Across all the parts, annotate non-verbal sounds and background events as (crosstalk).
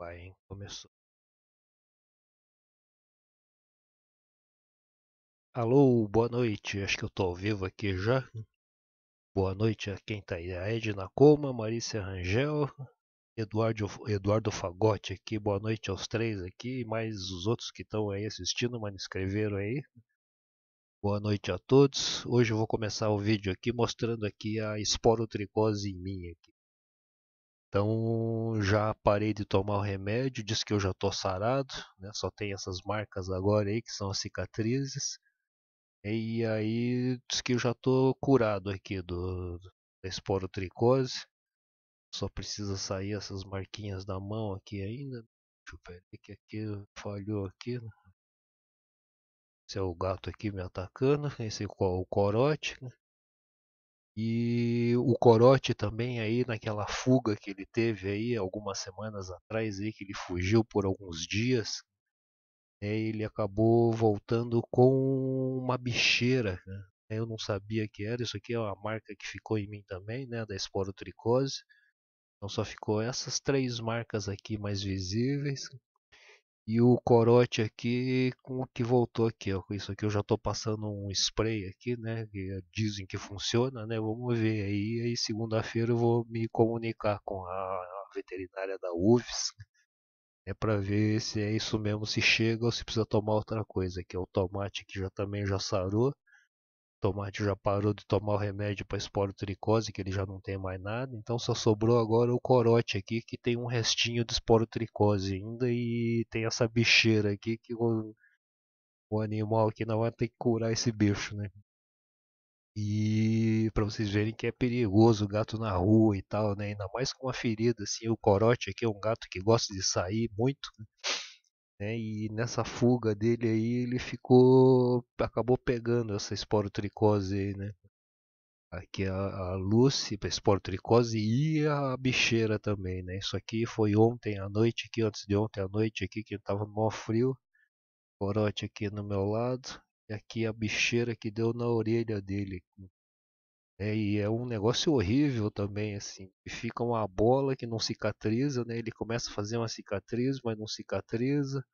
pai começou. Alô, boa noite. Acho que eu tô ao vivo aqui já. Boa noite a quem tá aí. A Edna Coma, Marícia Rangel, Eduardo, Eduardo Fagotti aqui. Boa noite aos três aqui. E mais os outros que estão aí assistindo, mas não escreveram aí. Boa noite a todos. Hoje eu vou começar o vídeo aqui mostrando aqui a esporotricose em mim aqui. Então já parei de tomar o remédio, disse que eu já estou sarado, né? só tem essas marcas agora aí que são as cicatrizes. E aí diz que eu já estou curado aqui do, da esporotricose. Só precisa sair essas marquinhas da mão aqui ainda. Deixa eu ver que aqui falhou aqui. Né. Esse é o gato aqui me atacando, esse é o corote. Né? E o Corote também aí naquela fuga que ele teve aí algumas semanas atrás aí que ele fugiu por alguns dias, né, ele acabou voltando com uma bicheira. Né? Eu não sabia que era, isso aqui é uma marca que ficou em mim também, né, da esporotricose. Então só ficou essas três marcas aqui mais visíveis, e o corote aqui com o que voltou aqui, ó. Isso aqui eu já estou passando um spray aqui, né? Que dizem que funciona, né? Vamos ver aí. Aí segunda-feira eu vou me comunicar com a veterinária da UFS. É né, para ver se é isso mesmo, se chega ou se precisa tomar outra coisa. Que é o tomate que já também já sarou. Tomate já parou de tomar o remédio para esporotricose, que ele já não tem mais nada. Então só sobrou agora o corote aqui, que tem um restinho de esporotricose ainda. E tem essa bicheira aqui que o, o animal aqui não vai ter que curar esse bicho, né? E para vocês verem que é perigoso o gato na rua e tal, né? Ainda mais com uma ferida assim. O corote aqui é um gato que gosta de sair muito. Né? Né? E nessa fuga dele aí ele ficou, acabou pegando essa esporotricose aí, né? Aqui a, a Lucy, a esporotricose e a bicheira também, né? Isso aqui foi ontem à noite aqui, antes de ontem à noite aqui, que estava mó frio. Corote aqui no meu lado e aqui a bicheira que deu na orelha dele, é, e é um negócio horrível também, assim. Fica uma bola que não cicatriza, né? Ele começa a fazer uma cicatriz, mas não cicatriza.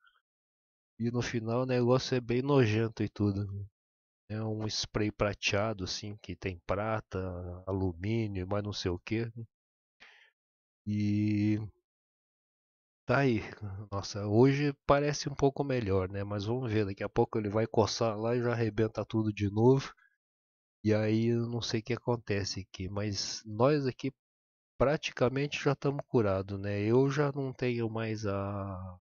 E no final o negócio é bem nojento e tudo. Né. É um spray prateado, assim, que tem prata, alumínio, mas não sei o que. Né. E. Tá aí. Nossa, hoje parece um pouco melhor, né? Mas vamos ver, daqui a pouco ele vai coçar lá e já arrebenta tudo de novo. E aí eu não sei o que acontece aqui, mas nós aqui praticamente já estamos curados, né? Eu já não tenho mais a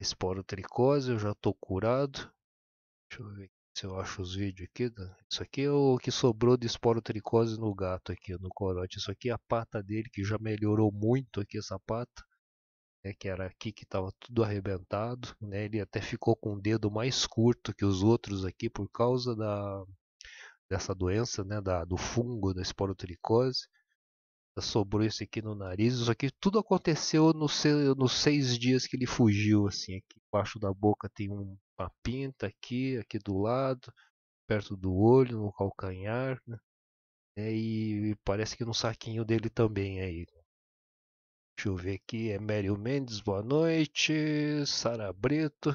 esporotricose, eu já estou curado. Deixa eu ver se eu acho os vídeos aqui. Isso aqui é o que sobrou de esporotricose no gato aqui, no corote. Isso aqui é a pata dele, que já melhorou muito aqui essa pata. Né, que era aqui que estava tudo arrebentado. Né, ele até ficou com o dedo mais curto que os outros aqui por causa da dessa doença, né, da, do fungo, da esporotricose. Sobrou isso aqui no nariz. Isso aqui tudo aconteceu no seu, nos seis dias que ele fugiu. Assim, aqui embaixo da boca tem uma pinta aqui, aqui do lado, perto do olho, no calcanhar. Né? É, e, e parece que no saquinho dele também é aí. Deixa eu ver aqui, é Mério Mendes, boa noite. Sara Brito.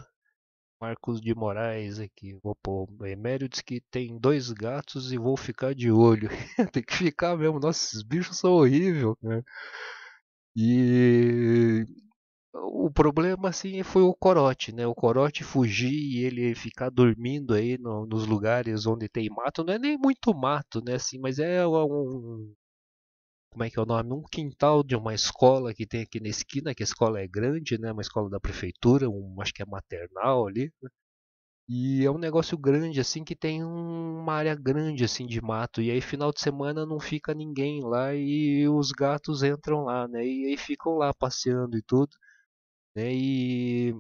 Marcos de Moraes aqui. Vou pôr Emério diz que tem dois gatos e vou ficar de olho. (laughs) tem que ficar mesmo. Nossa, esses bichos são horríveis, né? E o problema assim foi o corote, né? O corote fugir e ele ficar dormindo aí no, nos lugares onde tem mato, não é nem muito mato, né? Assim, mas é um, como é que é o nome, um quintal de uma escola que tem aqui na esquina, que a escola é grande, né, uma escola da prefeitura, um, acho que é maternal ali, né? E é um negócio grande assim que tem uma área grande assim de mato e aí final de semana não fica ninguém lá e os gatos entram lá, né? E aí ficam lá passeando e tudo, né? E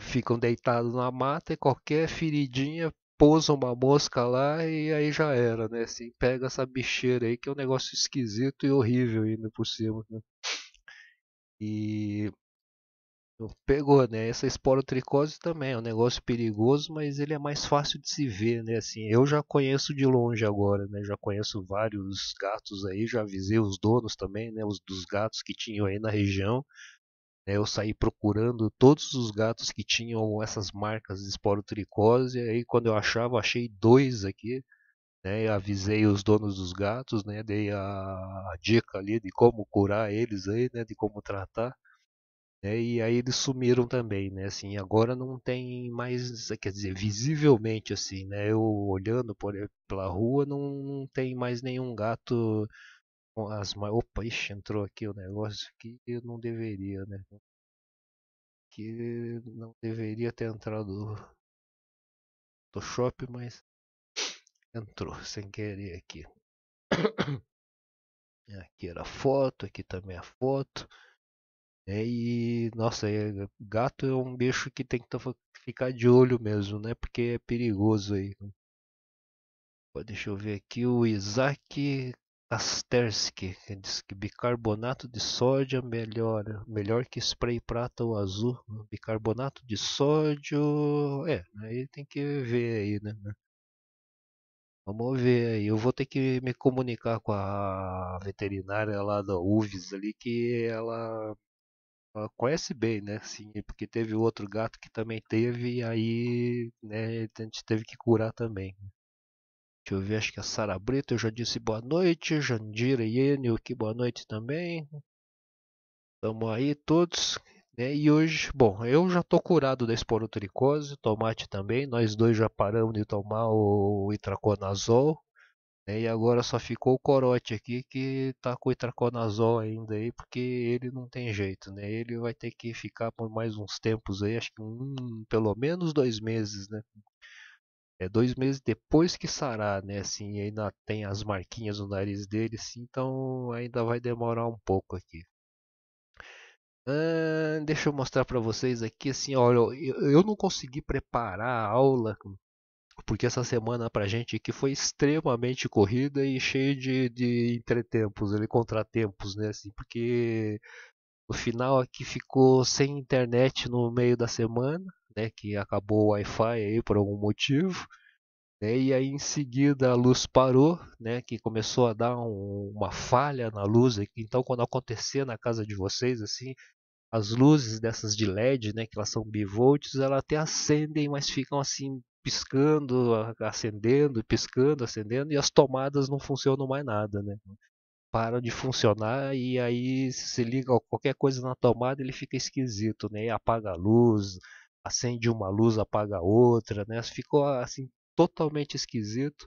ficam deitados na mata e qualquer feridinha pousa uma mosca lá e aí já era, né? Assim, pega essa bicheira aí que é um negócio esquisito e horrível ainda por cima. Né? E pegou, né? Essa esporotricose também é um negócio perigoso, mas ele é mais fácil de se ver, né? Assim, eu já conheço de longe agora, né? Já conheço vários gatos aí, já avisei os donos também, né? Os dos gatos que tinham aí na região. Né, eu saí procurando todos os gatos que tinham essas marcas de esporotricose, aí quando eu achava, achei dois aqui, né? avisei os donos dos gatos, né? Dei a, dica ali de como curar eles aí, né? De como tratar. Né? E aí eles sumiram também, né? Assim, agora não tem mais, quer dizer, visivelmente assim, né? Eu olhando por, pela rua, não, não tem mais nenhum gato as mais. Opa, ixi, entrou aqui o negócio que eu não deveria, né? Que não deveria ter entrado do shopping, mas entrou sem querer aqui. (coughs) Aqui era foto, aqui também a é foto. É, e nossa, é, gato é um bicho que tem que ficar de olho mesmo, né? Porque é perigoso aí. Deixa eu ver aqui o Isaac Astérsky diz que bicarbonato de sódio é melhor, melhor que spray prata ou azul. Bicarbonato de sódio. É, aí tem que ver aí, né? Vamos ver aí. Eu vou ter que me comunicar com a veterinária lá da UVS ali, que ela, ela conhece bem, né? Sim, porque teve outro gato que também teve, e aí né, a gente teve que curar também. Deixa eu ver, acho que é a Sara Brito eu já disse boa noite. Jandira e Enio, que boa noite também. Tamo aí todos. Né? E hoje, bom, eu já tô curado da esporotricose, tomate também. Nós dois já paramos de tomar o itraconazol. Né? E agora só ficou o corote aqui que tá com o itraconazol ainda aí, porque ele não tem jeito, né? Ele vai ter que ficar por mais uns tempos aí, acho que um, pelo menos dois meses, né? é, dois meses depois que sarar, né? Assim, ainda tem as marquinhas no nariz dele, assim, então ainda vai demorar um pouco aqui. deixa eu mostrar para vocês aqui, assim, olha, eu, eu não consegui preparar a aula porque essa semana pra gente aqui foi extremamente corrida e cheia de, de entretempos, ele né, contratempos, né, assim, porque no final aqui ficou sem internet no meio da semana, né, que acabou o Wi-Fi aí por algum motivo. Né, e aí em seguida a luz parou, né, que começou a dar um, uma falha na luz. Então quando acontecer na casa de vocês assim, as luzes dessas de LED, né, que elas são bivolts, elas até acendem, mas ficam assim piscando, acendendo, piscando, acendendo e as tomadas não funcionam mais nada, né? Param de funcionar e aí se liga qualquer coisa na tomada, ele fica esquisito, né? Apaga a luz, acende uma luz, apaga outra, né? Ficou assim totalmente esquisito.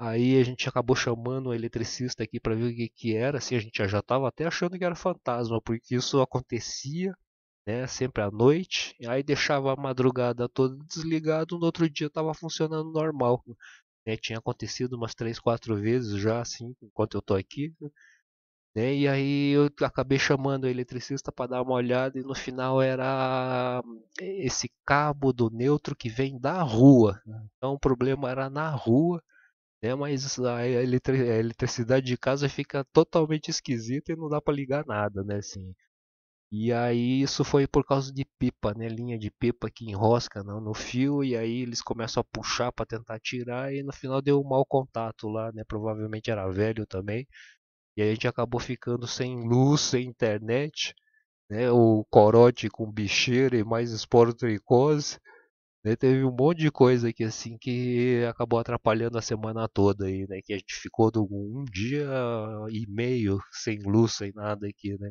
Aí a gente acabou chamando o eletricista aqui para ver o que, que era, assim, a gente já estava até achando que era fantasma, porque isso acontecia, né, sempre à noite, aí deixava a madrugada toda desligado, no outro dia estava funcionando normal. Né? Tinha acontecido umas 3, 4 vezes já, assim, enquanto eu tô aqui. Né. Né? E aí eu acabei chamando o eletricista para dar uma olhada e no final era eh, esse cabo do neutro que vem da rua. Né. Então o problema era na rua, né? mas a eletricidade de casa fica totalmente esquisita e não dá para ligar nada, né? Assim, e aí isso foi por causa de pipa, né? Linha de pipa que enrosca não, no fio e aí eles começam a puxar para tentar tirar e no final deu um mau contato lá, né? Provavelmente era velho também. E a gente acabou ficando sem luz, sem internet, né? O corote com bicheira e mais esporotricose. Né? Teve um monte de coisa que assim que acabou atrapalhando a semana toda aí, né? Que a gente ficou do, um dia e meio sem luz, sem nada aqui, né?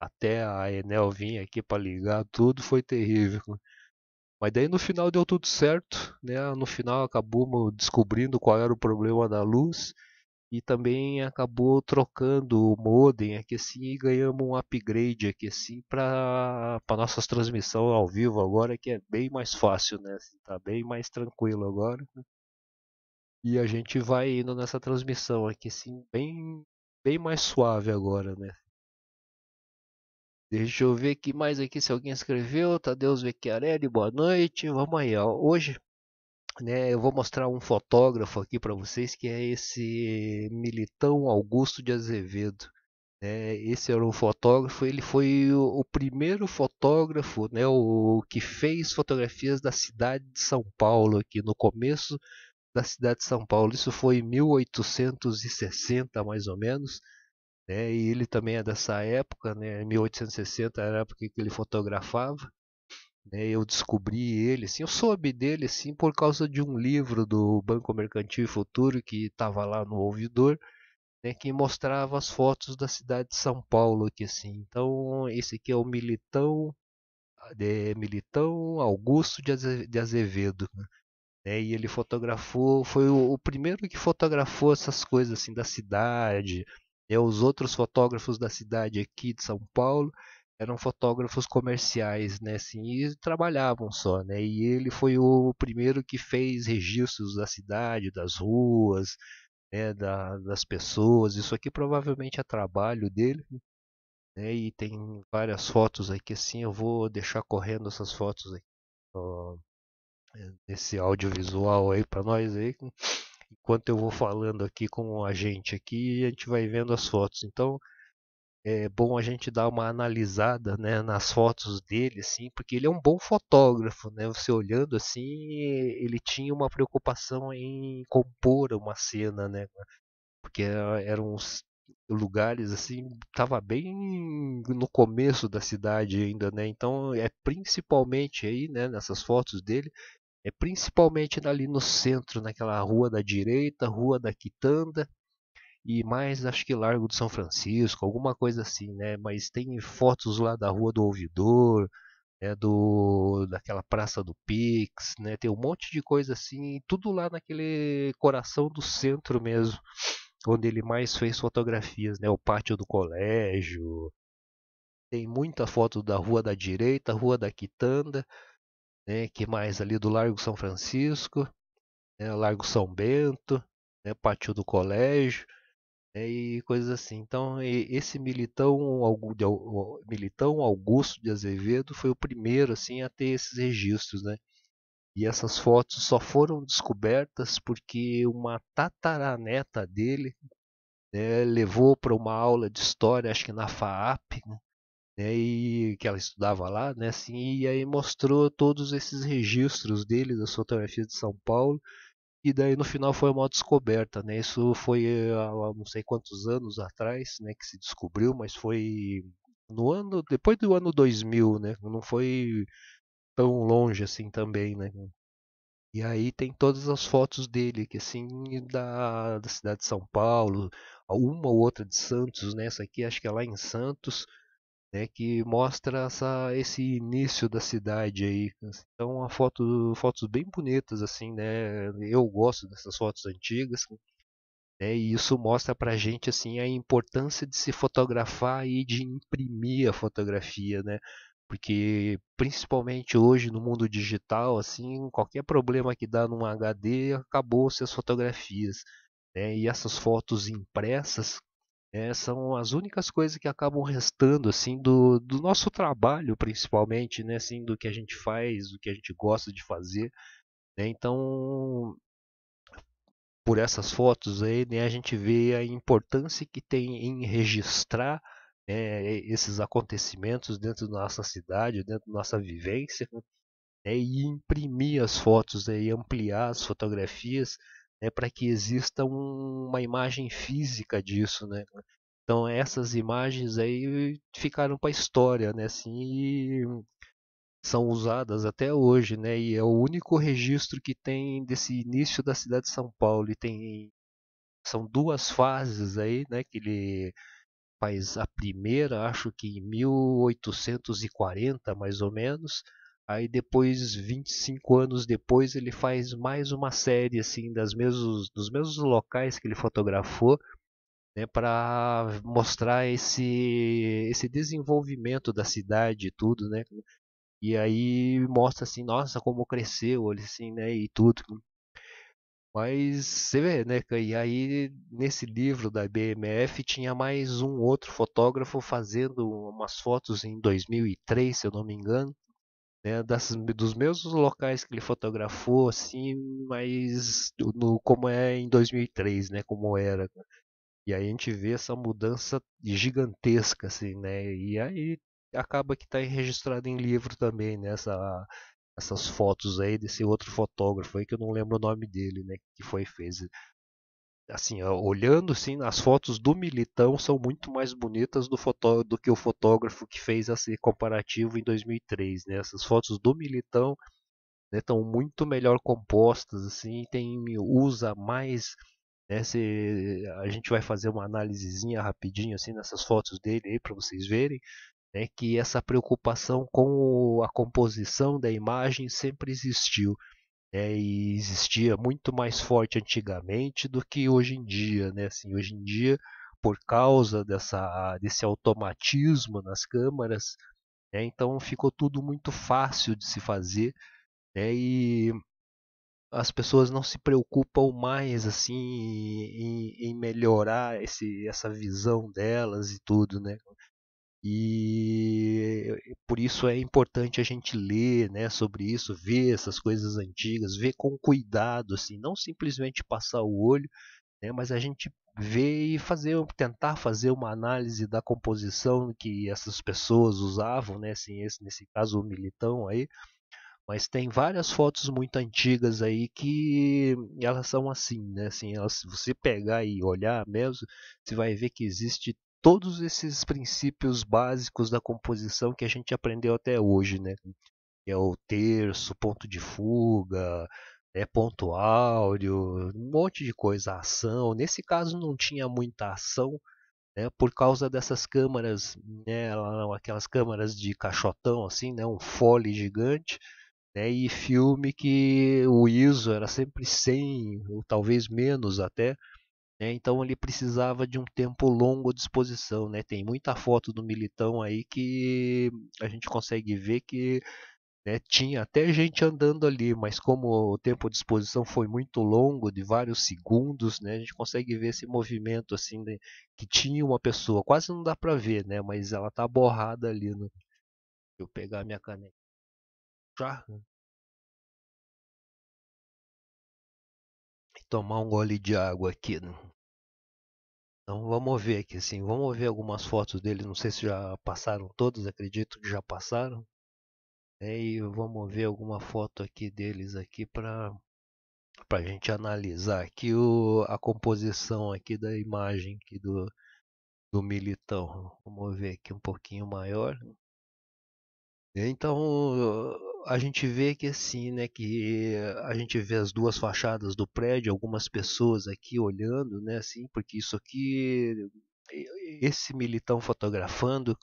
Até a Enel vir aqui para ligar, tudo foi terrível. Mas daí no final deu tudo certo, né? No final acabamos descobrindo qual era o problema da luz e também acabou trocando o modem aqui assim e ganhamos um upgrade aqui assim para nossas transmissão ao vivo agora que é bem mais fácil né assim, tá bem mais tranquilo agora né? e a gente vai indo nessa transmissão aqui assim bem bem mais suave agora né Deixa eu ver aqui mais aqui se alguém escreveu. Tadeus Vecchiarelli, boa noite. Vamos aí, ó. Hoje né, eu vou mostrar um fotógrafo aqui para vocês que é esse Militão Augusto de Azevedo. Né, esse era um fotógrafo, ele foi o, o primeiro fotógrafo né, o, que fez fotografias da cidade de São Paulo, aqui no começo da cidade de São Paulo. Isso foi em 1860 mais ou menos. Né, e ele também é dessa época, né, 1860 era a época que ele fotografava. Né, eu descobri ele, assim, eu soube dele assim por causa de um livro do Banco Mercantil e Futuro que estava lá no ouvidor, né, que mostrava as fotos da cidade de São Paulo aqui assim. Então, esse aqui é o Militão de é, Militão Augusto de Azevedo, né? E ele fotografou, foi o, o, primeiro que fotografou essas coisas assim da cidade, né? os outros fotógrafos da cidade aqui de São Paulo eram fotógrafos comerciais, né, assim, e trabalhavam só, né, e ele foi o primeiro que fez registros da cidade, das ruas, né, da, das pessoas, isso aqui provavelmente é trabalho dele, né, e tem várias fotos aqui, assim, eu vou deixar correndo essas fotos aqui, ó, é, esse audiovisual aí para nós aí, enquanto eu vou falando aqui com a gente aqui, a gente vai vendo as fotos, então é bom a gente dar uma analisada né, nas fotos dele, assim, porque ele é um bom fotógrafo, né? Você olhando assim, ele tinha uma preocupação em compor uma cena, né? Porque é, eram uns lugares assim, estava bem no começo da cidade ainda, né? Então é principalmente aí, né, nessas fotos dele, é principalmente ali no centro, naquela rua da direita, rua da quitanda, e mais acho que Largo do São Francisco, alguma coisa assim, né? Mas tem fotos lá da Rua do Ouvidor, né? do daquela Praça do Pix, né? Tem um monte de coisa assim, tudo lá naquele coração do centro mesmo, onde ele mais fez fotografias, né? O pátio do colégio. Tem muita foto da Rua da Direita, Rua da Quitanda, né? Que mais ali do Largo São Francisco, né? Largo São Bento, né? Pátio do colégio. É, e coisas assim. Então, esse Militão, Militão Augusto de Azevedo foi o primeiro assim a ter esses registros, né? E essas fotos só foram descobertas porque uma tataraneta dele né, levou para uma aula de história, acho que na FAAP, né? e que ela estudava lá, né, assim, e aí mostrou todos esses registros dele das fotografias de São Paulo, e daí no final foi uma descoberta, né? Isso foi eh, há não sei quantos anos atrás, né, que se descobriu, mas foi no ano depois do ano 2000, né? Não foi tão longe assim também, né? E aí tem todas as fotos dele, que assim da, da cidade de São Paulo, uma ou outra de Santos, né? Essa aqui acho que é lá em Santos né, que mostra essa, esse início da cidade aí. Assim. Então, a foto, fotos bem bonitas assim, né? Eu gosto dessas fotos antigas. Né, e isso mostra para gente assim a importância de se fotografar e de imprimir a fotografia, né? Porque principalmente hoje no mundo digital, assim, qualquer problema que dá num HD, acabou-se as fotografias. Né? E essas fotos impressas é, são as únicas coisas que acabam restando assim do, do nosso trabalho principalmente né assim do que a gente faz do que a gente gosta de fazer né? então por essas fotos aí né a gente vê a importância que tem em registrar né, esses acontecimentos dentro da nossa cidade dentro da nossa vivência né? e imprimir as fotos aí ampliar as fotografias né, para que exista um, uma imagem física disso, né? Então essas imagens aí ficaram para a história, né? Assim, e são usadas até hoje, né? E é o único registro que tem desse início da cidade de São Paulo. E tem são duas fases aí, né? Que ele faz a primeira, acho que em 1840 mais ou menos, Aí depois, 25 anos depois, ele faz mais uma série assim das mesmos, dos mesmos locais que ele fotografou, né, para mostrar esse, esse desenvolvimento da cidade e tudo, né? E aí mostra assim, nossa, como cresceu, assim, né, e tudo. Mas você vê, né? E aí, nesse livro da BMF, tinha mais um outro fotógrafo fazendo umas fotos em 2003, se eu não me engano né, das, dos mesmos locais que ele fotografou, assim, mas no, como é em 2003, né, como era. E aí a gente vê essa mudança gigantesca, assim, né, e aí acaba que está registrado em livro também, né, essas fotos aí desse outro fotógrafo aí, que eu não lembro o nome dele, né, que foi fez assim, olhando sim, as fotos do Militão são muito mais bonitas do, do que o fotógrafo que fez esse comparativo em 2003, né? Essas fotos do Militão estão né, muito melhor compostas, assim, tem usa mais né, se, a gente vai fazer uma análisezinha rapidinho assim nessas fotos dele aí para vocês verem, né, que essa preocupação com a composição da imagem sempre existiu né, e existia muito mais forte antigamente do que hoje em dia, né? Assim, hoje em dia, por causa dessa, desse automatismo nas câmaras, né, então ficou tudo muito fácil de se fazer, né? E as pessoas não se preocupam mais assim em, em melhorar esse, essa visão delas e tudo, né? E eh, por isso é importante a gente ler né, sobre isso, ver essas coisas antigas, ver com cuidado, assim, não simplesmente passar o olho, né, mas a gente ver e fazer, tentar fazer uma análise da composição que essas pessoas usavam, né, assim, esse, nesse caso o Militão aí, mas tem várias fotos muito antigas aí que elas são assim, né? Assim, elas, se você pegar e olhar mesmo, você vai ver que existe todos esses princípios básicos da composição que a gente aprendeu até hoje, né? Que é o terço, ponto de fuga, né? ponto áureo, um monte de coisa, ação. Nesse caso não tinha muita ação, né? Por causa dessas câmaras, né? Aquelas câmaras de caixotão, assim, né? Um fole gigante. Né, e filme que o ISO era sempre 100 ou talvez menos até né? Então ele precisava de um tempo longo à disposição. Né? Tem muita foto do Militão aí que a gente consegue ver que né, tinha até gente andando ali, mas como o tempo de exposição foi muito longo, de vários segundos, né, a gente consegue ver esse movimento assim né, que tinha uma pessoa, quase não dá para ver, né, mas ela tá borrada ali. No... Né? Deixa eu pegar minha caneta. Já, tá. tomar um gole de água aqui. Né. Então vamos ver aqui, assim, vamos ver algumas fotos dele. Não sei se já passaram todas, acredito que já passaram. É, e vamos ver alguma foto aqui deles aqui para para a gente analisar aqui o, a composição aqui da imagem aqui do, do militão. Vamos ver aqui um pouquinho maior. Então a gente vê que assim, né, que a gente vê as duas fachadas do prédio, algumas pessoas aqui olhando, né, assim, porque isso aqui, esse militão fotografando,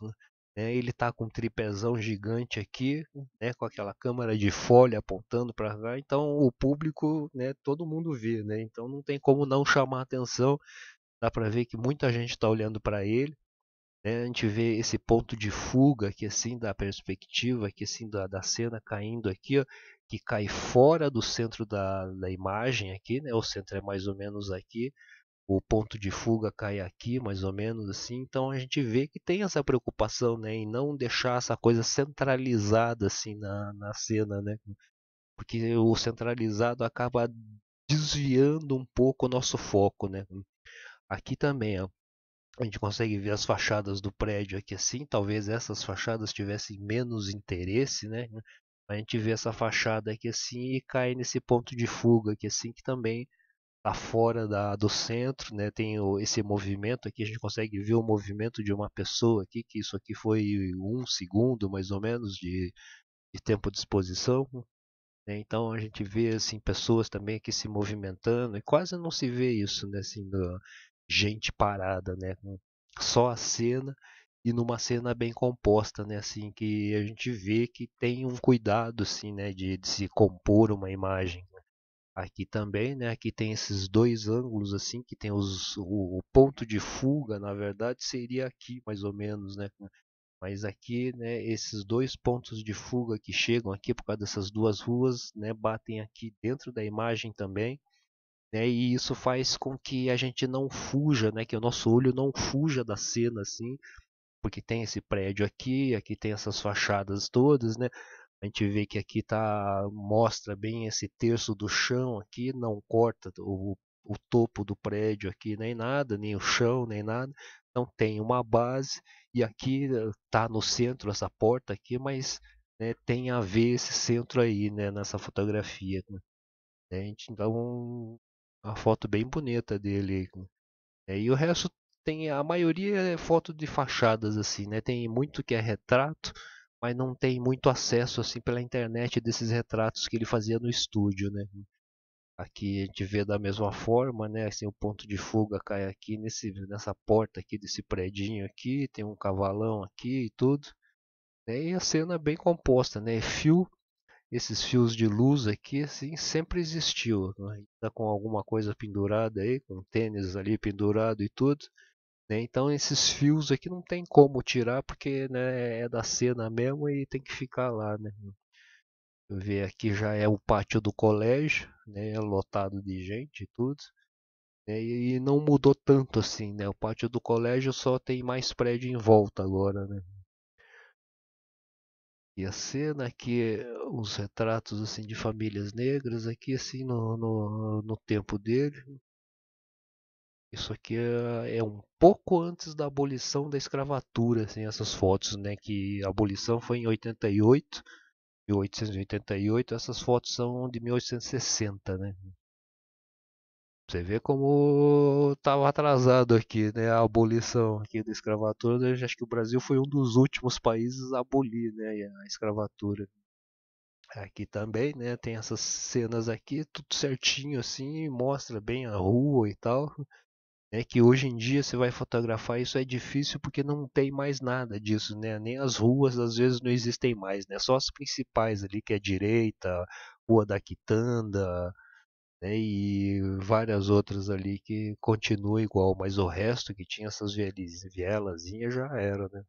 né, ele tá com um tripezão gigante aqui, né, com aquela câmera de folha apontando para cá, então o público, né, todo mundo vê, né, então não tem como não chamar atenção, dá para ver que muita gente está olhando para ele, né? A gente vê esse ponto de fuga aqui assim da perspectiva, aqui assim da, da cena caindo aqui, ó, que cai fora do centro da, da imagem aqui, né? O centro é mais ou menos aqui, o ponto de fuga cai aqui, mais ou menos assim. Então a gente vê que tem essa preocupação, né, em não deixar essa coisa centralizada assim na, na cena, né? Porque o centralizado acaba desviando um pouco o nosso foco, né? Aqui também, ó, a gente consegue ver as fachadas do prédio aqui assim. Talvez essas fachadas tivessem menos interesse, né? A gente vê essa fachada aqui assim e cai nesse ponto de fuga aqui assim que também está fora da, do centro, né? Tem o, esse movimento aqui, a gente consegue ver o movimento de uma pessoa aqui, que isso aqui foi um segundo mais ou menos de, de tempo de exposição. Né? Então a gente vê assim pessoas também aqui se movimentando e quase não se vê isso, né? Assim, no, gente parada, né? só a cena e numa cena bem composta, né? Assim que a gente vê que tem um cuidado, assim, né? De, de se compor uma imagem. Né. Aqui também, né? Aqui tem esses dois ângulos, assim, que tem os, o, o ponto de fuga, na verdade, seria aqui, mais ou menos, né? mas aqui né, esses dois pontos de fuga que chegam aqui por causa dessas duas ruas né, batem aqui dentro da imagem também né? E isso faz com que a gente não fuja, né? que o nosso olho não fuja da cena assim, porque tem esse prédio aqui, aqui tem essas fachadas todas, né? A gente vê que aqui tá mostra bem esse terço do chão aqui, não corta o, o topo do prédio aqui nem nada, nem o chão, nem nada. Então tem uma base e aqui eh, tá no centro essa porta aqui, mas né, tem a ver esse centro aí, né, nessa fotografia. Né? Então uma foto bem bonita dele. É, e o resto tem a maioria é foto de fachadas assim, né? Tem muito que é retrato, mas não tem muito acesso assim pela internet desses retratos que ele fazia no estúdio, né? Aqui a gente vê da mesma forma, né? Assim, o ponto de fuga cai aqui nesse, nessa porta aqui desse predinho aqui, tem um cavalão aqui e tudo. Né, e a cena é bem composta, né? Fio esses fios de luz aqui assim sempre existiu né? tá com alguma coisa pendurada aí com tênis ali pendurado e tudo né? então esses fios aqui não tem como tirar porque né, é da cena mesmo e tem que ficar lá né eu ver aqui já é o pátio do colégio né é lotado de gente e tudo né? e não mudou tanto assim né o pátio do colégio só tem mais prédio em volta agora né e a cena aqui eh, uns retratos assim de famílias negras aqui assim no, no, no tempo dele isso aqui é, é, um pouco antes da abolição da escravatura assim essas fotos né que a abolição foi em 88 1888 essas fotos são de 1860 né você vê como estava atrasado aqui, né? A abolição aqui da escravatura. Né, eu acho que o Brasil foi um dos últimos países a abolir, né? A escravatura. Aqui também, né? Tem essas cenas aqui, tudo certinho assim, mostra bem a rua e tal. É que hoje em dia você vai fotografar isso é difícil porque não tem mais nada disso, né? Nem as ruas às vezes não existem mais, né? Só as principais ali que é a direita, rua da Quitanda, né, e várias outras ali que continuam igual, mas o resto que tinha essas vielazinhas já era, né?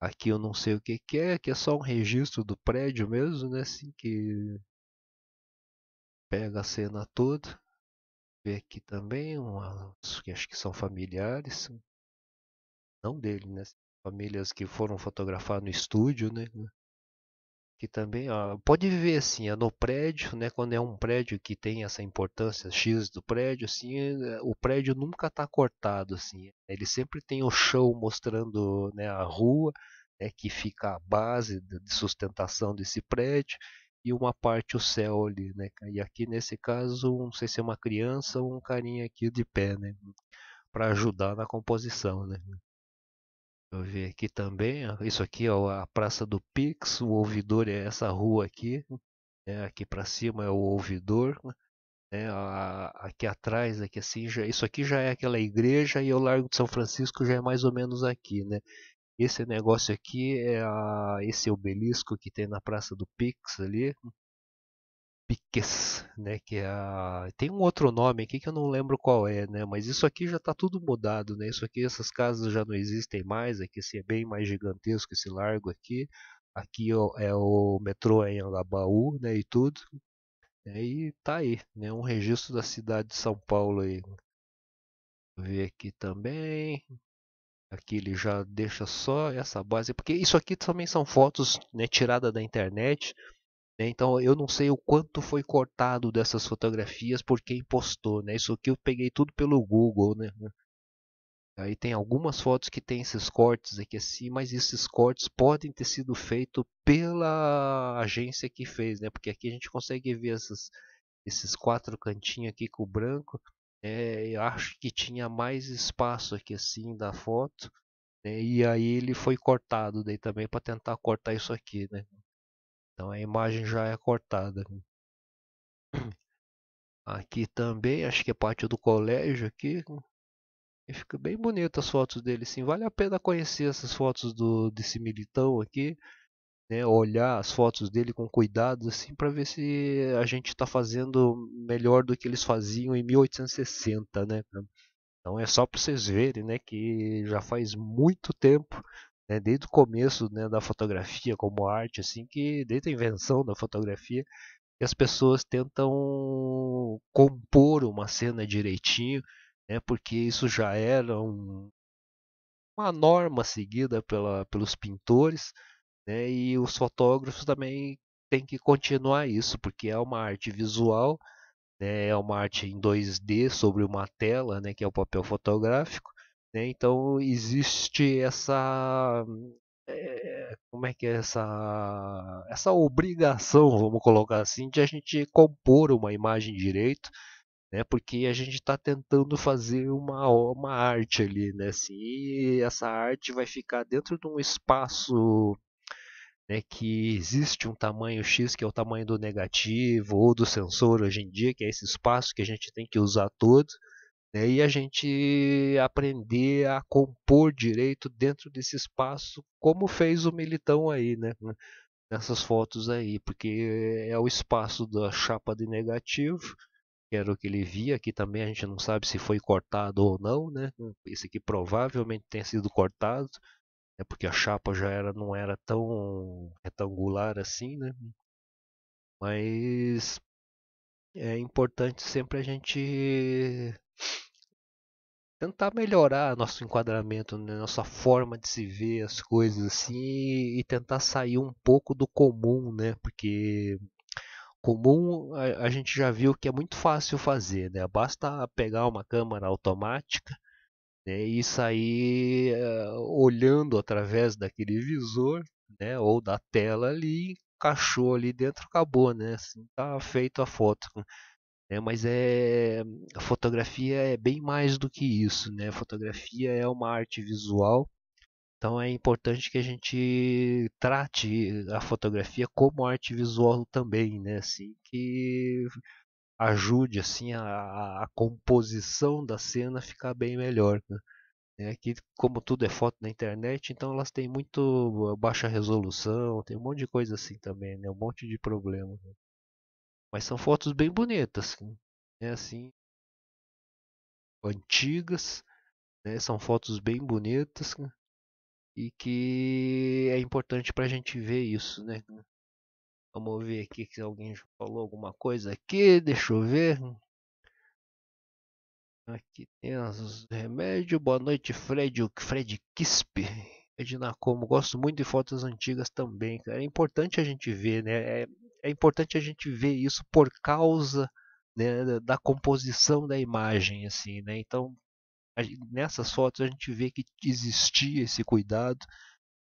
Aqui eu não sei o que, que é, que é só um registro do prédio mesmo, né? Assim, que pega a cena toda. Vê aqui também umas que acho que são familiares, não dele, né? Famílias que foram fotografar no estúdio, né? que também ó, pode viver assim, é no prédio, né, quando é um prédio que tem essa importância X do prédio, assim, eh, o prédio nunca está cortado, assim, ele sempre tem o chão mostrando né, a rua, né, que fica a base de sustentação desse prédio, e uma parte o céu ali, né, e aqui nesse caso, não sei se é uma criança ou um carinha aqui de pé, né, para ajudar na composição, né ver aqui também. Isso aqui é a Praça do Pix. O ouvidor é essa rua aqui. É, aqui para cima é o ouvidor. É, a, aqui atrás, aqui assim, já, isso aqui já é aquela igreja e o Largo de São Francisco já é mais ou menos aqui, né? Esse negócio aqui é a, esse obelisco que tem na Praça do Pix ali. Piques, né? Que é a... tem um outro nome aqui que eu não lembro qual é, né? Mas isso aqui já está tudo mudado, né? Isso aqui, essas casas já não existem mais. Aqui assim, é bem mais gigantesco esse largo aqui. Aqui ó, é o metrô em Alabaú, né? E tudo. Né, e tá aí, né? Um registro da cidade de São Paulo aí. Ver aqui também. Aqui ele já deixa só essa base, porque isso aqui também são fotos né, tiradas da internet. Né? Então eu não sei o quanto foi cortado dessas fotografias por quem postou, né? Isso aqui eu peguei tudo pelo Google, né? Aí tem algumas fotos que tem esses cortes aqui assim, mas esses cortes podem ter sido feitos pela agência que fez, né? Porque aqui a gente consegue ver essas, esses quatro cantinhos aqui com o branco. É, eu acho que tinha mais espaço aqui assim da foto. Né? E aí ele foi cortado daí também para tentar cortar isso aqui, né? Então a imagem já é cortada. Aqui também, acho que é parte do colégio aqui. E fica bem bonita as fotos dele, sim. Vale a pena conhecer essas fotos do, desse militão aqui. Né, olhar as fotos dele com cuidado assim para ver se a gente está fazendo melhor do que eles faziam em 1860, né? Então é só para vocês verem, né, que já faz muito tempo né, desde o começo né, da fotografia como arte, assim que desde a invenção da fotografia, que as pessoas tentam compor uma cena direitinho, né, porque isso já era um, uma norma seguida pela, pelos pintores, né, e os fotógrafos também têm que continuar isso, porque é uma arte visual, né, é uma arte em 2D sobre uma tela, né, que é o papel fotográfico, né? Então existe essa é, como é que é essa essa obrigação, vamos colocar assim, de a gente compor uma imagem direito, né? Porque a gente está tentando fazer uma uma arte ali, né? Assim, e essa arte vai ficar dentro de um espaço né, que existe um tamanho X que é o tamanho do negativo ou do sensor hoje em dia, que é esse espaço que a gente tem que usar todo, né? e a gente aprender a compor direito dentro desse espaço, como fez o Militão aí, né, né? nessas fotos aí, porque é o espaço da chapa de negativo, que era o que ele via, aqui também a gente não sabe se foi cortado ou não, né? esse aqui provavelmente tenha sido cortado, é porque a chapa já era não era tão retangular assim, né? Mas é importante sempre a gente tentar melhorar nosso enquadramento, né? nossa forma de se ver as coisas assim e tentar sair um pouco do comum, né? Porque comum a, a gente já viu que é muito fácil fazer, né? Basta pegar uma câmera automática né? e sair uh, olhando através daquele visor, né? Ou da tela ali, encaixou ali dentro, acabou, né? Assim, tá feito a foto. Né. Né? Mas é, a fotografia é bem mais do que isso. Né? A fotografia é uma arte visual, então é importante que a gente trate a fotografia como arte visual também, né? assim, que ajude assim a, a composição da cena a ficar bem melhor. Né? É que como tudo é foto na internet, então elas têm muito baixa resolução, tem um monte de coisa assim também, né? Um monte de problema. Né? Mas são fotos bem bonitas, assim, né? Assim, antigas, né? São fotos bem bonitas né, e que é importante para a gente ver isso, né? Vamos ver aqui se alguém falou alguma coisa aqui. Deixa eu ver. Aqui tem os remédios. Boa noite, Fred. Fred Kisp. Edna Como. Gosto muito de fotos antigas também. Cara. É importante a gente ver, né? É, é importante a gente ver isso por causa né, da composição da imagem, assim, né? Então, gente, nessas fotos a gente vê que existia esse cuidado,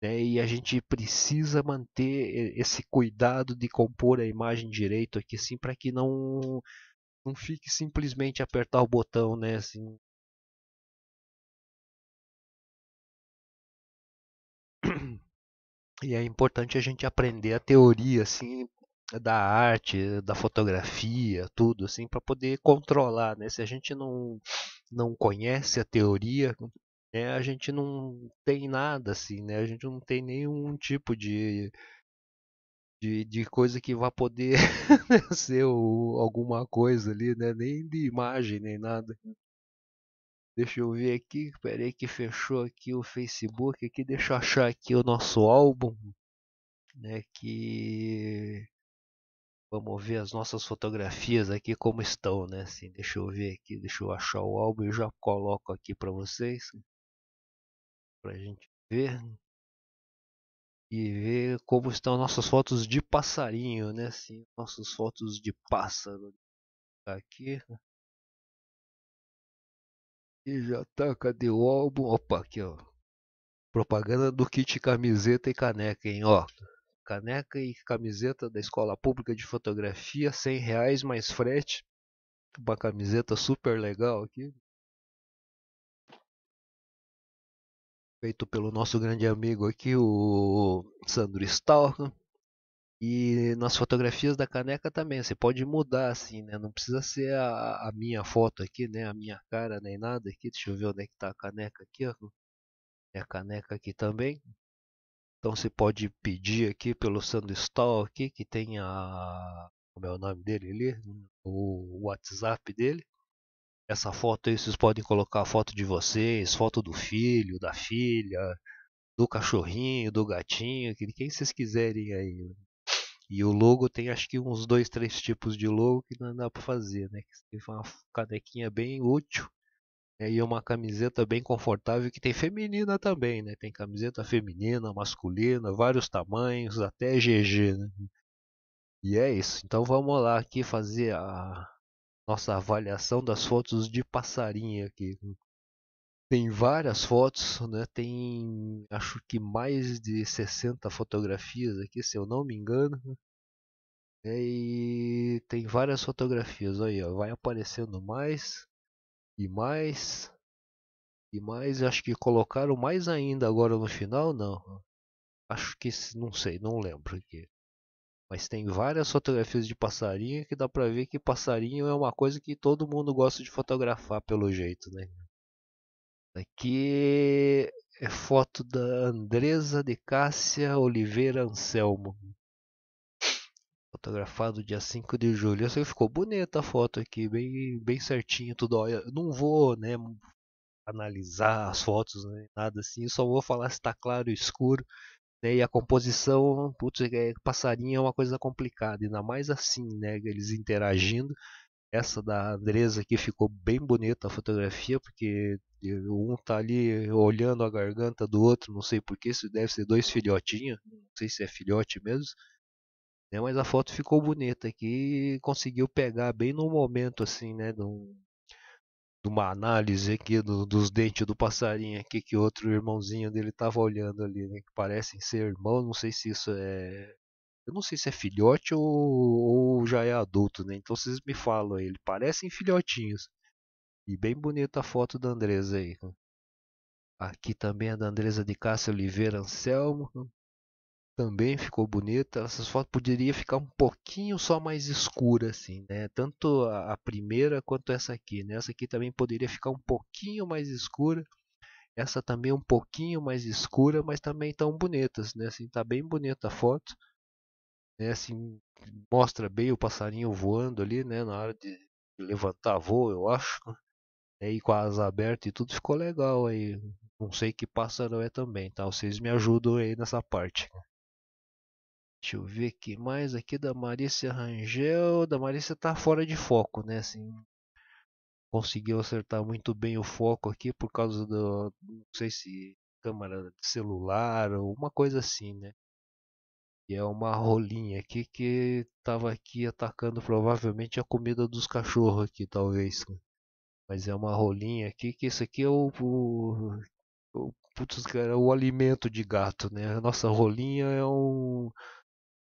né? E a gente precisa manter esse cuidado de compor a imagem direito aqui, assim, para que não não fique simplesmente apertar o botão, né? Assim, (clears throat) e é importante a gente aprender a teoria assim da arte, da fotografia, tudo assim, para poder controlar, né? Se a gente não, não conhece a teoria, né? a gente não tem nada assim, né? A gente não tem nenhum tipo de de, de coisa que vá poder (laughs) né, ser o, alguma coisa ali, né? Nem de imagem, nem nada. Deixa eu ver aqui, peraí que fechou aqui o Facebook aqui, deixa eu achar aqui o nosso álbum, né, que Vamos ver as nossas fotografias aqui como estão, né? Assim, deixa eu ver aqui, deixa eu achar o álbum e já coloco aqui para vocês. Pra gente ver. E ver como estão nossas fotos de passarinho, né? Assim, nossas fotos de pássaro. Aqui. E já tá, cadê o álbum? Opa, aqui ó. Propaganda do kit camiseta e caneca, hein, ó caneca e camiseta da escola pública de fotografia, 100 reais mais frete. Uma camiseta super legal aqui. Feito pelo nosso grande amigo aqui, o Sandro Stalker. E nas fotografias da caneca também, você pode mudar assim, né? Não precisa ser a, a, minha foto aqui, né? A minha cara, nem nada aqui. Deixa eu ver onde é que tá a caneca aqui, ó. É a caneca aqui também. Então você pode pedir aqui pelo Sandstall aqui que tem a o meu é o nome dele ali, o WhatsApp dele. Essa foto aí vocês podem colocar a foto de vocês, foto do filho, da filha, do cachorrinho, do gatinho, de quem vocês quiserem aí. E o logo tem acho que uns dois, três tipos de logo que não dá para fazer, né? Que tem uma canequinha bem útil é, e uma camiseta bem confortável que tem feminina também, né? Tem camiseta feminina, masculina, vários tamanhos, até GG, né? E é isso. Então vamos lá aqui fazer a nossa avaliação das fotos de passarinho aqui. Tem várias fotos, né? Tem acho que mais de 60 fotografias aqui, se eu não me engano. Né. É, e tem várias fotografias aí, ó. Vai aparecendo mais. E mais. E mais, acho que colocaram mais ainda agora no final, não. Acho que não sei, não lembro Mas tem várias fotografias de passarinho que dá pra ver que passarinho é uma coisa que todo mundo gosta de fotografar pelo jeito, né? Aqui é foto da Andresa de Cássia Oliveira Anselmo. Fotografado dia 5 de julho. Assim ficou bonita a foto aqui, bem, bem certinho tudo. Olha, não vou, né, analisar as fotos, né, nada assim. Só vou falar se está claro ou escuro. Né, e a composição, putz, é, passarinho é uma coisa complicada, ainda mais assim, né, eles interagindo. Essa da Andresa aqui ficou bem bonita a fotografia, porque um tá ali olhando a garganta do outro, não sei porquê, se deve ser dois filhotinhos, não sei se é filhote mesmo. Né? Mas a foto ficou bonita aqui e conseguiu pegar bem no momento assim, né? De, um, de uma análise aqui do, dos dentes do passarinho aqui que outro irmãozinho dele estava olhando ali, né? Que parecem ser irmãos, não sei se isso é eu não sei se é filhote ou, ou, já é adulto, né? Então vocês me falam aí, parecem filhotinhos. E bem bonita a foto da Andresa aí. Né. Aqui também a é da Andresa de Cássio Oliveira Anselmo. Né também ficou bonita. Essas fotos poderia ficar um pouquinho só mais escura assim, né? Tanto a primeira quanto essa aqui, né? Essa aqui também poderia ficar um pouquinho mais escura. Essa também um pouquinho mais escura, mas também tão bonitas, né? Assim, tá bem bonita a foto. Né? Assim, mostra bem o passarinho voando ali, né? Na hora de levantar voo, eu acho. Né? E com a asa aberta e tudo ficou legal aí. Não sei que pássaro é também, tá? Vocês me ajudam aí nessa parte. Deixa eu ver aqui mais aqui da Marícia Rangel. Da Marícia tá fora de foco, né? Assim, conseguiu acertar muito bem o foco aqui por causa do. Não sei se câmera de celular ou uma coisa assim, né? E é uma rolinha aqui que tava aqui atacando provavelmente a comida dos cachorros aqui, talvez. Né. Mas é uma rolinha aqui que isso aqui é o, o, putz, cara, o alimento de gato, né? A nossa rolinha é um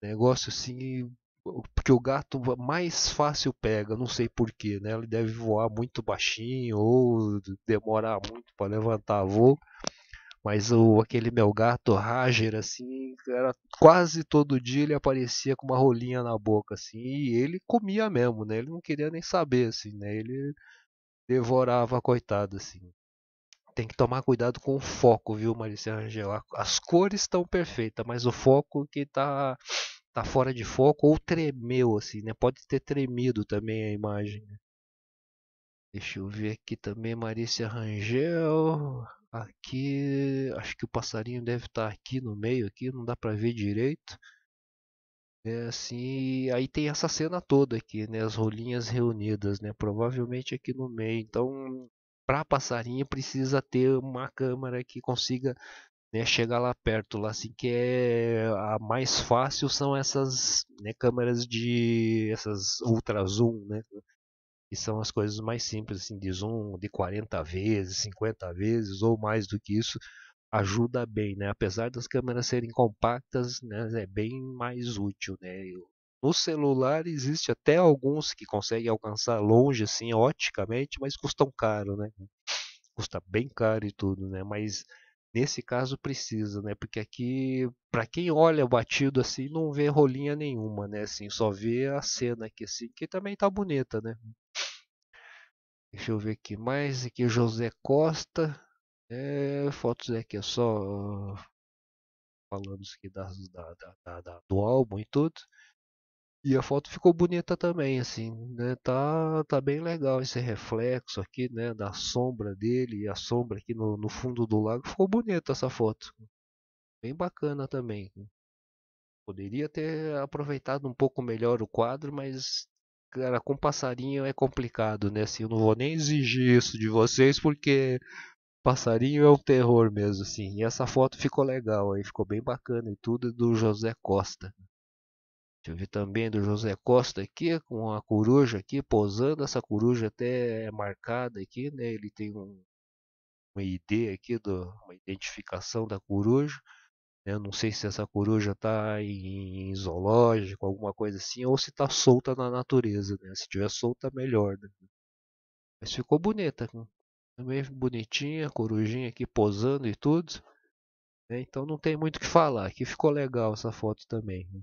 Negócio assim, porque o gato mais fácil pega, não sei porquê, né? Ele deve voar muito baixinho ou demorar muito para levantar voo. Mas o, aquele meu gato Rager, assim, era quase todo dia ele aparecia com uma rolinha na boca, assim, e ele comia mesmo, né? Ele não queria nem saber, assim, né? Ele devorava, coitado, assim tem que tomar cuidado com o foco, viu, Marícia Angel? As cores estão perfeitas, mas o foco que tá, tá fora de foco ou tremeu, assim, né? Pode ter tremido também a imagem. Né? Deixa eu ver aqui também, Marícia Rangel. Aqui, acho que o passarinho deve estar tá aqui no meio, aqui não dá para ver direito. É assim, aí tem essa cena toda aqui, né? As rolinhas reunidas, né? Provavelmente aqui no meio. Então, para passarinho precisa ter uma câmera que consiga né, chegar lá perto lá assim que é a mais fácil são essas né, câmeras de essas ultra zoom né que são as coisas mais simples assim de zoom de 40 vezes 50 vezes ou mais do que isso ajuda bem né apesar das câmeras serem compactas né é bem mais útil né no celular existe até alguns que conseguem alcançar longe assim oticamente, mas custam caro, né? Custa bem caro e tudo, né? Mas nesse caso precisa, né? Porque aqui para quem olha batido assim não vê rolinha nenhuma, né? Assim, só vê a cena aqui assim, que também tá bonita, né? Deixa eu ver aqui mais aqui José Costa, é, fotos aqui é só falando aqui das, da, da, da, do álbum e tudo. E a foto ficou bonita também, assim, né? Tá, tá bem legal esse reflexo aqui, né? Da sombra dele e a sombra aqui no, no fundo do lago. Ficou bonita essa foto. Bem bacana também. Poderia ter aproveitado um pouco melhor o quadro, mas, cara, com passarinho é complicado, né? Assim, eu não vou nem exigir isso de vocês, porque passarinho é um terror mesmo, assim. E essa foto ficou legal aí, ficou bem bacana e tudo, do José Costa. Deixa eu ver também do José Costa aqui, com a coruja aqui, posando. Essa coruja até é marcada aqui, né? Ele tem um, uma ID aqui, do, uma identificação da coruja. Eu né? não sei se essa coruja está em, em, zoológico, alguma coisa assim, ou se está solta na natureza. Né? Se tiver solta, melhor. Né? Mas ficou bonita. Né? Também bonitinha, corujinha aqui posando e tudo. Né? Então não tem muito o que falar. Aqui ficou legal essa foto também. Né?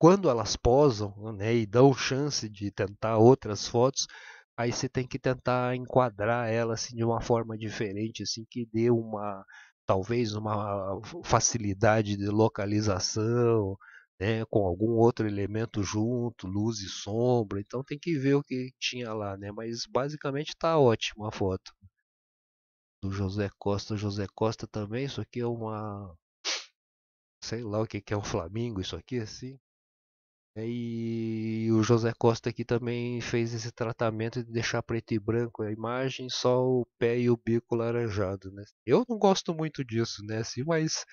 quando elas posam né, e dão chance de tentar outras fotos, aí você tem que tentar enquadrar ela assim, de uma forma diferente, assim que dê uma talvez uma facilidade de localização, né, com algum outro elemento junto, luz e sombra. Então tem que ver o que tinha lá, né? Mas basicamente está ótima a foto do José Costa. José Costa também, isso aqui é uma sei lá o que, que é um flamingo, isso aqui assim. Né, e o José Costa aqui também fez esse tratamento de deixar preto e branco a imagem, só o pé e o bico laranjado, né? Eu não gosto muito disso, né? Assim, mas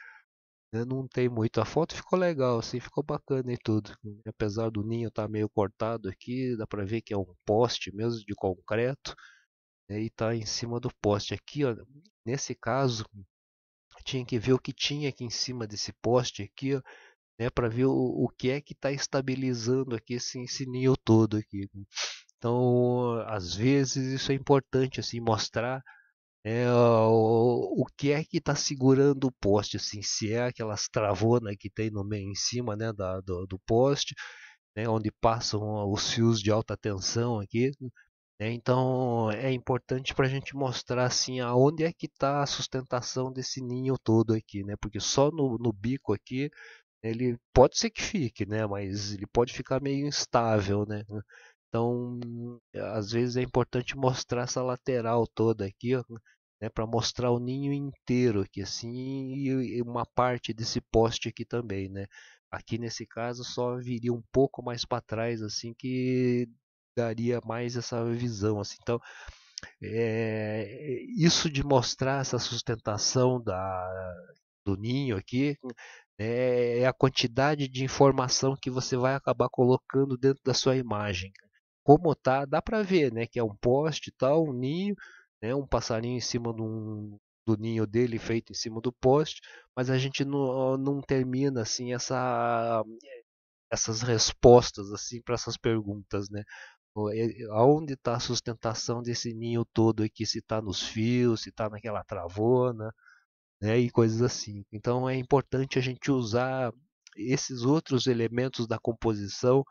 né, não tem muito. A foto ficou legal, assim, ficou bacana e tudo. Né, apesar do ninho estar tá meio cortado aqui, dá pra ver que é um poste mesmo de concreto. Né? E tá em cima do poste aqui, ó. Nesse caso, tinha que ver o que tinha aqui em cima desse poste aqui, ó né, para ver o, o que é que está estabilizando aqui esse, esse ninho todo aqui. Né. Então, às vezes isso é importante assim mostrar né, o, o que é que está segurando o poste, assim, se é aquelas travonas que tem no meio em cima, né, da, do, do poste, né, onde passam os fios de alta tensão aqui. Né, então é importante para a gente mostrar assim aonde é que está a sustentação desse ninho todo aqui, né? Porque só no, no bico aqui ele pode ser que fique, né? Mas ele pode ficar meio instável, né? Então, às vezes é importante mostrar essa lateral toda aqui, né? Para mostrar o ninho inteiro aqui, assim, e uma parte desse poste aqui também, né? Aqui nesse caso só viria um pouco mais para trás, assim, que daria mais essa visão, assim. Então, é, isso de mostrar essa sustentação da, do ninho aqui é, é a quantidade de informação que você vai acabar colocando dentro da sua imagem. Como tá, dá para ver, né, que é um poste, tal, tá, um ninho, né, um passarinho em cima de um, do ninho dele feito em cima do poste, mas a gente não, não termina assim essa essas respostas assim para essas perguntas, né? É, aonde está a sustentação desse ninho todo aqui? Se está nos fios, se está naquela travona, né, e coisas assim. Então é importante a gente usar esses outros elementos da composição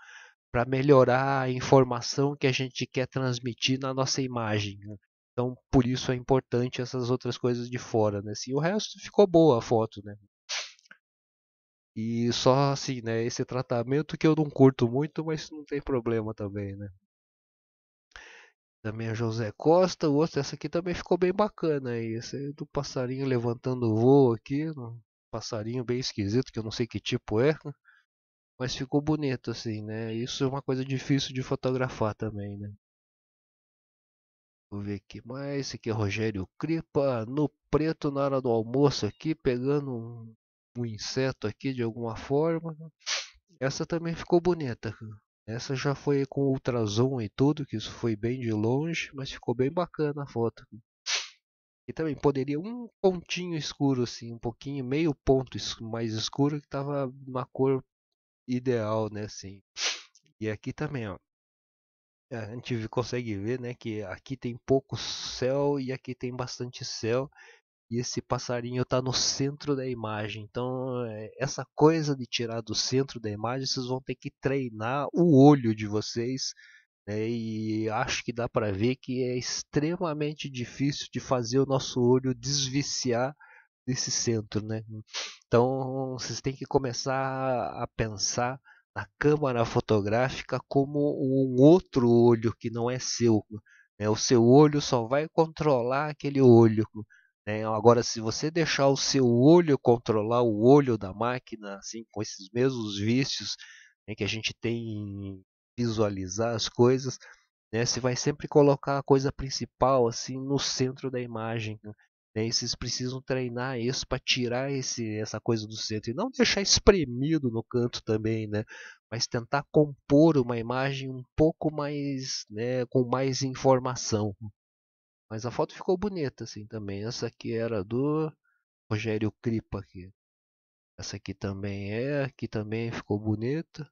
para melhorar a informação que a gente quer transmitir na nossa imagem. Né. Então, por isso é importante essas outras coisas de fora, né? e o resto ficou boa a foto, né? E só assim, né? Esse tratamento que eu não curto muito, mas não tem problema também, né? também é José Costa, o outro, essa aqui também ficou bem bacana aí, esse é do passarinho levantando o voo aqui, um passarinho bem esquisito, que eu não sei que tipo é, mas ficou bonito assim, né, isso é uma coisa difícil de fotografar também, né. Vou ver aqui mais, esse aqui é Rogério Cripa, no preto na hora do almoço aqui, pegando um, um inseto aqui de alguma forma, essa também ficou bonita, essa já foi com ultrassom e tudo, que isso foi bem de longe, mas ficou bem bacana a foto. E também poderia um pontinho escuro assim, um pouquinho, meio ponto mais escuro que tava uma cor ideal, né, assim. E aqui também, ó. É, a gente consegue ver, né, que aqui tem pouco céu e aqui tem bastante céu e esse passarinho está no centro da imagem. Então, é, essa coisa de tirar do centro da imagem, vocês vão ter que treinar o olho de vocês. Né? E acho que dá para ver que é extremamente difícil de fazer o nosso olho desviciar desse centro. Né? Então, vocês têm que começar a pensar na câmara fotográfica como um outro olho que não é seu. Né? O seu olho só vai controlar aquele olho. Né? Agora, se você deixar o seu olho controlar o olho da máquina, assim, com esses mesmos vícios né, que a gente tem em visualizar as coisas, né? Você vai sempre colocar a coisa principal assim no centro da imagem. Né? E vocês precisam treinar isso para tirar esse, essa coisa do centro e não deixar espremido no canto também, né? Mas tentar compor uma imagem um pouco mais, né, com mais informação. Mas a foto ficou bonita assim também. Essa aqui era do Rogério Cripa aqui. Essa aqui também é, aqui também ficou bonita.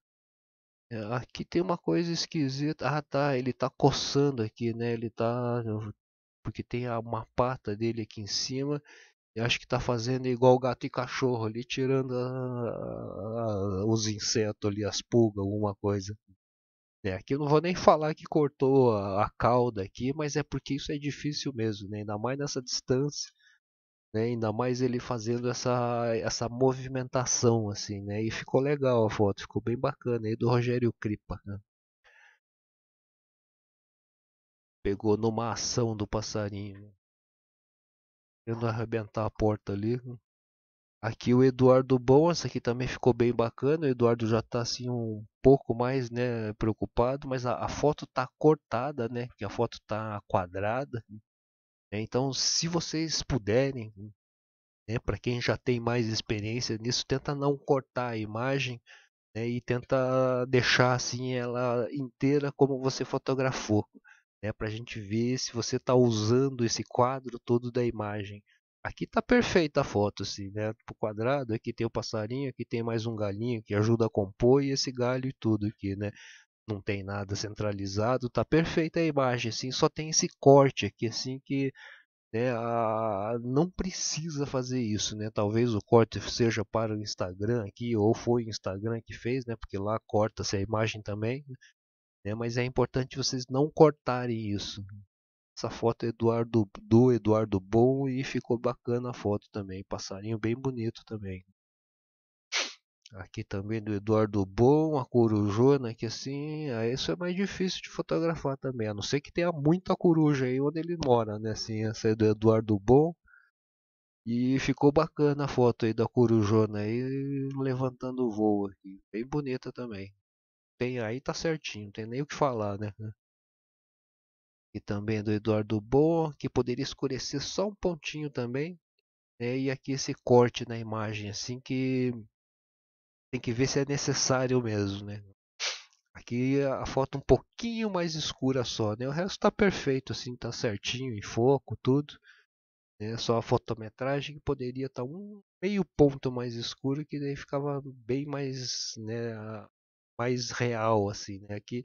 É, aqui tem uma coisa esquisita. Ah, tá, ele tá coçando aqui, né? Ele tá porque tem uma pata dele aqui em cima. E acho que tá fazendo igual gato e cachorro ali, tirando a, a, os insetos ali, as pulgas, alguma coisa. É, aqui eu não vou nem falar que cortou a, a cauda aqui, mas é porque isso é difícil mesmo, né? ainda mais nessa distância. Né? Ainda mais ele fazendo essa, essa movimentação assim, né? E ficou legal a foto, ficou bem bacana aí do Rogério Cripa. Né? Pegou numa ação do passarinho. Né? Tendo arrebentar a porta ali. Né? Aqui o Eduardo Boas, aqui também ficou bem bacana. O Eduardo já está assim um pouco mais né, preocupado, mas a, a foto está cortada, né? Que a foto está quadrada. Né, então, se vocês puderem, né, para quem já tem mais experiência nisso, tenta não cortar a imagem né, e tenta deixar assim ela inteira como você fotografou, né, para a gente ver se você está usando esse quadro todo da imagem. Aqui tá perfeita a foto, assim, né? Pro quadrado, aqui tem o passarinho, aqui tem mais um galinho que ajuda a compor e esse galho e tudo aqui, né? Não tem nada centralizado, tá perfeita a imagem, assim, só tem esse corte aqui, assim, que né, a, não precisa fazer isso, né? Talvez o corte seja para o Instagram aqui, ou foi o Instagram que fez, né? Porque lá corta-se a imagem também, né? Mas é importante vocês não cortarem isso, essa foto é Eduardo, do Eduardo Bom e ficou bacana a foto também. Passarinho bem bonito também. Aqui também do Eduardo Bom, a corujona que assim, aí isso é mais difícil de fotografar também, a não ser que tenha muita coruja aí onde ele mora, né? Assim, essa é do Eduardo Bom. E ficou bacana a foto aí da corujona aí levantando o voo aqui. Bem bonita também. Tem aí tá certinho, não tem nem o que falar, né? e também do Eduardo Boa, que poderia escurecer só um pontinho também. Né? E aqui esse corte na imagem, assim que tem que ver se é necessário mesmo. Né? Aqui a foto um pouquinho mais escura só, né? o resto está perfeito, assim, está certinho, em foco, tudo. Né? Só a fotometragem que poderia estar tá um meio ponto mais escuro, que daí ficava bem mais, né, mais real. assim né? Aqui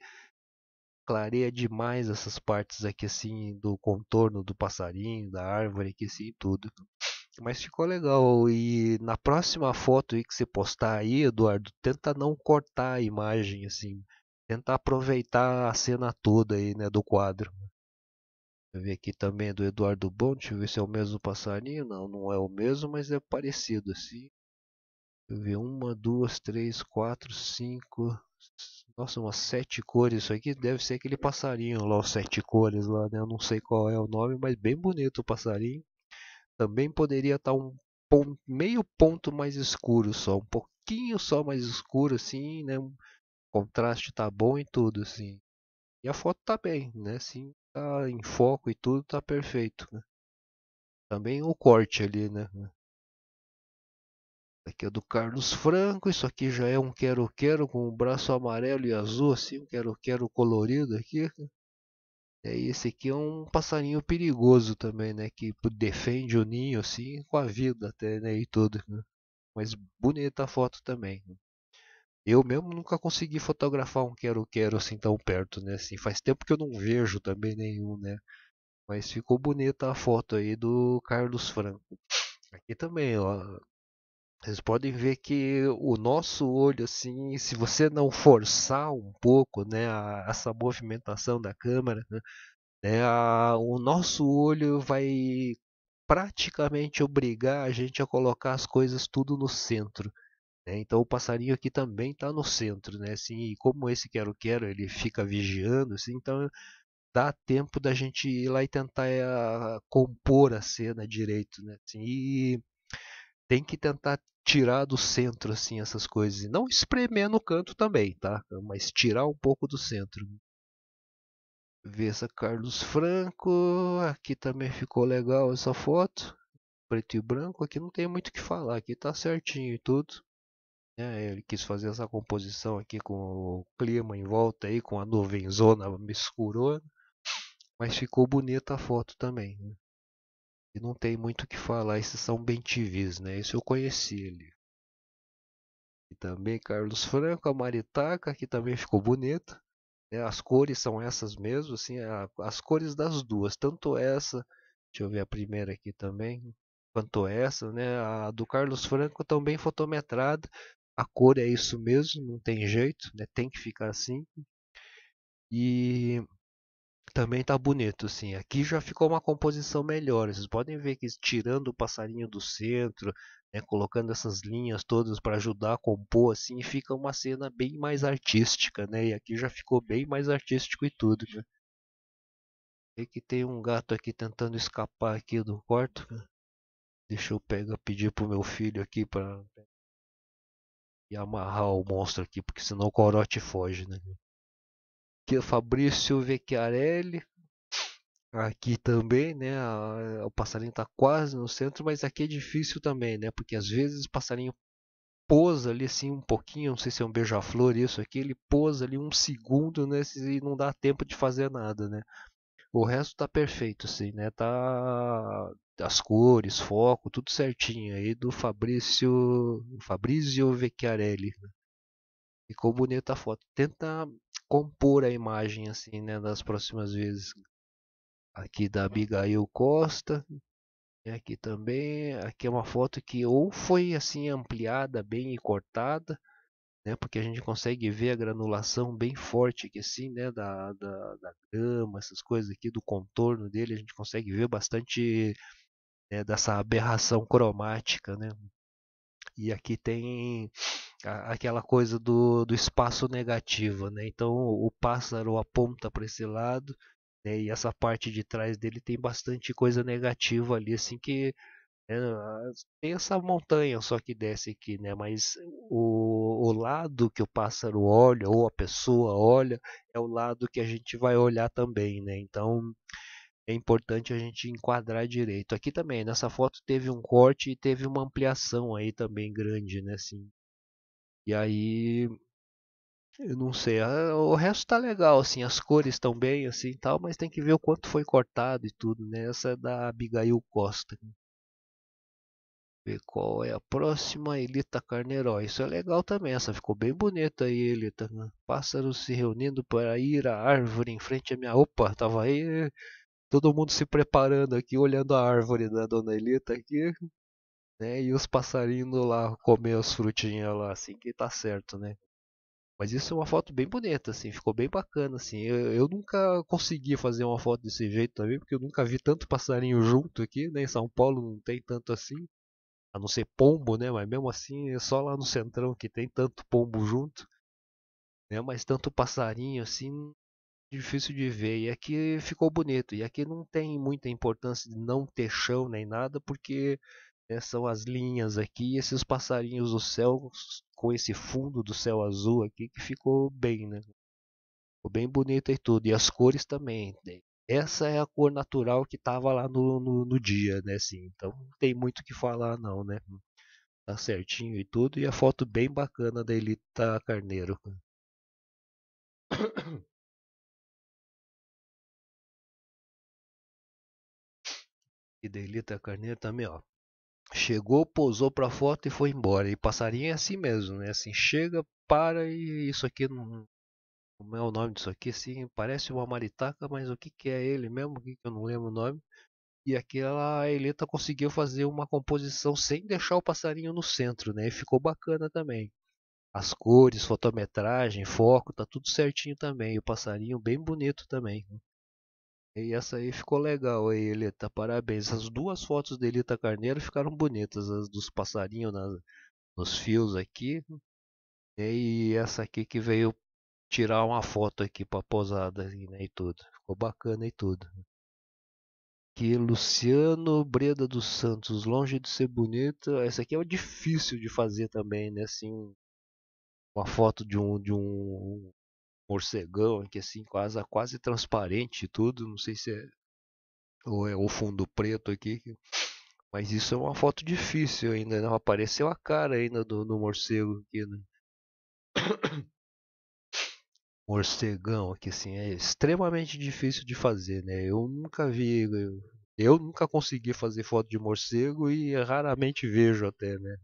clareia demais essas partes aqui assim do contorno do passarinho, da árvore aqui assim tudo. Mas ficou legal e na próxima foto aí que você postar aí, Eduardo, tenta não cortar a imagem assim, tenta aproveitar a cena toda aí, né, do quadro. Eu vi aqui também do Eduardo Bom, deixa eu ver se é o mesmo passarinho, não, não é o mesmo, mas é parecido assim. Deixa eu ver, uma, duas, três, quatro, cinco, nossa, umas sete cores isso aqui. Deve ser aquele passarinho lá, os sete cores lá, né? Eu não sei qual é o nome, mas bem bonito o passarinho. Também poderia estar tá um ponto, meio ponto mais escuro só. Um pouquinho só mais escuro, assim, né? O contraste tá bom e tudo, assim. E a foto tá bem, né? Sim, tá em foco e tudo tá perfeito, né? Também o corte ali, né? Aqui é do Carlos Franco. Isso aqui já é um quero-quero com o braço amarelo e azul, assim, um quero-quero colorido aqui. É, e esse aqui é um passarinho perigoso também, né? Que defende o ninho, assim, com a vida até, né? E tudo. Né? Mas bonita a foto também. Eu mesmo nunca consegui fotografar um quero-quero assim tão perto, né? Assim, faz tempo que eu não vejo também nenhum, né? Mas ficou bonita a foto aí do Carlos Franco. Aqui também, ó, vocês podem ver que o nosso olho, assim, se você não forçar um pouco, né, a, essa movimentação da câmera, né, né, a, o nosso olho vai praticamente obrigar a gente a colocar as coisas tudo no centro. Né? Então o passarinho aqui também está no centro, né? Assim, e como esse quero quero ele fica vigiando, assim, então dá tempo da gente ir lá e tentar a, eh, compor a cena direito, né? Assim, e tem que tentar tirar do centro assim essas coisas e não espremer no canto também, tá? Mas tirar um pouco do centro. Vessa Carlos Franco, aqui também ficou legal essa foto, preto e branco. Aqui não tem muito o que falar, aqui tá certinho e tudo. É, ele quis fazer essa composição aqui com o clima em volta aí, com a nuvenzona escurona, mas ficou bonita a foto também. Né? E não tem muito o que falar, esses são bentivis, né? Isso eu conheci ali. E também Carlos Franco, a maritaca, que também ficou bonito. Né? As cores são essas mesmo, assim, a, as cores das duas, tanto essa, deixa eu ver a primeira aqui também, quanto essa, né? A do Carlos Franco também fotometrada. A cor é isso mesmo, não tem jeito, né? Tem que ficar assim. E também tá bonito, sim. Aqui já ficou uma composição melhor. Vocês podem ver que tirando o passarinho do centro, né, colocando essas linhas todas para ajudar a compor, assim, fica uma cena bem mais artística, né? E aqui já ficou bem mais artístico e tudo, né? Vê que tem um gato aqui tentando escapar aqui do quarto. Deixa eu pegar, pedir pro meu filho aqui para e amarrar o monstro aqui, porque senão o corote foge, né? que é Fabrício Vecchiarelli. Aqui também, né? É, o passarinho está quase no centro, mas aqui é difícil também, né? Porque às vezes o passarinho pousa ali assim um pouquinho, não sei se é um beija-flor isso aqui, ele pousa ali um segundo, né, e não dá tempo de fazer nada, né? O resto tá perfeito assim, né? Tá as cores, foco, tudo certinho aí do Fabrício, Fabrício Vecchiarelli. Né. Ficou bonita a foto. Tenta compor a imagem assim, né, das próximas vezes. Aqui da Abigail Costa, né, aqui também, aqui é uma foto que ou foi assim ampliada bem e cortada, né, porque a gente consegue ver a granulação bem forte aqui assim, né, da, da, da grama, essas coisas aqui, do contorno dele, a gente consegue ver bastante né, dessa aberração cromática, né, e aqui tem aquela coisa do, do espaço negativo, né? Então o pássaro aponta para esse lado né? e essa parte de trás dele tem bastante coisa negativa ali, assim que é, tem essa montanha só que desce aqui, né? Mas o, o lado que o pássaro olha ou a pessoa olha é o lado que a gente vai olhar também, né? Então é importante a gente enquadrar direito. Aqui também, nessa foto teve um corte e teve uma ampliação aí também grande, né? Assim. E aí, eu não sei, o resto tá legal, assim, as cores estão bem, assim, tal, mas tem que ver o quanto foi cortado e tudo, né? Essa é da Abigail Costa. Ver qual é a próxima, Elita Carneiro. isso é legal também, essa ficou bem bonita aí, Elita. Pássaros se reunindo para ir à árvore em frente à minha... Opa, tava aí todo mundo se preparando aqui, olhando a árvore da dona Elita aqui, né? E os passarinhos lá comer as frutinhas lá, assim, que tá certo, né? Mas isso é uma foto bem bonita, assim, ficou bem bacana, assim. Eu, eu nunca consegui fazer uma foto desse jeito também, porque eu nunca vi tanto passarinho junto aqui, né? Em São Paulo não tem tanto assim, a não ser pombo, né? Mas mesmo assim é só lá no centrão que tem tanto pombo junto, né? Mas tanto passarinho assim difícil de ver. E aqui ficou bonito. E aqui não tem muita importância de não ter chão nem nada, porque né, são as linhas aqui e esses passarinhos do céu com esse fundo do céu azul aqui que ficou bem, né? Ficou bem bonito e tudo. E as cores também. Né? Essa é a cor natural que estava lá no, no, no, dia, né? Assim, então não tem muito o que falar não, né? Tá certinho e tudo. E a foto bem bacana da Elita Carneiro. (coughs) e Delita Carneiro também, ó. Chegou, pousou pra foto e foi embora. E passarinho é assim mesmo, né? Assim, chega, para e isso aqui não. Como é o nome disso aqui? Assim, parece uma maritaca, mas o que, que é ele mesmo? Que eu não lembro o nome. E aqui ela, a Eleta conseguiu fazer uma composição sem deixar o passarinho no centro, né? E ficou bacana também. As cores, fotometragem, foco, tá tudo certinho também. E o passarinho bem bonito também. Né? E essa aí ficou legal aí, Elita. Parabéns. As duas fotos da Elita Carneiro ficaram bonitas. As dos passarinhos na nos fios aqui. E essa aqui que veio tirar uma foto aqui a posada né, e tudo. Ficou bacana e tudo. Que Luciano Breda dos Santos, longe de ser bonita. Essa aqui é difícil de fazer também, né? Assim, uma foto de um, de um morcegão aqui assim, quase quase transparente e tudo. Não sei se é ou é o fundo preto aqui. Mas isso é uma foto difícil ainda, não né? apareceu a cara ainda do, do morcego aqui, né? Morcegão aqui assim, é extremamente difícil de fazer, né? Eu nunca vi, eu, eu nunca consegui fazer foto de morcego e raramente vejo até, né?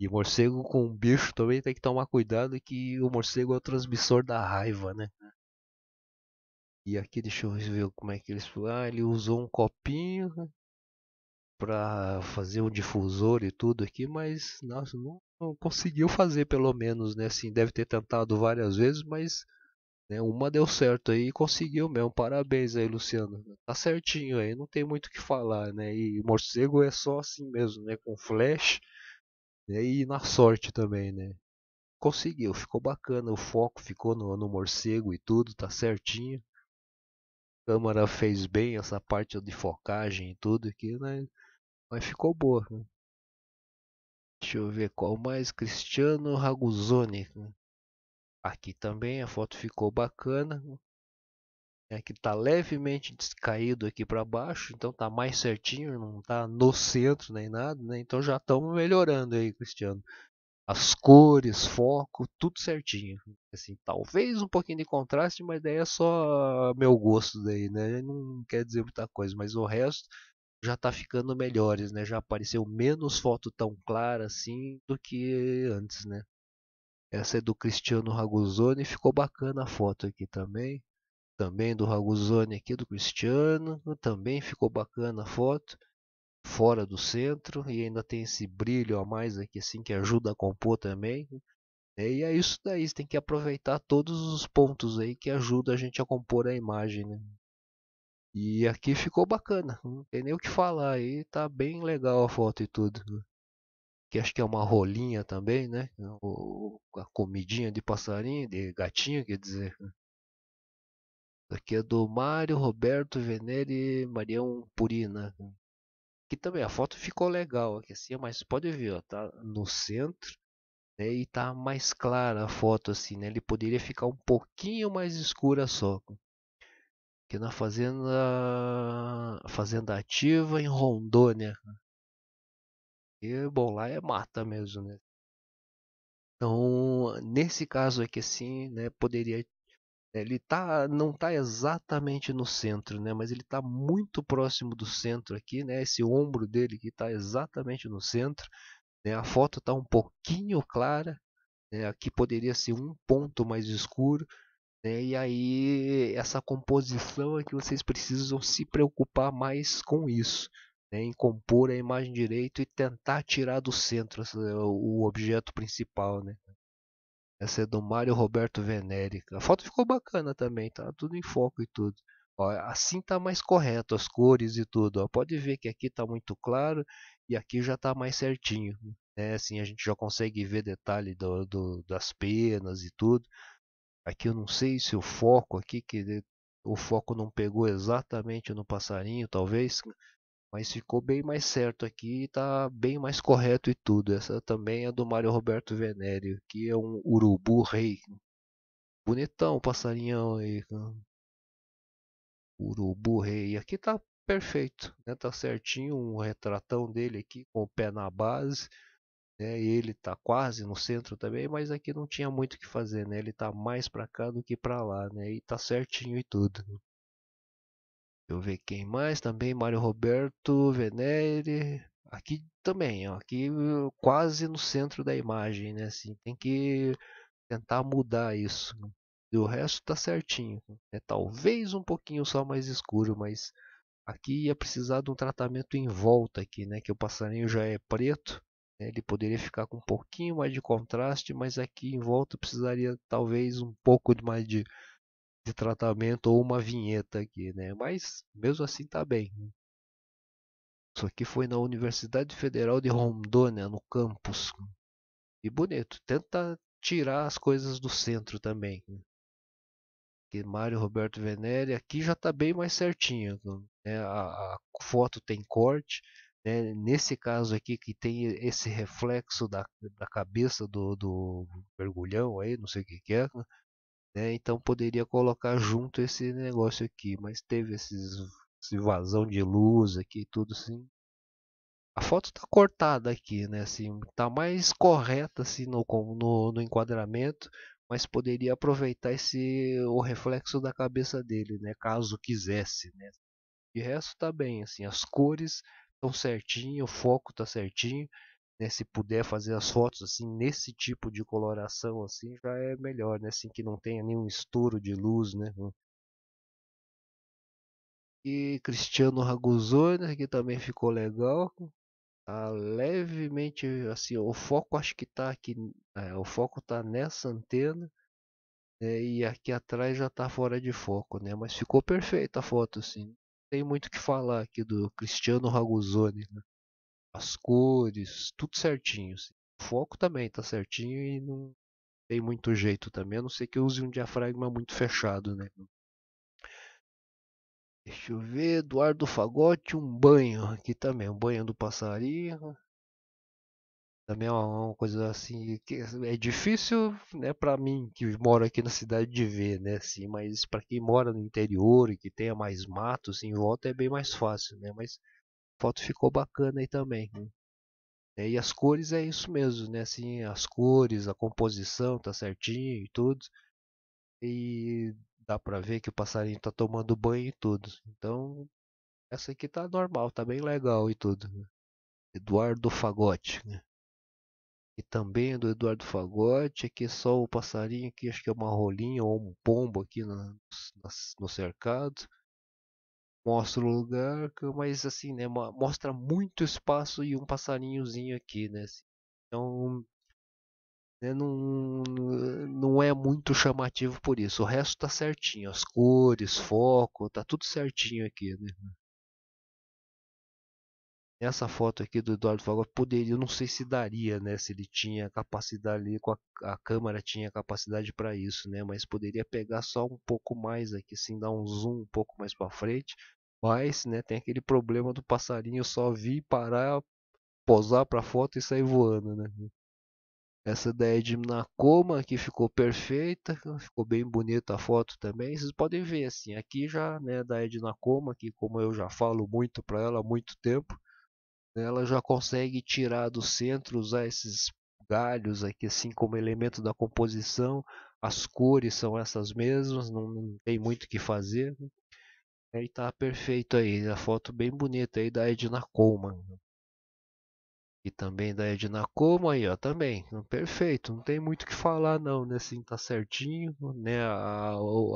E morcego com um bicho também tem que tomar cuidado que o morcego é o transmissor da raiva, né? E aqui deixa eu ver como é que eles. Ah, ele usou um copinho para fazer um difusor e tudo aqui, mas nossa, não, não, conseguiu fazer pelo menos, né? Assim, deve ter tentado várias vezes, mas né, uma deu certo aí e conseguiu mesmo. Parabéns aí, Luciano. Tá certinho aí, não tem muito o que falar, né? E morcego é só assim mesmo, né? Com flash né? E na sorte também, né? Conseguiu, ficou bacana, o foco ficou no, no morcego e tudo, tá certinho. A câmera fez bem essa parte de focagem e tudo aqui, né? Mas ficou boa. Né? Deixa eu ver qual mais. Cristiano Raguzoni. Aqui também a foto ficou bacana é que está levemente descaído aqui para baixo, então está mais certinho, não está no centro nem nada, né? então já estamos melhorando aí, Cristiano. As cores, foco, tudo certinho. Assim, talvez um pouquinho de contraste, mas daí é só meu gosto daí, né? Não quer dizer muita coisa, mas o resto já está ficando melhores, né? Já apareceu menos foto tão clara assim do que antes, né? Essa é do Cristiano Raguzoni, ficou bacana a foto aqui também também do Raguzoni aqui do Cristiano, também ficou bacana a foto, fora do centro e ainda tem esse brilho a mais aqui assim que ajuda a compor também. É, e é isso daí, você tem que aproveitar todos os pontos aí que ajuda a gente a compor a imagem, né? E aqui ficou bacana, não tem nem o que falar aí, tá bem legal a foto e tudo. Que acho que é uma rolinha também, né? a comidinha de passarinho, de gatinho, quer dizer. Aqui é do Mário Roberto Venere Marião Purina. Né? Que também a foto ficou legal aqui assim, mas pode ver, ó, tá no centro, né, e tá mais clara a foto assim, né? Ele poderia ficar um pouquinho mais escura só. Que na fazenda fazenda ativa em Rondônia. Né? E bom, lá é mata mesmo, né? Então, nesse caso aqui assim, né, poderia é, ele tá, não está exatamente no centro, né? mas ele está muito próximo do centro aqui, né? esse ombro dele que está exatamente no centro. Né? A foto está um pouquinho clara, né? aqui poderia ser um ponto mais escuro. Né? E aí, essa composição é que vocês precisam se preocupar mais com isso. Né, em compor a imagem direito e tentar tirar do centro o objeto principal, né? Essa é do Mário Roberto Venere. A foto ficou bacana também, tá tudo em foco e tudo. Ó, assim tá mais correto as cores e tudo. Ó. Pode ver que aqui tá muito claro e aqui já tá mais certinho. Né? Assim a gente já consegue ver detalhe do, do, das penas e tudo. Aqui eu não sei se o foco aqui que o foco não pegou exatamente no passarinho, talvez. Mas ficou bem mais certo aqui e tá bem mais correto e tudo. Essa também é do Mário Roberto Venério, que é um urubu rei. Bonitão o passarinhão aí. Urubu rei. Aqui tá perfeito, né? Tá certinho um retratão dele aqui com o pé na base. Né? ele tá quase no centro também, mas aqui não tinha muito o que fazer, né? Ele tá mais para cá do que para lá, né? E tá certinho e tudo eu ver quem mais também, Mário Roberto Venere. Aqui também, ó, aqui uh, quase no centro da imagem, né? Assim, tem que tentar mudar isso. E o resto tá certinho. É talvez um pouquinho só mais escuro, mas aqui ia precisar de um tratamento em volta aqui, né? Que o passarinho já é preto. Né? Ele poderia ficar com um pouquinho mais de contraste, mas aqui em volta precisaria talvez um pouco mais de de tratamento ou uma vinheta aqui, né? Mas mesmo assim tá bem. Né? Isso aqui foi na Universidade Federal de Rondônia, no campus. E bonito. Tenta tirar as coisas do centro também. Né? Que Mário Roberto Venere aqui já tá bem mais certinho. Né? É, a, a foto tem corte. Né? Nesse caso aqui que tem esse reflexo da, da cabeça do, do mergulhão aí, não sei o que, que é. Né? né? Então poderia colocar junto esse negócio aqui, mas teve esses, esse vazão de luz aqui, tudo assim. A foto está cortada aqui, né? Assim, tá mais correta assim no, no, no enquadramento, mas poderia aproveitar esse o reflexo da cabeça dele, né? Caso quisesse, né? De resto tá bem, assim, as cores estão certinho, o foco tá certinho, né, se puder fazer as fotos assim nesse tipo de coloração assim já é melhor, né, assim que não tenha nenhum estouro de luz, né. né. E Cristiano Raguzoni que também ficou legal, tá levemente assim o foco acho que tá aqui, é, o foco tá nessa antena. É, e aqui atrás já está fora de foco, né? Mas ficou perfeita a foto, assim. tem muito o que falar aqui do Cristiano Raguzoni. Né? as cores, tudo certinho. Assim. O foco também tá certinho e não tem muito jeito também, a não ser que eu use um diafragma muito fechado, né? Deixa eu ver, Eduardo Fagote um banho aqui também, um banho do passarinho. Também é uma coisa assim que é difícil, né, para mim que moro aqui na cidade de ver, né, assim, mas para quem mora no interior e que tenha mais matos assim, em volta é bem mais fácil, né? Mas foto ficou bacana aí também. Né? É, e as cores é isso mesmo, né? Assim, as cores, a composição tá certinho e tudo. E dá pra ver que o passarinho tá tomando banho e tudo. Então, essa aqui tá normal, tá bem legal e tudo. Né? Eduardo Fagotti, né? E também é do Eduardo Fagotti, aqui é só o passarinho aqui, acho que é uma rolinha ou um pombo aqui no no cercado mostra o lugar, mas assim, né, mostra muito espaço e um passarinhozinho aqui, né? Assim. Então, né, não, não é muito chamativo por isso. O resto tá certinho, as cores, foco, tá tudo certinho aqui, né? Essa foto aqui do Eduardo Fagor poderia, eu não sei se daria, né? Se ele tinha capacidade ali, a, a câmera tinha capacidade para isso, né? Mas poderia pegar só um pouco mais aqui, sim, dar um zoom um pouco mais para frente mas, né, tem aquele problema do passarinho só vir parar, posar para foto e sair voando, né? Essa ideia de Nakoma que ficou perfeita, ficou bem bonita a foto também. Vocês podem ver assim, aqui já, né, da Edna Coma, que como eu já falo muito para ela há muito tempo, né, ela já consegue tirar do centro, usar esses galhos aqui assim como elemento da composição. As cores são essas mesmas, não, não tem muito o que fazer. Né? Aí tá perfeito aí, a foto bem bonita aí da Edna Coleman. E também da Edna Coleman aí, ó, também. Perfeito, não tem muito o que falar não, né? Assim, tá certinho, né? A,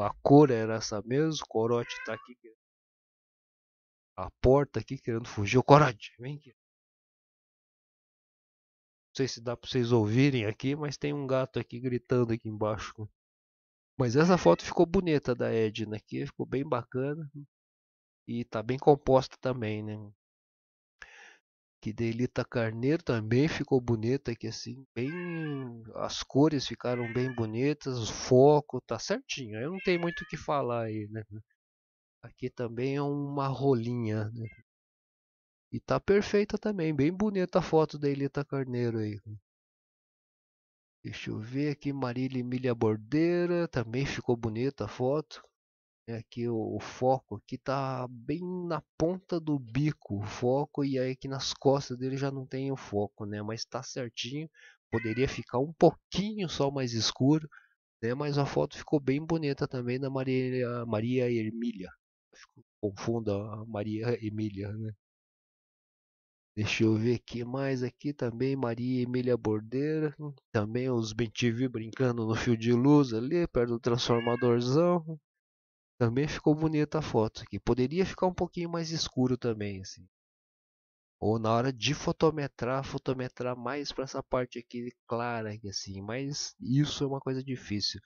a cor era essa mesmo, o corote tá aqui. A porta aqui querendo fugir. O corote, vem aqui. Não sei se dá para vocês ouvirem aqui, mas tem um gato aqui gritando aqui embaixo. Mas essa foto ficou bonita da Edna aqui, ficou bem bacana. E tá bem composta também, né? Que Delita Carneiro também ficou bonita aqui assim, bem as cores ficaram bem bonitas, o foco tá certinho. Eu não tenho muito o que falar aí, né? Aqui também é uma rolinha, né? E tá perfeita também, bem bonita a foto da Elita Carneiro aí. Deixa eu ver aqui, Marília Emília Bordeira, também ficou bonita a foto. Aqui é o, o, foco aqui tá bem na ponta do bico, o foco, e aí aqui nas costas dele já não tem o foco, né? Mas tá certinho, poderia ficar um pouquinho só mais escuro, né? Mas a foto ficou bem bonita também da Maria, Maria Emília. Confunda a Maria Emília, né? Deixa eu ver aqui mais aqui também, Maria Emília Bordeira, também os Bentivy brincando no fio de luz ali, perto do transformadorzão. Também ficou bonita a foto aqui. Poderia ficar um pouquinho mais escuro também, assim. Ou na hora de fotometrar, fotometrar mais para essa parte aqui clara, assim. Mas isso é uma coisa difícil.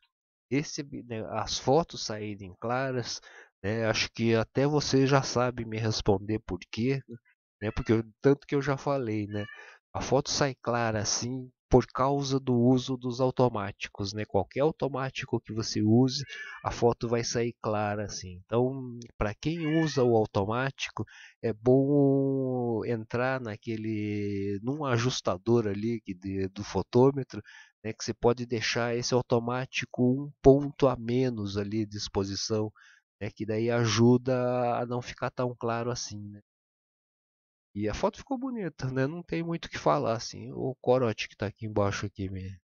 Esse, né, as fotos saírem claras, né, acho que até você já sabe me responder por quê. Né? né? Porque eu, tanto que eu já falei, né? A foto sai clara assim por causa do uso dos automáticos, né? Qualquer automático que você use, a foto vai sair clara assim. Então, para quem usa o automático, é bom entrar naquele num ajustador ali de, do fotômetro, né, que você pode deixar esse automático um ponto a menos ali de exposição, né, que daí ajuda a não ficar tão claro assim, né? E a foto ficou bonita, né? Não tem muito o que falar, assim. O corote que está aqui embaixo aqui me,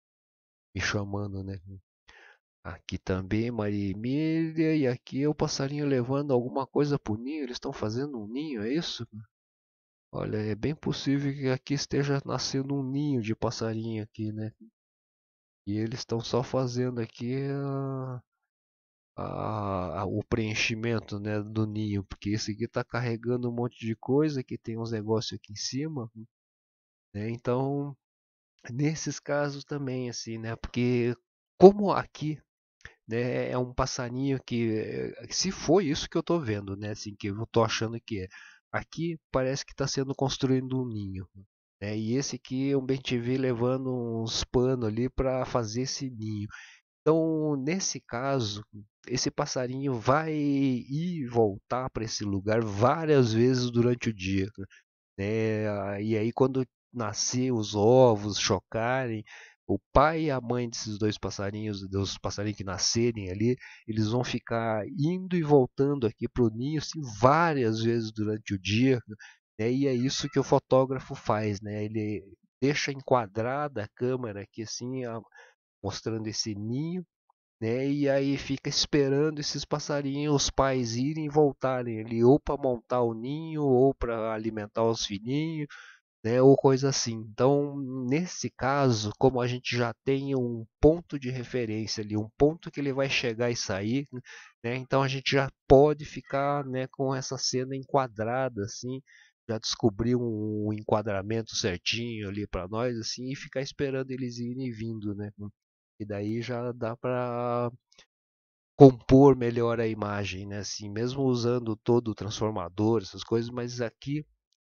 me chamando, né? Aqui também Maria Emília e aqui é o passarinho levando alguma coisa pro ninho. Eles estão fazendo um ninho, é isso? Olha, é bem possível que aqui esteja nascendo um ninho de passarinho aqui, né? E eles estão só fazendo aqui a, a, o preenchimento né, do ninho, porque esse aqui está carregando um monte de coisa que tem uns negócios aqui em cima. Né? Então, nesses casos também, assim, né? Porque como aqui né, é um passarinho que, se for isso que eu estou vendo, né? Assim, que eu estou achando que é. Aqui parece que está sendo construído um ninho. Né? E esse aqui é um bem levando uns panos ali para fazer esse ninho. Então, nesse caso, esse passarinho vai ir e voltar para esse lugar várias vezes durante o dia. Né? E aí, quando nascer os ovos, chocarem, o pai e a mãe desses dois passarinhos, dos passarinhos que nascerem ali, eles vão ficar indo e voltando aqui para o ninho assim, várias vezes durante o dia. Né? E é isso que o fotógrafo faz, né? ele deixa enquadrada a câmera aqui assim. A mostrando esse ninho, né? E aí fica esperando esses passarinhos, os pais irem e voltarem ali, ou para montar o ninho, ou para alimentar os filhinhos, né? Ou coisa assim. Então, nesse caso, como a gente já tem um ponto de referência ali, um ponto que ele vai chegar e sair, né? Então a gente já pode ficar, né? Com essa cena enquadrada assim já descobrir um enquadramento certinho ali para nós assim e ficar esperando eles irem e vindo, né? E daí já dá para compor melhor a imagem, né? Assim, mesmo usando todo o transformador, essas coisas, mas aqui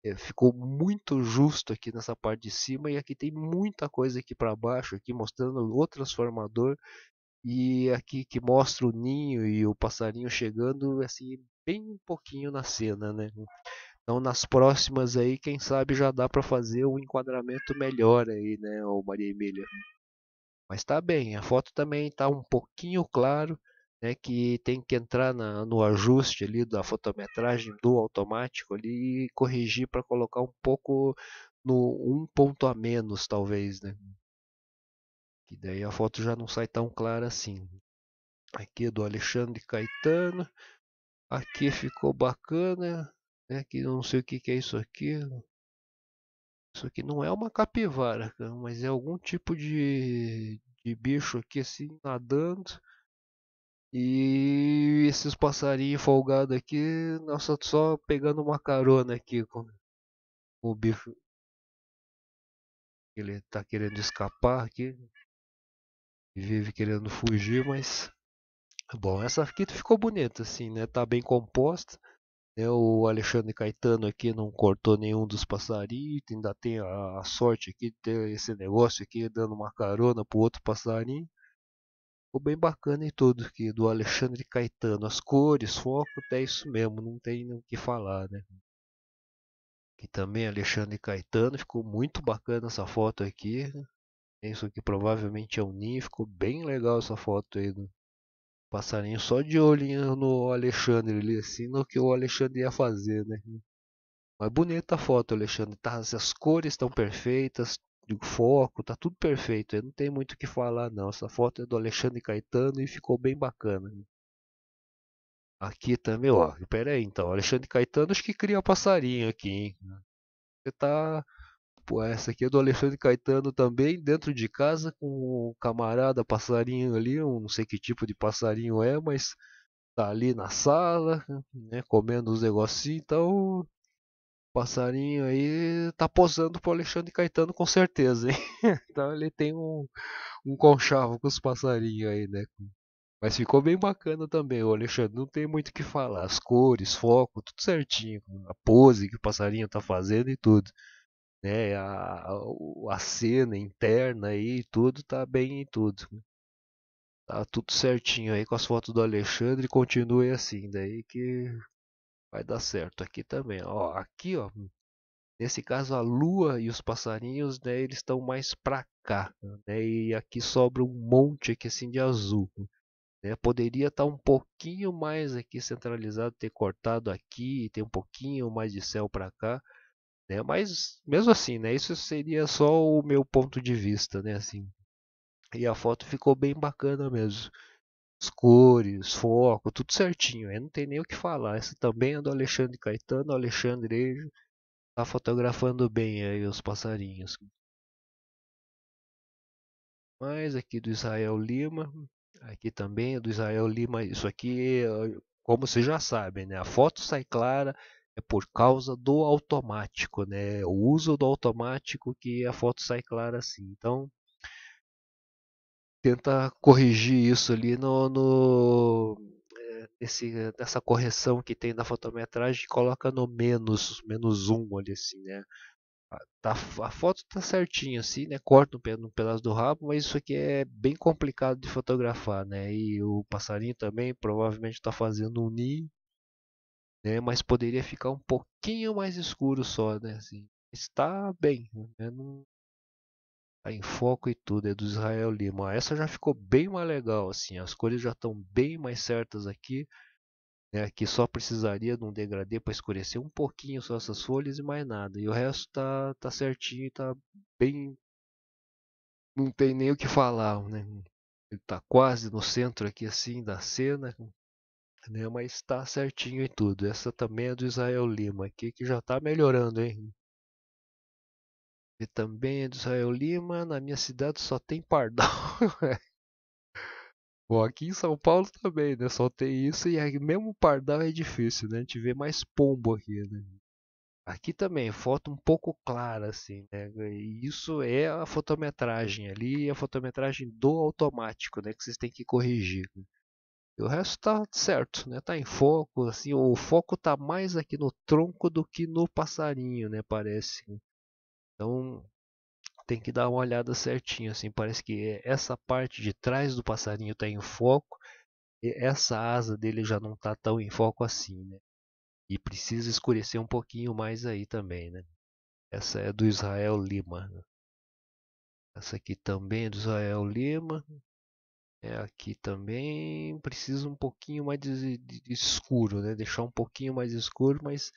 eh, ficou muito justo aqui nessa parte de cima e aqui tem muita coisa aqui para baixo, aqui mostrando o transformador e aqui que mostra o ninho e o passarinho chegando assim bem pouquinho na cena, né? Então nas próximas aí, quem sabe já dá para fazer um enquadramento melhor aí, né, Maria Emília? Mas está bem, a foto também está um pouquinho claro, né, que tem que entrar na, no ajuste ali da fotometragem do automático ali e corrigir para colocar um pouco no um ponto a menos talvez, né? Que daí a foto já não sai tão clara assim. Aqui é do Alexandre Caetano. Aqui ficou bacana, né? Que não sei o que, que é isso aqui. Isso aqui não é uma capivara, mas é algum tipo de, de bicho aqui assim, nadando. E esses passarinhos folgados aqui, nossa, só pegando uma carona aqui com o bicho. Ele tá querendo escapar aqui. Vive querendo fugir, mas. Bom, essa aqui ficou bonita assim, né? Tá bem composta. Né, o Alexandre Caetano aqui não cortou nenhum dos passarinhos, ainda tem a, a sorte aqui de ter esse negócio aqui dando uma carona pro outro passarinho. Ficou bem bacana e tudo aqui do Alexandre Caetano. As cores, foco, até isso mesmo, não tem o que falar, né? Aqui também Alexandre Caetano, ficou muito bacana essa foto aqui. Penso que provavelmente é um ninho, ficou bem legal essa foto aí do passarinho só de olhinho no Alexandre ali, assim, no que o Alexandre ia fazer, né? Mas bonita a foto, Alexandre. Tá, as cores estão perfeitas, o foco, tá tudo perfeito. Não tem muito o que falar, não. Essa foto é do Alexandre Caetano e ficou bem bacana. Né? Aqui também, ó. Pera aí, então. Alexandre Caetano acho que cria passarinho aqui, hein? Você tá Pô, essa aqui é do Alexandre Caetano também, dentro de casa, com o camarada passarinho ali, um não sei que tipo de passarinho é, mas tá ali na sala, né, comendo os negocinhos, então passarinho aí tá posando pro Alexandre Caetano com certeza, hein? (laughs) então ele tem um, um conchavo com os passarinhos aí, né? Mas ficou bem bacana também, o Alexandre não tem muito o que falar, as cores, foco, tudo certinho, a pose que o passarinho tá fazendo e tudo né? A, a cena interna e tudo tá bem e tudo. Né. Tá tudo certinho aí com as fotos do Alexandre, continue assim, daí que vai dar certo aqui também. Ó, aqui, ó, Nesse caso, a lua e os passarinhos, né, eles estão mais para cá, né, e aqui sobra um monte aqui assim de azul. Né, poderia estar tá um pouquinho mais aqui centralizado, ter cortado aqui, e ter um pouquinho mais de céu para cá, né? Mas mesmo assim, né? Isso seria só o meu ponto de vista, né? Assim. E a foto ficou bem bacana mesmo. As cores, foco, tudo certinho. não tem nem o que falar. Essa também é do Alexandre Caetano, Alexandre está fotografando bem aí os passarinhos. Mais aqui do Israel Lima. Aqui também é do Israel Lima. Isso aqui, como vocês já sabem, né? A foto sai clara, é por causa do automático, né? O uso do automático que a foto sai clara assim. Então, tenta corrigir isso ali no, no eh, esse, nessa correção que tem na fotometragem, coloca no menos, menos um ali assim, né? Ah, tá, a foto tá certinha assim, né? Corta um, um pedaço do rabo, mas isso aqui é bem complicado de fotografar, né? E o passarinho também provavelmente está fazendo um ninho né? Mas poderia ficar um pouquinho mais escuro só, né? Assim, está bem, né? Não tá em foco e tudo, é do Israel Lima. Essa já ficou bem mais legal, assim, as cores já estão bem mais certas aqui. Né, só precisaria de um degradê para escurecer um pouquinho só essas folhas e mais nada. E o resto tá, tá certinho, tá bem. Não tem nem o que falar, né? Ele tá quase no centro aqui assim da cena, né? Mas está certinho em tudo. Essa também é do Israel Lima aqui, que já está melhorando, hein? E também é do Israel Lima. Na minha cidade só tem pardal. (laughs) Né? Bom, aqui em São Paulo também, né? Só tem isso e aí, é mesmo pardal é difícil, né? A gente vê mais pombo aqui, né? Aqui também, foto um pouco clara, assim, né? E isso é a fotometragem ali, a fotometragem do automático, né? Que vocês têm que corrigir. Né? E o resto tá certo, né? Tá em foco, assim, o foco tá mais aqui no tronco do que no passarinho, né? Parece. Né? Então tem que dar uma olhada certinho, assim. Parece que essa parte de trás do passarinho tá em foco e essa asa dele já não tá tão em foco assim, né? E precisa escurecer um pouquinho mais aí também, né? Essa é do Israel Lima. Né? Essa aqui também é do Israel Lima. É, aqui também precisa um pouquinho mais de, de, de escuro, né? Deixar um pouquinho mais escuro, mas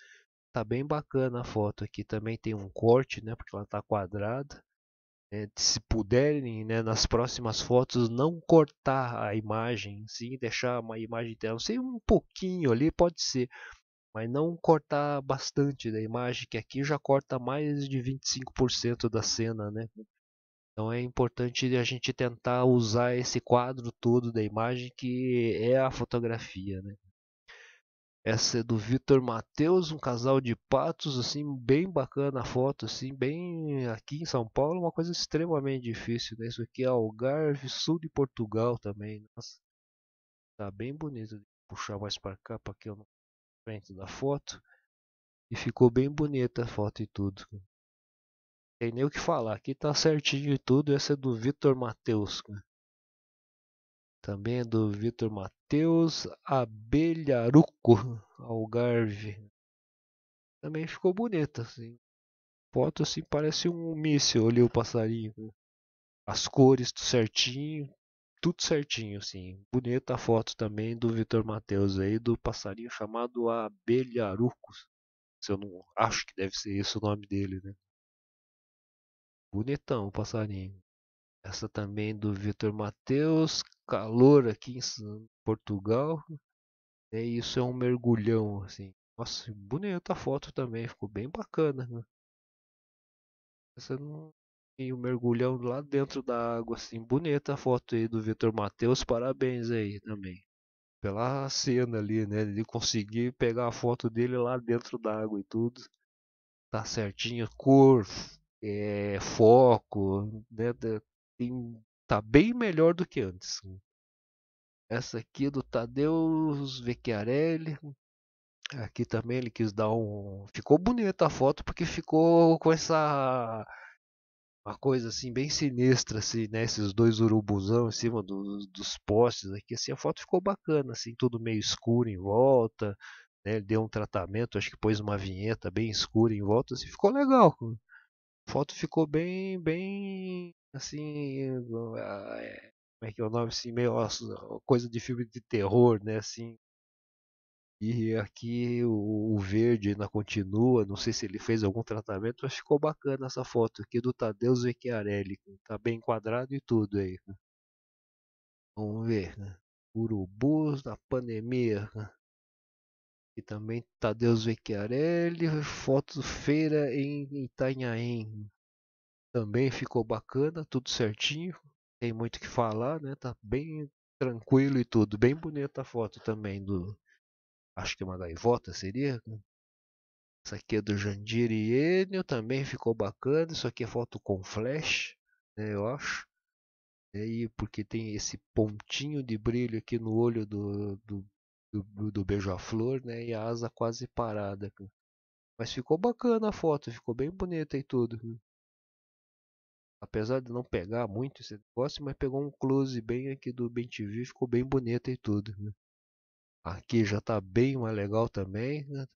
tá bem bacana a foto aqui. Também tem um corte, né? Porque ela tá quadrada. É, se puderem, né, nas próximas fotos, não cortar a imagem, sim, deixar uma imagem dela, sei um pouquinho ali, pode ser, mas não cortar bastante da imagem, que aqui já corta mais de 25% da cena, né? Então é importante a gente tentar usar esse quadro todo da imagem que é a fotografia, né? Essa é do Vitor Mateus, um casal de patos, assim, bem bacana a foto, assim, bem aqui em São Paulo, uma coisa extremamente difícil, né? Isso aqui é Algarve, sul de Portugal também, nossa. Tá bem bonito, puxar mais para cá, para que eu não frente da foto. E ficou bem bonita a foto e tudo. Tem nem o que falar. Aqui tá certinho e tudo. Essa é do Vitor Matheus. Também é do Vitor Matheus. Abelharuco Algarve. Também ficou bonita. Assim. Foto assim parece um míssil ali o passarinho. Né? As cores tudo certinho. Tudo certinho, assim. Bonita a foto também do Vitor Matheus aí, do passarinho chamado Abelharuco. Se eu não acho que deve ser esse o nome dele, né? Bonitão o passarinho. Essa também do Vitor Mateus, calor aqui em Portugal. E é, isso é um mergulhão assim. Nossa, bonita a foto também, ficou bem bacana. Né? Essa não e o mergulhão lá dentro da água assim, bonita a foto aí do Vitor Mateus, parabéns aí também. Pela cena ali, né, de conseguir pegar a foto dele lá dentro da água e tudo. Tá certinho, cor, é, foco, né? Tem, tá bem melhor do que antes. Essa aqui é do Tadeus Vecchiarelli. Aqui também ele quis dar um. Ficou bonita a foto porque ficou com essa. Uma coisa assim, bem sinistra, assim, né? Esses dois urubuzão em cima do, dos postes aqui. Assim, a foto ficou bacana, assim, tudo meio escuro em volta. Né? Ele deu um tratamento, acho que pôs uma vinheta bem escura em volta, assim, ficou legal foto ficou bem, bem assim, eh, ah, eh, como é que é o nome assim, meio ah, coisa de filme de terror, né, assim. E aqui o, verde ainda continua, não sei se ele fez algum tratamento, mas ficou bacana essa foto aqui do Tadeu Vecchiarelli, tá bem enquadrado e tudo aí. Né. Vamos ver, né. Urubus na pandemia, né. E também Tadeu Vecchiarelli, foto feira em Itanhaém. Também ficou bacana, tudo certinho. Tem muito que falar, né? Tá bem tranquilo e tudo. Bem bonita a foto também do. Acho que é uma gaivota seria. Essa aqui é do Jandir e Enio, também ficou bacana. Isso aqui é foto com flash, né, eu acho. E aí, porque tem esse pontinho de brilho aqui no olho do, do do, do beija-flor, né? E a asa quase parada. Mas ficou bacana a foto, ficou bem bonita e tudo. Apesar de não pegar muito esse negócio, mas pegou um close bem aqui do BenTV, ficou bem bonita e tudo. Né. Aqui já tá bem mais legal também, né?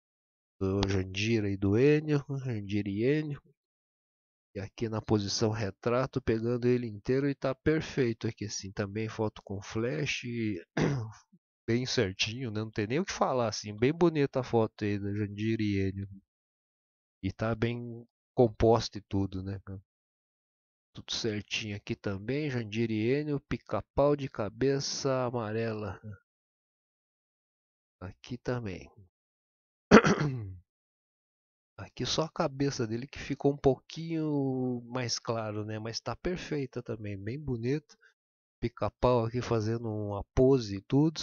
Do Jandira e do Enio, Jandira e Enio. E aqui na posição retrato, pegando ele inteiro e tá perfeito aqui assim. Também foto com flash, bem certinho, né? Não tem nem o que falar, assim. Bem bonita a foto aí da né, Jandir e ele. Né. E tá bem composto e tudo, né, tá. Tudo certinho aqui também. Jandir e Enio, pica-pau de cabeça amarela. Né. Aqui também. (clears throat) Aqui só a cabeça dele que ficou um pouquinho mais claro, né? Mas tá perfeita também, bem bonito. Pica-pau aqui fazendo uma pose e tudo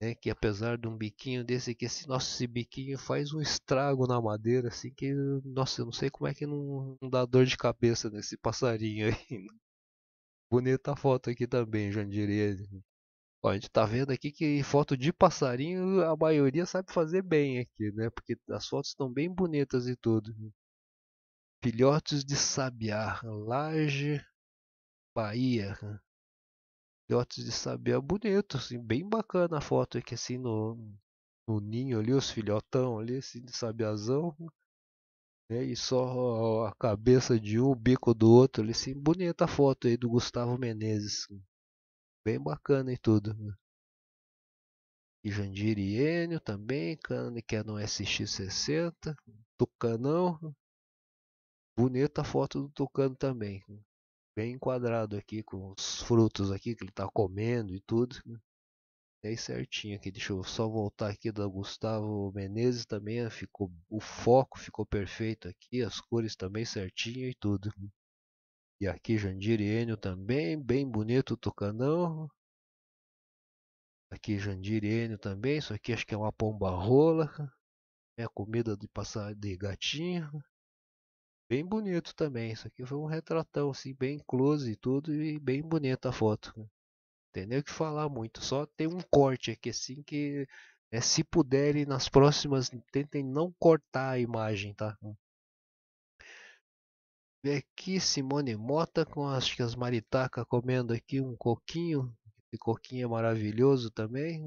né, que apesar de um biquinho desse aqui, esse, esse biquinho faz um estrago na madeira, assim que, nossa, eu não sei como é que não, não dá dor de cabeça nesse passarinho aí. Né? Bonita foto aqui também, Jandirei. Ó, a gente tá vendo aqui que foto de passarinho a maioria sabe fazer bem aqui, né? Porque as fotos estão bem bonitas e tudo. Filhotes de sabiá, Laje, Bahia filhotes de sabiá é bonito, assim, bem bacana a foto aqui assim no, no ninho ali, os filhotão ali, assim, de sabiazão. Né? E só a cabeça de um, o bico do outro ali, assim, bonita a foto aí do Gustavo Menezes. Assim, bem bacana e tudo. Né? E Jandir e Enio também, Cane que é no SX60, Tucanão. Bonita a foto do Tucano também bem enquadrado aqui com os frutos aqui que ele está comendo e tudo. É certinho aqui, deixa eu só voltar aqui da Gustavo Menezes também, ficou o foco ficou perfeito aqui, as cores também certinho e tudo. E aqui Jandir e Enio também, bem bonito o tucanão. Aqui Jandir e Enio também, isso aqui acho que é uma pomba rola. É comida de passar de gatinho. Bem bonito também. Isso aqui foi um retratão, assim, bem close e tudo, e bem bonita a foto. Né. Tem nem o que falar muito. Só tem um corte aqui, assim, que é, se puderem nas próximas, tentem não cortar a imagem, tá? Vê é aqui Simone Mota com as as maritacas comendo aqui um coquinho. Esse coquinho é maravilhoso também.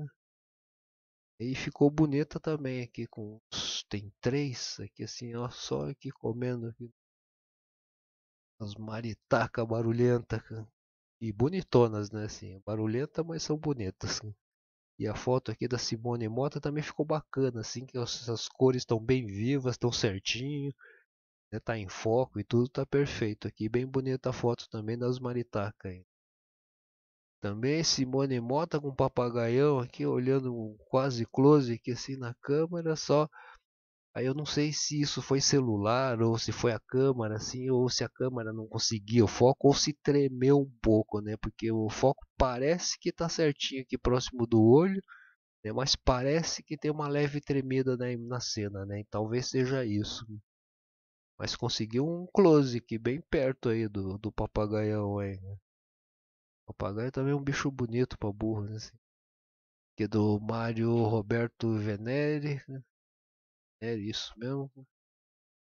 E ficou bonita também aqui com tem três aqui assim, ó, só aqui comendo aqui as maritaca barulhenta e bonitonas, né, assim, barulhenta, mas são bonitas. Assim. E a foto aqui da Simone Mota também ficou bacana, assim, que essas cores estão bem vivas, estão certinho, né, tá em foco e tudo tá perfeito aqui. Bem bonita a foto também das maritacas também. Simone Mota com um papagaião aqui, olhando quase close aqui assim na câmera, só. Aí eu não sei se isso foi celular ou se foi a câmera, assim, ou se a câmera não conseguia o foco ou se tremeu um pouco, né? Porque o foco parece que está certinho aqui próximo do olho, né? Mas parece que tem uma leve tremida né, na cena, né? E talvez seja isso. Mas conseguiu um close aqui bem perto aí do, do papagaião aí, né? Papagaio também é um bicho bonito pra burro, né? Assim. Que é do Mário Roberto Venere. Né? É isso mesmo.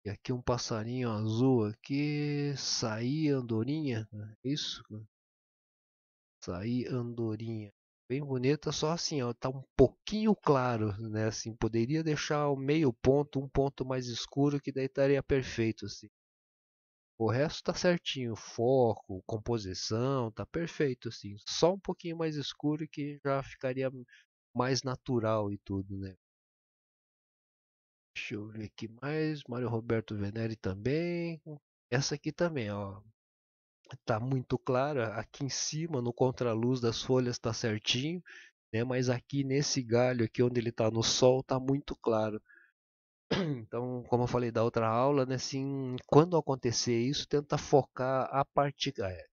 E aqui um passarinho azul aqui. Saí Andorinha. Né? É isso. Saí Andorinha. Bem bonita, só assim, ó, tá um pouquinho claro, né? Assim, poderia deixar o meio ponto, um ponto mais escuro, que daí estaria perfeito, assim. O resto tá certinho, foco, composição, tá perfeito assim. Só um pouquinho mais escuro que já ficaria mais natural e tudo, né? Deixa eu ver aqui mais. Mário Roberto Venere também. Essa aqui também, ó. Tá muito clara. Aqui em cima, no contraluz das folhas, tá certinho. Né? Mas aqui nesse galho aqui, onde ele tá no sol, tá muito claro. (clears throat) Então, como eu falei da outra aula, né, assim, quando acontecer isso, tenta focar a parte, eh,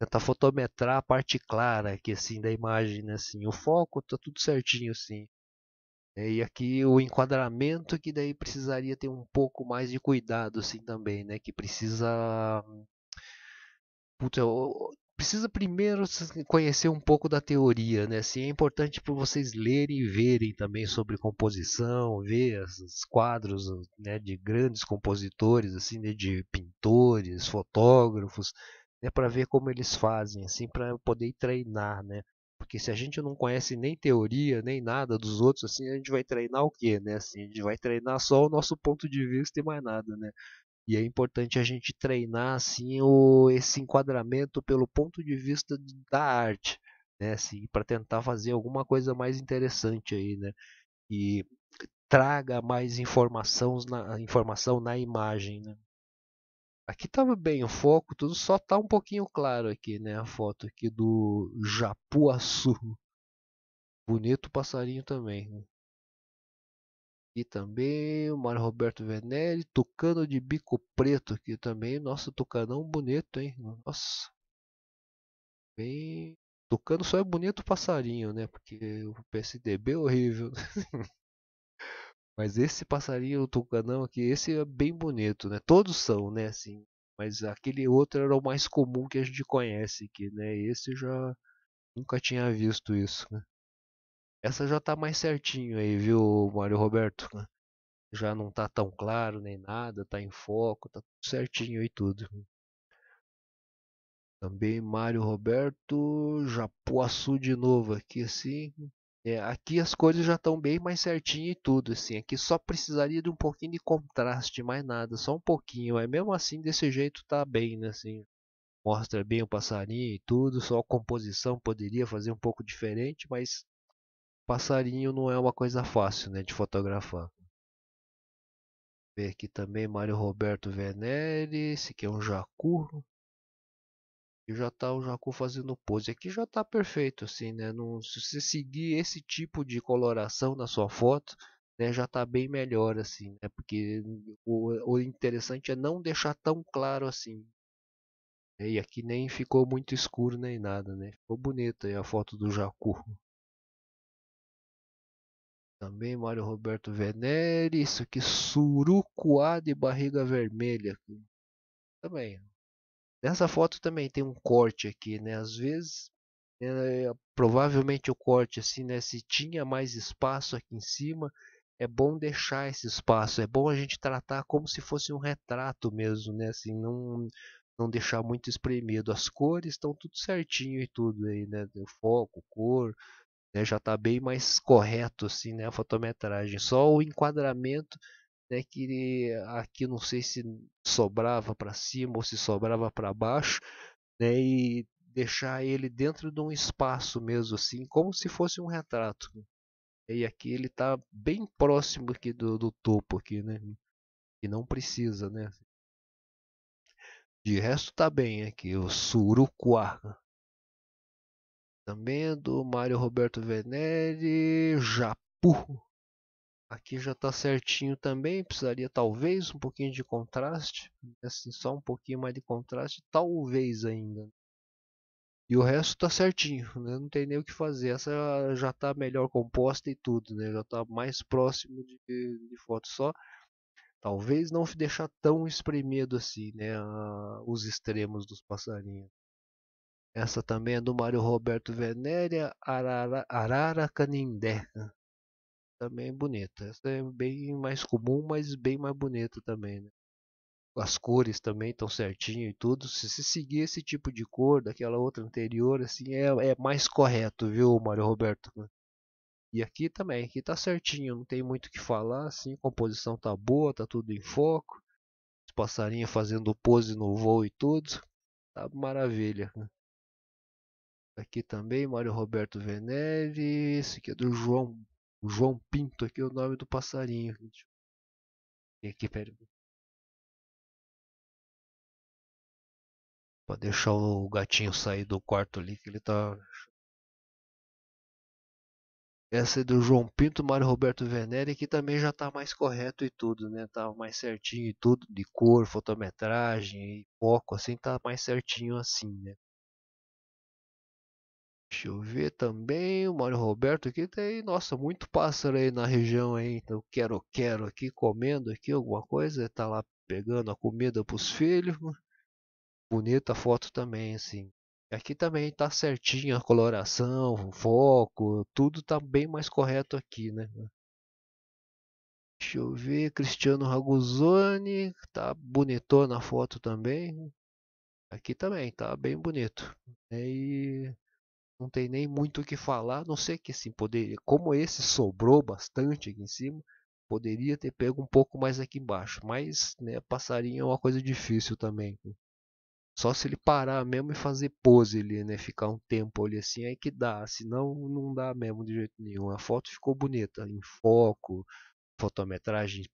é, fotometrar a parte clara aqui assim da imagem, né, assim, o foco tá tudo certinho assim. É, e aqui o enquadramento que daí precisaria ter um pouco mais de cuidado assim também, né, que precisa Puta, precisa primeiro conhecer um pouco da teoria, né? Assim, é importante para vocês lerem e verem também sobre composição, ver os quadros né, de grandes compositores, assim, né, de pintores, fotógrafos, né, para ver como eles fazem, assim, para poder treinar, né? Porque se a gente não conhece nem teoria, nem nada dos outros, assim, a gente vai treinar o quê, né? Assim, a gente vai treinar só o nosso ponto de vista e mais nada, né? E é importante a gente treinar assim o, esse enquadramento pelo ponto de vista da arte, né? Assim, para tentar fazer alguma coisa mais interessante aí, né? E traga mais informação na, informação na imagem, né? Aqui estava bem o foco, tudo só tá um pouquinho claro aqui, né? A foto aqui do Japuaçu. Bonito passarinho também. Né? E também o Mário Roberto Venelli, Tucano de Bico Preto, aqui também, nossa, Tucanão bonito, hein? Nossa. Bem. Tucano só é bonito passarinho, né? Porque o PSDB é horrível. (laughs) Mas esse passarinho, o tucanão aqui, esse é bem bonito, né? Todos são, né? Assim, mas aquele outro era o mais comum que a gente conhece aqui, né? Esse já nunca tinha visto isso, né? Essa já tá mais certinho aí, viu, Mário Roberto? Já não tá tão claro nem nada, tá em foco, tá certinho e tudo. Também Mário Roberto, Japuaçu de novo aqui assim. É, aqui as coisas já estão bem mais certinho e tudo assim. Aqui só precisaria de um pouquinho de contraste, mais nada, só um pouquinho. Mas mesmo assim desse jeito tá bem, né, assim. Mostra bem o passarinho e tudo, só a composição poderia fazer um pouco diferente, mas passarinho não é uma coisa fácil né, de fotografar. Ver aqui também Mário Roberto Venere, esse aqui é um jacu. E já tá o jacu fazendo pose. Aqui já tá perfeito assim, né? Não, se você seguir esse tipo de coloração na sua foto, né, já tá bem melhor assim, né? Porque o, o interessante é não deixar tão claro assim. E aqui nem ficou muito escuro nem nada, né? Ficou bonita a foto do jacu também, Mário Roberto Venere, isso aqui, Surucuá de Barriga Vermelha. Também. Nessa foto também tem um corte aqui, né? Às vezes, né, provavelmente o corte assim, né? Se tinha mais espaço aqui em cima, é bom deixar esse espaço. É bom a gente tratar como se fosse um retrato mesmo, né? Assim, não, não deixar muito espremido. As cores estão tudo certinho e tudo aí, né? O foco, cor, né, já está bem mais correto assim, né, a fotometragem. Só o enquadramento né, que aqui não sei se sobrava para cima ou se sobrava para baixo, né, e deixar ele dentro de um espaço mesmo assim, como se fosse um retrato. E aqui ele está bem próximo aqui do, do topo aqui, né? E não precisa, né? De resto está bem aqui, o surucuá também, do Mário Roberto Venere, Japu. Aqui já está certinho também, precisaria talvez um pouquinho de contraste, assim, só um pouquinho mais de contraste, talvez ainda. E o resto está certinho, né? não tem nem o que fazer. Essa já está melhor composta e tudo, né? já está mais próximo de, de foto só. Talvez não deixar tão espremido assim né? os extremos dos passarinhos. Essa também é do Mário Roberto Venéria Arara, Arara Canindé. Também é bonita. Essa é bem mais comum, mas bem mais bonita também. Né? As cores também estão certinho e tudo. Se, seguir esse tipo de cor daquela outra anterior, assim é, é mais correto, viu, Mário Roberto? E aqui também, aqui tá certinho, não tem muito o que falar, assim, a composição tá boa, tá tudo em foco. Os passarinhos fazendo pose no voo e tudo. Tá maravilha. Né? aqui também, Mário Roberto Venere, esse aqui é do João, João Pinto, aqui é o nome do passarinho. E aqui, pera. Pra deixar o gatinho sair do quarto ali, que ele tá... Essa é do João Pinto, Mário Roberto Venere, que também já tá mais correto e tudo, né? Tá mais certinho e tudo, de cor, fotometragem e foco, assim, tá mais certinho assim, né? Deixa eu ver também, o Mário Roberto aqui tem, tá nossa, muito pássaro aí na região aí, então tá quero, quero aqui, comendo aqui alguma coisa, tá lá pegando a comida para os filhos. Bonita foto também, assim. Aqui também tá certinho a coloração, o foco, tudo tá bem mais correto aqui, né? Deixa eu ver, Cristiano Raguzoni, tá bonitona a foto também. Aqui também tá bem bonito. E não tem nem muito o que falar, a não sei que assim, poderia, como esse sobrou bastante aqui em cima, poderia ter pego um pouco mais aqui embaixo, mas né, passarinho é uma coisa difícil também. Só se ele parar mesmo e fazer pose ali, né, ficar um tempo ali assim, aí que dá, senão não dá mesmo de jeito nenhum. A foto ficou bonita, em foco, fotometragem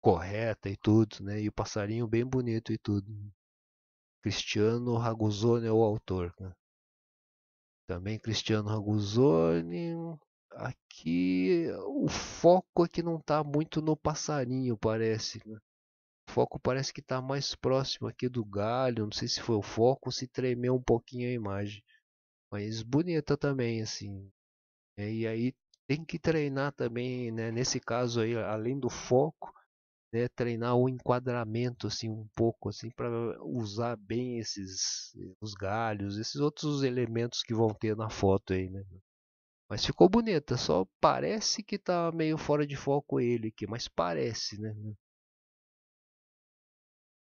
correta e tudo, né, e o passarinho bem bonito e tudo. Cristiano Raguzone é o autor, né? também Cristiano Raguzoni. Aqui o foco aqui é não está muito no passarinho, parece. Né? O foco parece que está mais próximo aqui do galho. Não sei se foi o foco ou se tremeu um pouquinho a imagem. Mas bonita também, assim. É, e aí tem que treinar também, né? Nesse caso aí, além do foco, né, treinar o enquadramento assim um pouco assim para usar bem esses eh, os galhos, esses outros elementos que vão ter na foto aí, né? Mas ficou bonita, só parece que tá meio fora de foco ele aqui, mas parece, né?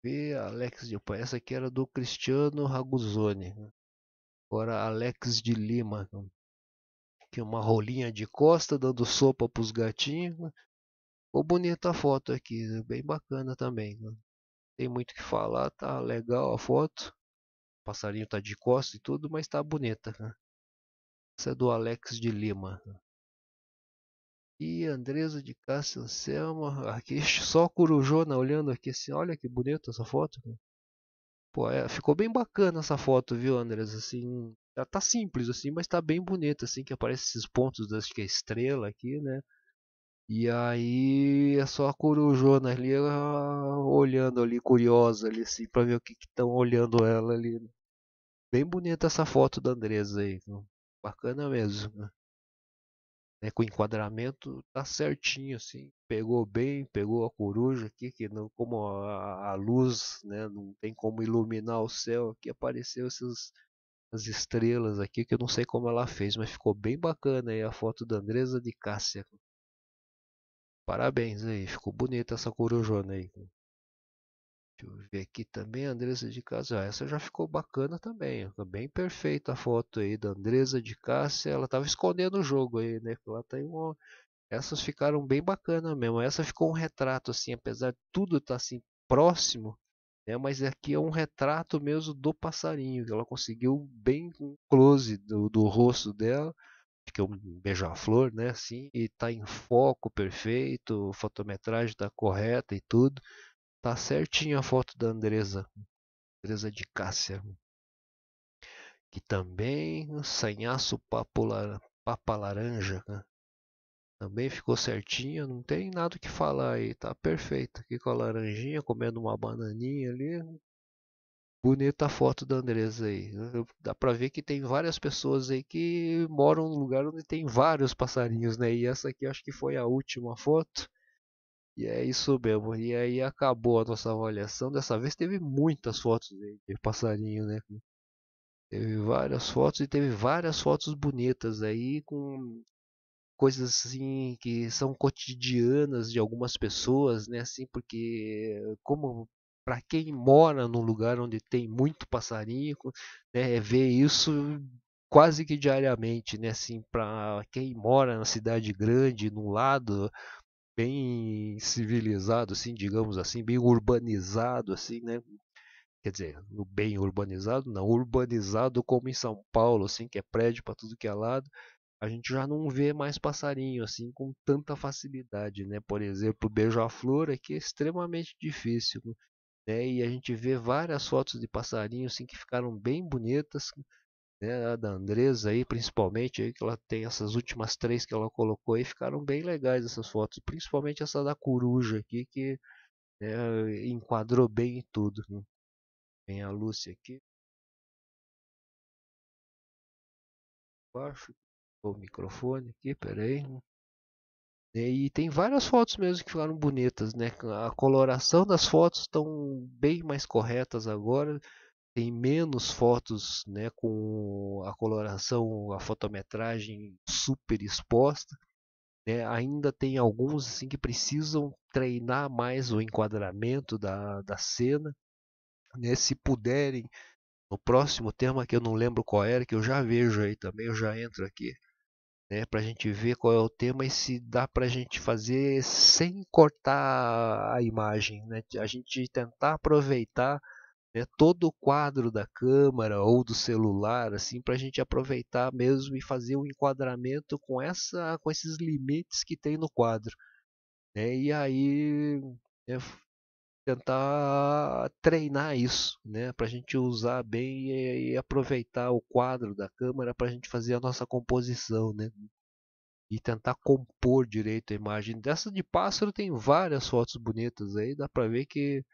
Vê Alex de Pai, essa aqui era do Cristiano Raguzoni né? Agora Alex de Lima, né? que uma rolinha de costa dando sopa para os gatinhos né? Ficou bonita a foto aqui, né, bem bacana também. Né? Tem muito o que falar, tá legal a foto. O passarinho tá de costas e tudo, mas tá bonita. Né? Essa é do Alex de Lima. Né. E Andresa de Cássio Selma, aqui (laughs) só corujona olhando aqui assim, olha que bonita essa foto. Né. Pô, é, ficou bem bacana essa foto, viu, Andresa? Assim, já tá simples assim, mas tá bem bonita assim, que aparece esses pontos acho que é estrela aqui, né? E aí é só a corujona ali olhando ali, curiosa ali, assim, pra ver o que estão olhando ela ali. Né. Bem bonita essa foto da Andresa aí. Bacana mesmo. Né? Né, com o enquadramento tá certinho assim pegou bem pegou a coruja aqui que não como a, a luz né não tem como iluminar o céu aqui apareceu essas as estrelas aqui que eu não sei como ela fez mas ficou bem bacana aí a foto da Andresa de Cássia né. Parabéns aí, ficou bonita essa corujona aí. Deixa eu ver aqui também a Andressa de Cássia. Ah, essa já ficou bacana também. Ó. Bem perfeita a foto aí da Andressa de Cássia. Ela tava escondendo o jogo aí, né? Ela tá em uma... Essas ficaram bem bacana mesmo. Essa ficou um retrato assim, apesar de tudo estar tá, assim próximo, né? Mas aqui é um retrato mesmo do passarinho. Ela conseguiu bem um close do, do rosto dela que é um beija-flor, né? Assim, e tá em foco perfeito, fotometragem tá correta e tudo. Tá certinho a foto da Andresa, Andresa de Cássia, que também o sanhaço papo, papa laranja, né? também ficou certinho, não tem nada que falar aí, tá perfeito. Aqui com a laranjinha, comendo uma bananinha ali, Bonita a foto da Andresa aí. Dá pra ver que tem várias pessoas aí que moram num lugar onde tem vários passarinhos, né? E essa aqui acho que foi a última foto. E é isso mesmo. E aí acabou a nossa avaliação. Dessa vez teve muitas fotos de passarinho, né? Teve várias fotos e teve várias fotos bonitas aí com coisas assim que são cotidianas de algumas pessoas, né? Assim, porque como para quem mora num lugar onde tem muito passarinho, né, é ver isso quase que diariamente, né, assim, para quem mora na cidade grande, num lado bem civilizado, assim, digamos assim, bem urbanizado, assim, né, quer dizer, bem urbanizado, não urbanizado como em São Paulo, assim, que é prédio para tudo que é lado, a gente já não vê mais passarinho assim com tanta facilidade, né? Por exemplo, beija-flor aqui é, é extremamente difícil. Né. Né? E a gente vê várias fotos de passarinhos assim, que ficaram bem bonitas. Né? A da Andresa aí, principalmente, aí, que ela tem essas últimas três que ela colocou e ficaram bem legais essas fotos, principalmente essa da coruja aqui, que né, enquadrou bem tudo. Né? Tem a Lúcia aqui. Baixo o microfone aqui, peraí. Né. E tem várias fotos mesmo que ficaram bonitas, né? A coloração das fotos estão bem mais corretas agora. Tem menos fotos, né, com a coloração, a fotometragem super exposta. Né? Ainda tem alguns assim que precisam treinar mais o enquadramento da, da cena. Né? Se puderem, no próximo tema que eu não lembro qual era, que eu já vejo aí também, eu já entro aqui né, para a gente ver qual é o tema e se dá para a gente fazer sem cortar a imagem, né, a gente tentar aproveitar né, todo o quadro da câmera ou do celular, assim, para a gente aproveitar mesmo e fazer um enquadramento com essa, com esses limites que tem no quadro, né, e aí né, tentar treinar isso, né, para a gente usar bem e, e, aproveitar o quadro da câmera para a gente fazer a nossa composição, né, e tentar compor direito a imagem. Dessa de pássaro tem várias fotos bonitas aí, dá para ver que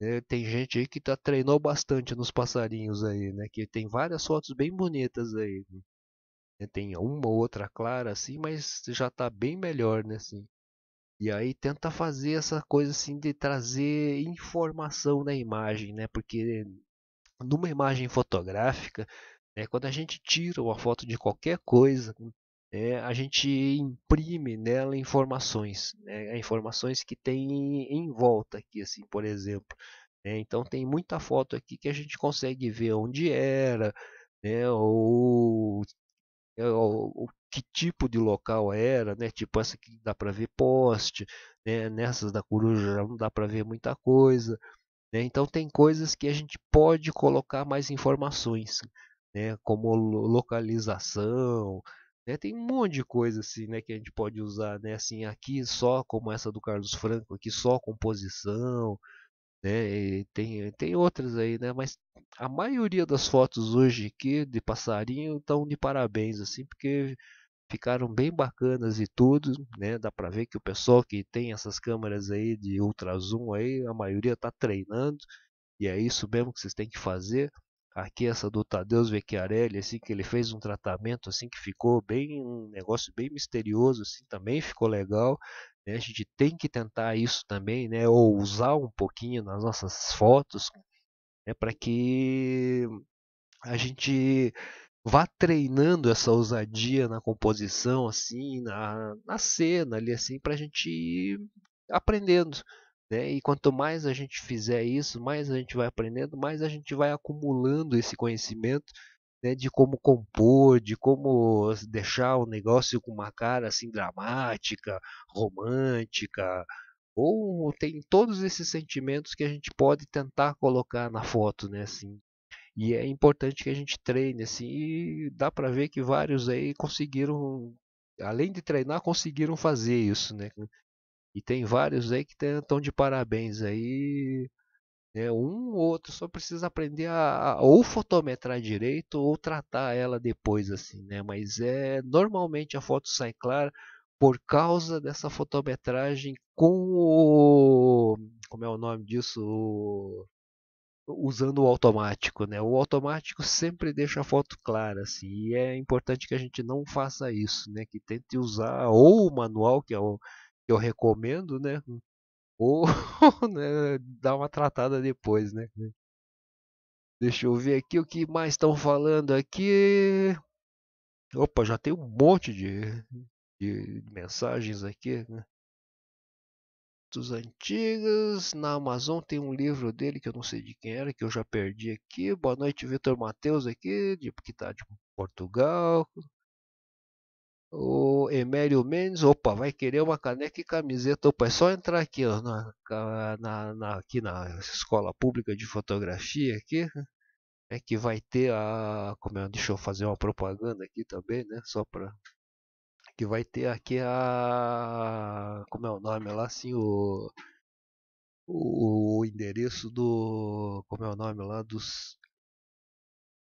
né, tem gente aí que tá treinou bastante nos passarinhos aí, né, que tem várias fotos bem bonitas aí. Né? Tem uma ou outra clara assim, mas já tá bem melhor, né, assim. E aí tenta fazer essa coisa assim de trazer informação na imagem, né? Porque numa imagem fotográfica, né, quando a gente tira uma foto de qualquer coisa, né, a gente imprime nela informações, né, informações que tem em volta aqui, assim, por exemplo. Né? Então tem muita foto aqui que a gente consegue ver onde era, né? Ou, ou, ou que tipo de local era, né? Tipo essa aqui dá para ver poste, né? Nessas da coruja já não dá para ver muita coisa, né? Então tem coisas que a gente pode colocar mais informações, né? Como localização, né? Tem um monte de coisa assim, né? Que a gente pode usar, né? Assim aqui só como essa do Carlos Franco, aqui só composição, né? E tem tem outras aí, né? Mas a maioria das fotos hoje aqui de passarinho estão de parabéns assim, porque ficaram bem bacanas e tudo, né? Dá para ver que o pessoal que tem essas câmeras aí de ultra zoom aí, a maioria tá treinando e é isso mesmo que vocês têm que fazer. Aqui essa do Tadeus Vecchiarelli, assim que ele fez um tratamento assim que ficou bem um negócio bem misterioso, assim também ficou legal. Né? A gente tem que tentar isso também, né? Ou usar um pouquinho nas nossas fotos, né? Para que a gente vá treinando essa ousadia na composição, assim, na, na cena ali, assim, para a gente ir aprendendo. Né? E quanto mais a gente fizer isso, mais a gente vai aprendendo, mais a gente vai acumulando esse conhecimento né, de como compor, de como deixar o negócio com uma cara assim dramática, romântica, ou tem todos esses sentimentos que a gente pode tentar colocar na foto, né, assim, e é importante que a gente treine assim, e dá para ver que vários aí conseguiram, além de treinar, conseguiram fazer isso, né? E tem vários aí que estão de parabéns aí. Né? Um ou outro só precisa aprender a, a, ou fotometrar direito ou tratar ela depois assim, né? Mas é normalmente a foto sai clara por causa dessa fotometragem com o como é o nome disso, o usando o automático, né? O automático sempre deixa a foto clara, assim, e é importante que a gente não faça isso, né? Que tente usar ou o manual que eu, é que eu recomendo, né? Ou (laughs) né, dar uma tratada depois, né? Deixa eu ver aqui o que mais estão falando aqui. Opa, já tem um monte de, de mensagens aqui. Né? dos antigos. Na Amazon tem um livro dele que eu não sei de quem era, que eu já perdi aqui. Boa noite, Vitor Matheus aqui, de, que está de Portugal. O Emério Mendes, opa, vai querer uma caneca e camiseta. Opa, é só entrar aqui, ó, na, na, na, aqui na escola pública de fotografia aqui. É que vai ter a. Como é, deixa eu fazer uma propaganda aqui também, né? Só para que vai ter aqui a. Como é o nome lá, assim? O, o, endereço do. Como é o nome lá? Dos.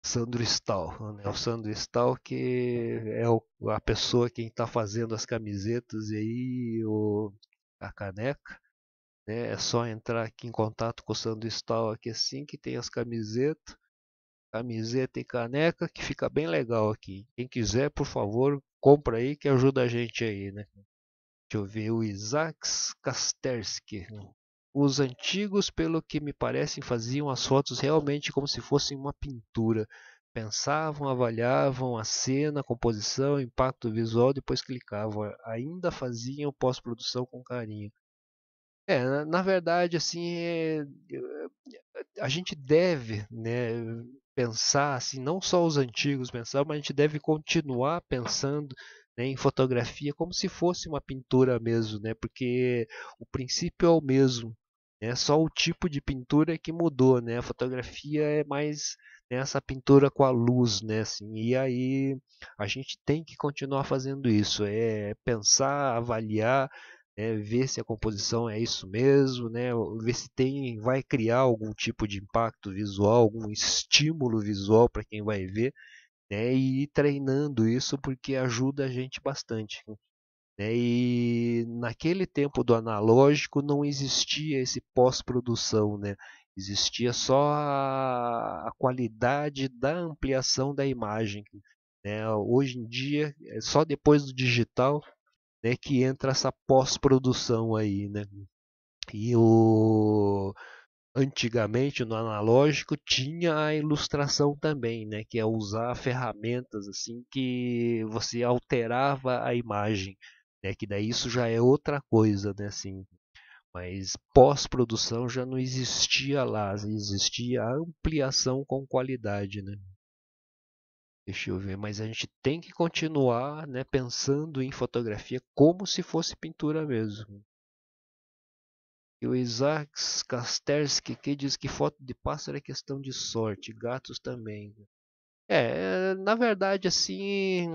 Sandro Stahl, né? É o Sandro Stahl que é o, a pessoa quem está fazendo as camisetas e aí o, a caneca, né? é só entrar aqui em contato com o Sandro Stahl aqui assim que tem as camisetas, camiseta e caneca que fica bem legal aqui. Quem quiser, por favor, compra aí que ajuda a gente aí, né? Deixa eu ver o Isaac Kasterski. Os antigos, pelo que me parecem, faziam as fotos realmente como se fossem uma pintura. Pensavam, avaliavam a cena, a composição, o impacto visual, depois clicavam. Ainda faziam pós-produção com carinho. É, na, na verdade, assim, é, é a gente deve, né, pensar, assim, não só os antigos pensar, mas a gente deve continuar pensando né, em fotografia como se fosse uma pintura mesmo, né, porque o princípio é o mesmo. É né, só o tipo de pintura é que mudou, né? A fotografia é mais né, essa pintura com a luz, né? Assim, e aí a gente tem que continuar fazendo isso, é pensar, avaliar, é ver se a composição é isso mesmo, né, ver se tem, vai criar algum tipo de impacto visual, algum estímulo visual para quem vai ver, né, e ir treinando isso porque ajuda a gente bastante. Né, e naquele tempo do analógico não existia esse pós-produção, né, existia só a, a qualidade da ampliação da imagem. Né, hoje em dia, é só depois do digital né, que entra essa pós-produção aí, né? E o antigamente no analógico tinha a ilustração também, né, que é usar ferramentas assim que você alterava a imagem, né, que daí isso já é outra coisa, né, assim. Mas pós-produção já não existia lá, existia ampliação com qualidade, né? Deixa eu ver, mas a gente tem que continuar né, pensando em fotografia como se fosse pintura mesmo. E o Isaac Kastersky que diz que foto de pássaro é questão de sorte, gatos também. É, na verdade, assim,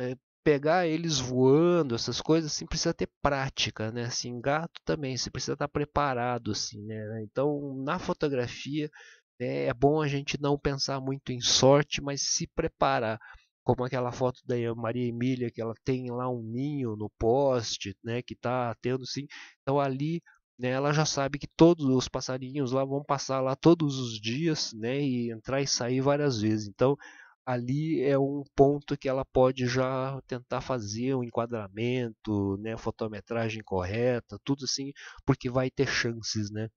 é, pegar eles voando, essas coisas, assim, precisa ter prática, né? Assim, gato também, você precisa estar preparado, assim, né? Então, na fotografia, é bom a gente não pensar muito em sorte, mas se preparar. Como aquela foto da Maria Emília, que ela tem lá um ninho no poste, né, que está tendo sim. Então ali né, ela já sabe que todos os passarinhos lá vão passar lá todos os dias né, e entrar e sair várias vezes. Então ali é um ponto que ela pode já tentar fazer um enquadramento, né, fotometragem correta, tudo assim, porque vai ter chances, né?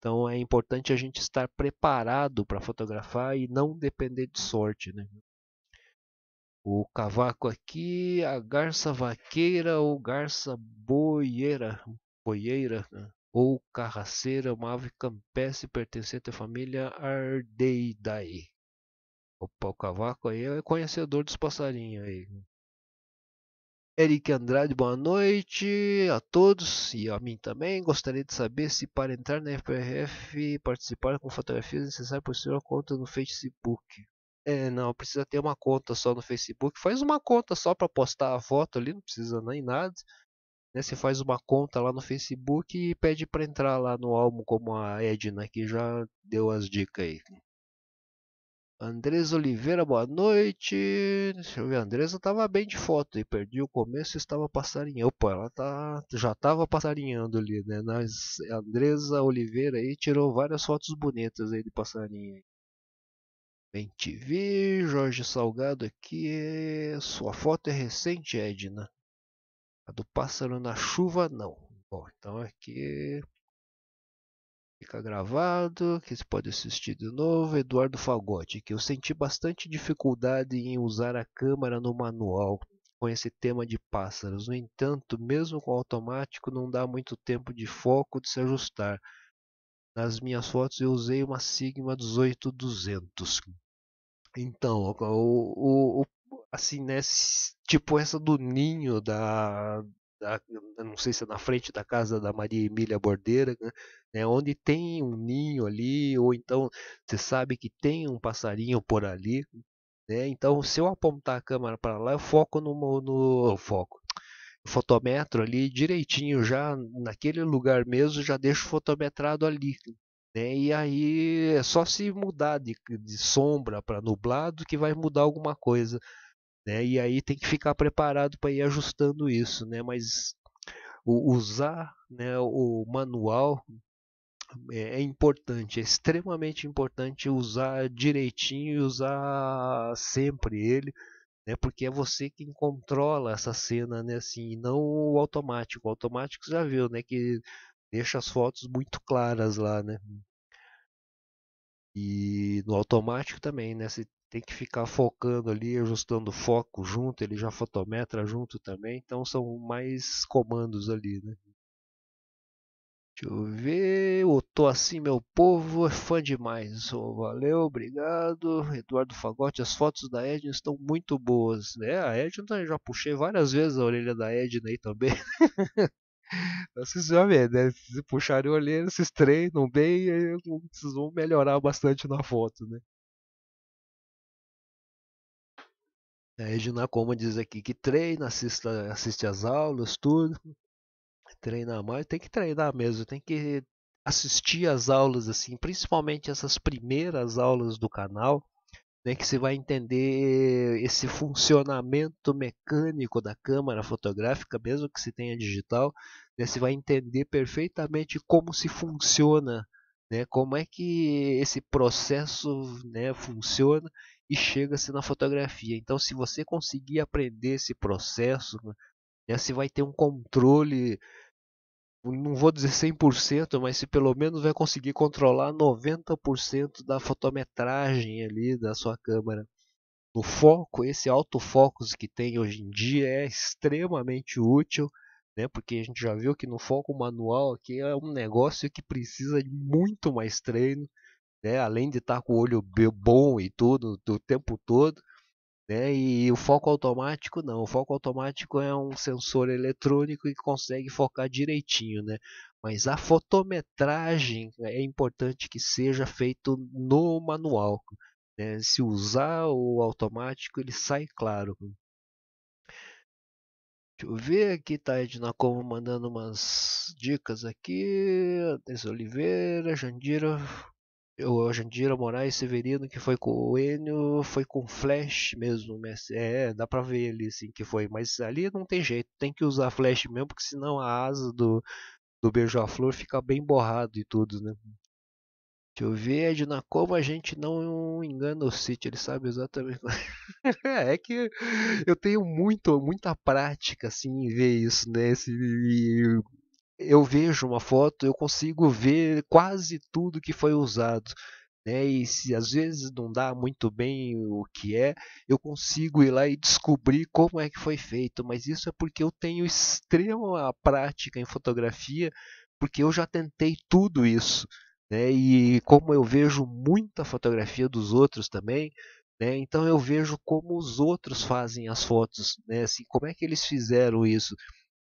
Então é importante a gente estar preparado para fotografar e não depender de sorte. Né? O cavaco aqui, a garça vaqueira ou garça boieira, boieira né? ou carraceira, uma ave campestre pertencente à família Ardeidae. Opa, o cavaco aí é conhecedor dos passarinhos aí. Né? Eric Andrade, boa noite a todos e a mim também. Gostaria de saber se para entrar na FRF participar com fotografias é necessário possuir uma conta no Facebook. É, não, precisa ter uma conta só no Facebook. Faz uma conta só para postar a foto ali, não precisa nem nada. Né? Você faz uma conta lá no Facebook e pede para entrar lá no álbum como a Edna que já deu as dicas aí. Andresa Oliveira, boa noite. Deixa eu ver, a Andresa estava bem de foto e perdi o começo estava passarinhando. Opa, ela tá, já estava passarinhando ali, né? Mas Andresa Oliveira aí tirou várias fotos bonitas aí de passarinho. Bem te vi Jorge Salgado aqui. Sua foto é recente, Edna. A do pássaro na chuva, não. Bom, então aqui fica gravado, que se pode assistir de novo, Eduardo Fagotti, que eu senti bastante dificuldade em usar a câmera no manual com esse tema de pássaros. No entanto, mesmo com automático, não dá muito tempo de foco de se ajustar. Nas minhas fotos eu usei uma Sigma 18200. Então, o, o, o assim, né, tipo essa do ninho da não sei se é na frente da casa da Maria Emília Bordeira, né, né, onde tem um ninho ali, ou então você sabe que tem um passarinho por ali. Né, então, se eu apontar a câmera para lá, eu foco no, no foco fotometro ali direitinho, já naquele lugar mesmo, já deixo fotometrado ali. Né? E aí é só se mudar de, de sombra para nublado que vai mudar alguma coisa. Né? E aí tem que ficar preparado para ir ajustando isso, né? Mas usar né, o manual é, é importante, é extremamente importante usar direitinho, usar sempre ele, né? Porque é você quem controla essa cena, né? Assim, não o automático. O automático já viu, né? Que deixa as fotos muito claras lá, né? E no automático também, né? tem que ficar focando ali, ajustando o foco junto, ele já fotometra junto também, então são mais comandos ali, né? Deixa eu ver, o Tô Assim Meu Povo é fã demais, oh, valeu, obrigado, Eduardo Fagotti, as fotos da Edna estão muito boas, né, a Edna, eu já puxei várias vezes a orelha da Edna aí também, (laughs) vocês já ver, né? Se puxarem a orelha, vocês treinam bem e vocês vão melhorar bastante na foto, né? A Regina Coma diz aqui que treina, assiste, assiste as aulas, tudo. Treinar mais, tem que treinar mesmo, tem que assistir as aulas assim, principalmente essas primeiras aulas do canal, né, que você vai entender esse funcionamento mecânico da câmera fotográfica, mesmo que se tenha digital, né, você vai entender perfeitamente como se funciona, né, como é que esse processo né, funciona e chega-se assim na fotografia. Então, se você conseguir aprender esse processo, né, você vai ter um controle, não vou dizer 100%, mas se pelo menos vai conseguir controlar 90% da fotometragem ali da sua câmera. O foco, esse autofocus que tem hoje em dia é extremamente útil, né? Porque a gente já viu que no foco manual aqui é um negócio que precisa de muito mais treino né? Além de estar com o olho bom e tudo o tempo todo, né? E o foco automático não. O foco automático é um sensor eletrônico que consegue focar direitinho, né? Mas a fotometragem é importante que seja feito no manual. Né? Se usar o automático, ele sai claro. Deixa eu ver aqui, tá Edna como mandando umas dicas aqui. Tess Oliveira, Jandira, o Jandira Moraes Severino, que foi com o Enio, foi com Flash mesmo. é, dá pra ver ali assim que foi. Mas ali não tem jeito, tem que usar Flash mesmo, porque senão a asa do, do à flor fica bem borrado e tudo, né? Deixa eu ver, Edna, como a gente não engana o City, ele sabe exatamente. É. (laughs) é que eu tenho muito, muita prática assim, em ver isso, né? Esse, e, eu vejo uma foto, eu consigo ver quase tudo que foi usado. Né? E se às vezes não dá muito bem o que é, eu consigo ir lá e descobrir como é que foi feito. Mas isso é porque eu tenho extrema prática em fotografia, porque eu já tentei tudo isso. Né? E como eu vejo muita fotografia dos outros também, né? então eu vejo como os outros fazem as fotos, né? assim, como é que eles fizeram isso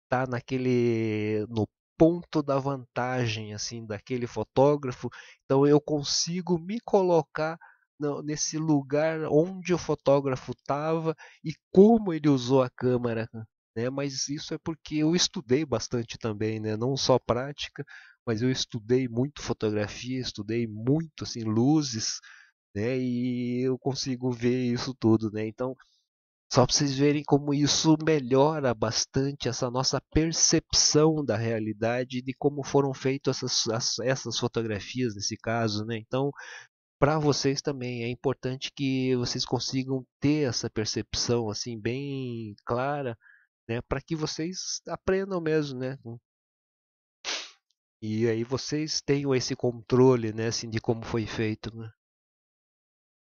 tá naquele no ponto da vantagem assim daquele fotógrafo. Então eu consigo me colocar nesse lugar onde o fotógrafo estava e como ele usou a câmera. Né? Mas isso é porque eu estudei bastante também, né? não só prática, mas eu estudei muito fotografia, estudei muito assim luzes, né? e eu consigo ver isso tudo. Né? Então só para vocês verem como isso melhora bastante essa nossa percepção da realidade de como foram feitas essas, essas fotografias nesse caso, né? Então, para vocês também é importante que vocês consigam ter essa percepção assim bem clara, né? Para que vocês aprendam mesmo, né? E aí vocês tenham esse controle, né? Assim, de como foi feito. Né?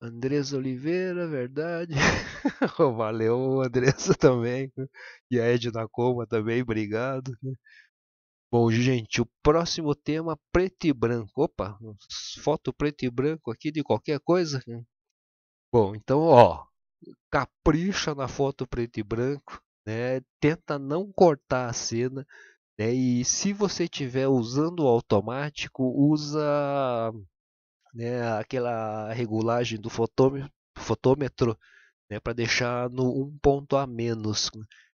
Andresa Oliveira, verdade. (laughs) Valeu, Andresa também. E a Edna Coma também, obrigado. Né? Bom, gente, o próximo tema preto e branco. Opa, foto preto e branco aqui de qualquer coisa. Né? Bom, então, ó, capricha na foto preto e branco, né? Tenta não cortar a cena, né? E se você estiver usando o automático, usa né, aquela regulagem do fotômetro, né, para deixar no um ponto a menos.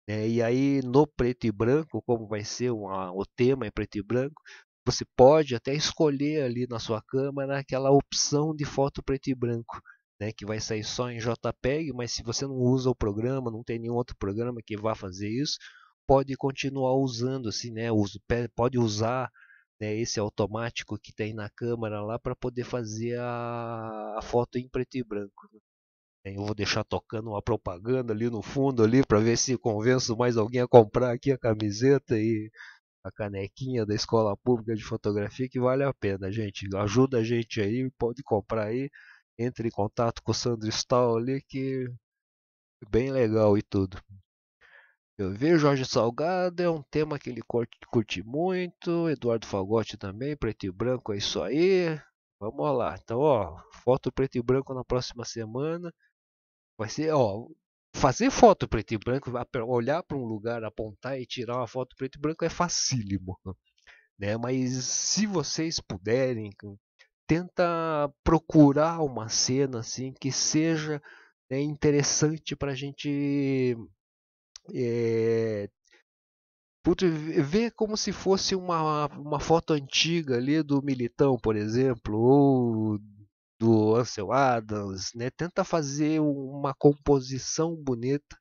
Né? E aí no preto e branco, como vai ser uma, o tema em preto e branco, você pode até escolher ali na sua câmera aquela opção de foto preto e branco. Né, que vai sair só em JPEG, mas se você não usa o programa, não tem nenhum outro programa que vá fazer isso, pode continuar usando, assim, né, pode usar né, esse automático que tem na câmera lá para poder fazer a, a, foto em preto e branco. Né. Eu vou deixar tocando uma propaganda ali no fundo ali para ver se convenço mais alguém a comprar aqui a camiseta e a canequinha da escola pública de fotografia que vale a pena, gente. Ajuda a gente aí, pode comprar aí, entre em contato com o Sandro Stahl ali que é bem legal e tudo. Eu vi Jorge Salgado, é um tema que ele curte, curte muito. Eduardo Fagotti também, preto e branco, é isso aí. Vamos lá. Então, ó, foto preto e branco na próxima semana. Vai ser, ó, fazer foto preto e branco, olhar para um lugar, apontar e tirar uma foto preto e branco é facílimo, (laughs) né? Mas se vocês puderem, tenta procurar uma cena assim que seja né, interessante para a gente é, Putz, vê como se fosse uma, uma foto antiga ali do Militão, por exemplo, ou do Ansel Adams, né? Tenta fazer uma composição bonita,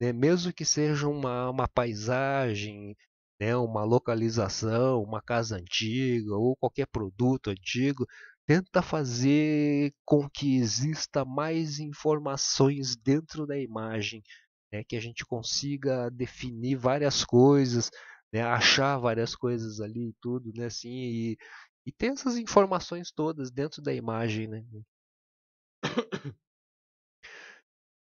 né? mesmo que seja uma, uma paisagem, né? uma localização, uma casa antiga ou qualquer produto antigo. Tenta fazer com que exista mais informações dentro da imagem né, que a gente consiga definir várias coisas, né, achar várias coisas ali e tudo, né, assim, e, e ter essas informações todas dentro da imagem, né.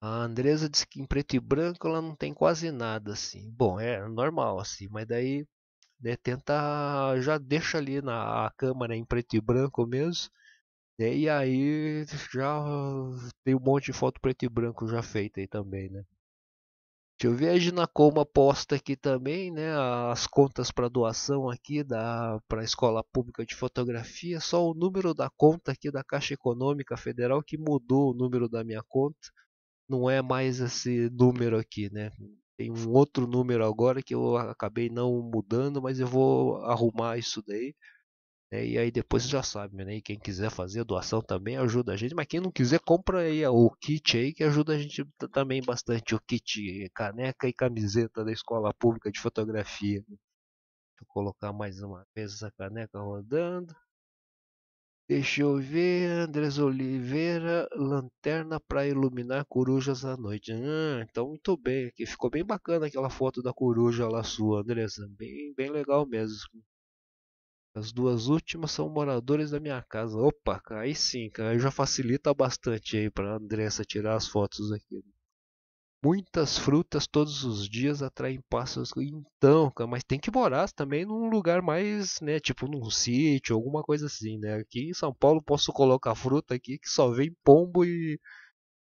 A Andresa disse que em preto e branco ela não tem quase nada assim. Bom, é normal assim, mas daí né, tenta já deixa ali na câmera em preto e branco mesmo. Né, e aí já tem um monte de foto preto e branco já feita aí também, né? Deixa eu ver, a Ginacoma posta aqui também, né? As contas para doação aqui da para a Escola Pública de Fotografia, só o número da conta aqui da Caixa Econômica Federal que mudou o número da minha conta. Não é mais esse número aqui, né? Tem um outro número agora que eu acabei não mudando, mas eu vou arrumar isso daí. Né, e aí depois você já sabe, né? E quem quiser fazer a doação também ajuda a gente, mas quem não quiser, compra aí o kit aí que ajuda a gente também bastante. O kit caneca e camiseta da Escola Pública de Fotografia. vou né. Deixa eu colocar mais uma vez essa caneca rodando. Deixa eu ver, Andres Oliveira, lanterna para iluminar corujas à noite. Ah, então muito bem, aqui ficou bem bacana aquela foto da coruja lá sua, Andressa, bem, bem legal mesmo. As duas últimas são moradores da minha casa. Opa, aí sim, aí já facilita bastante aí para a Andressa tirar as fotos aqui. Muitas frutas todos os dias atraem pássaros. Então, cara, mas tem que morar também num lugar mais, né, tipo num sítio, alguma coisa assim, né? Aqui em São Paulo posso colocar fruta aqui que só vem pombo e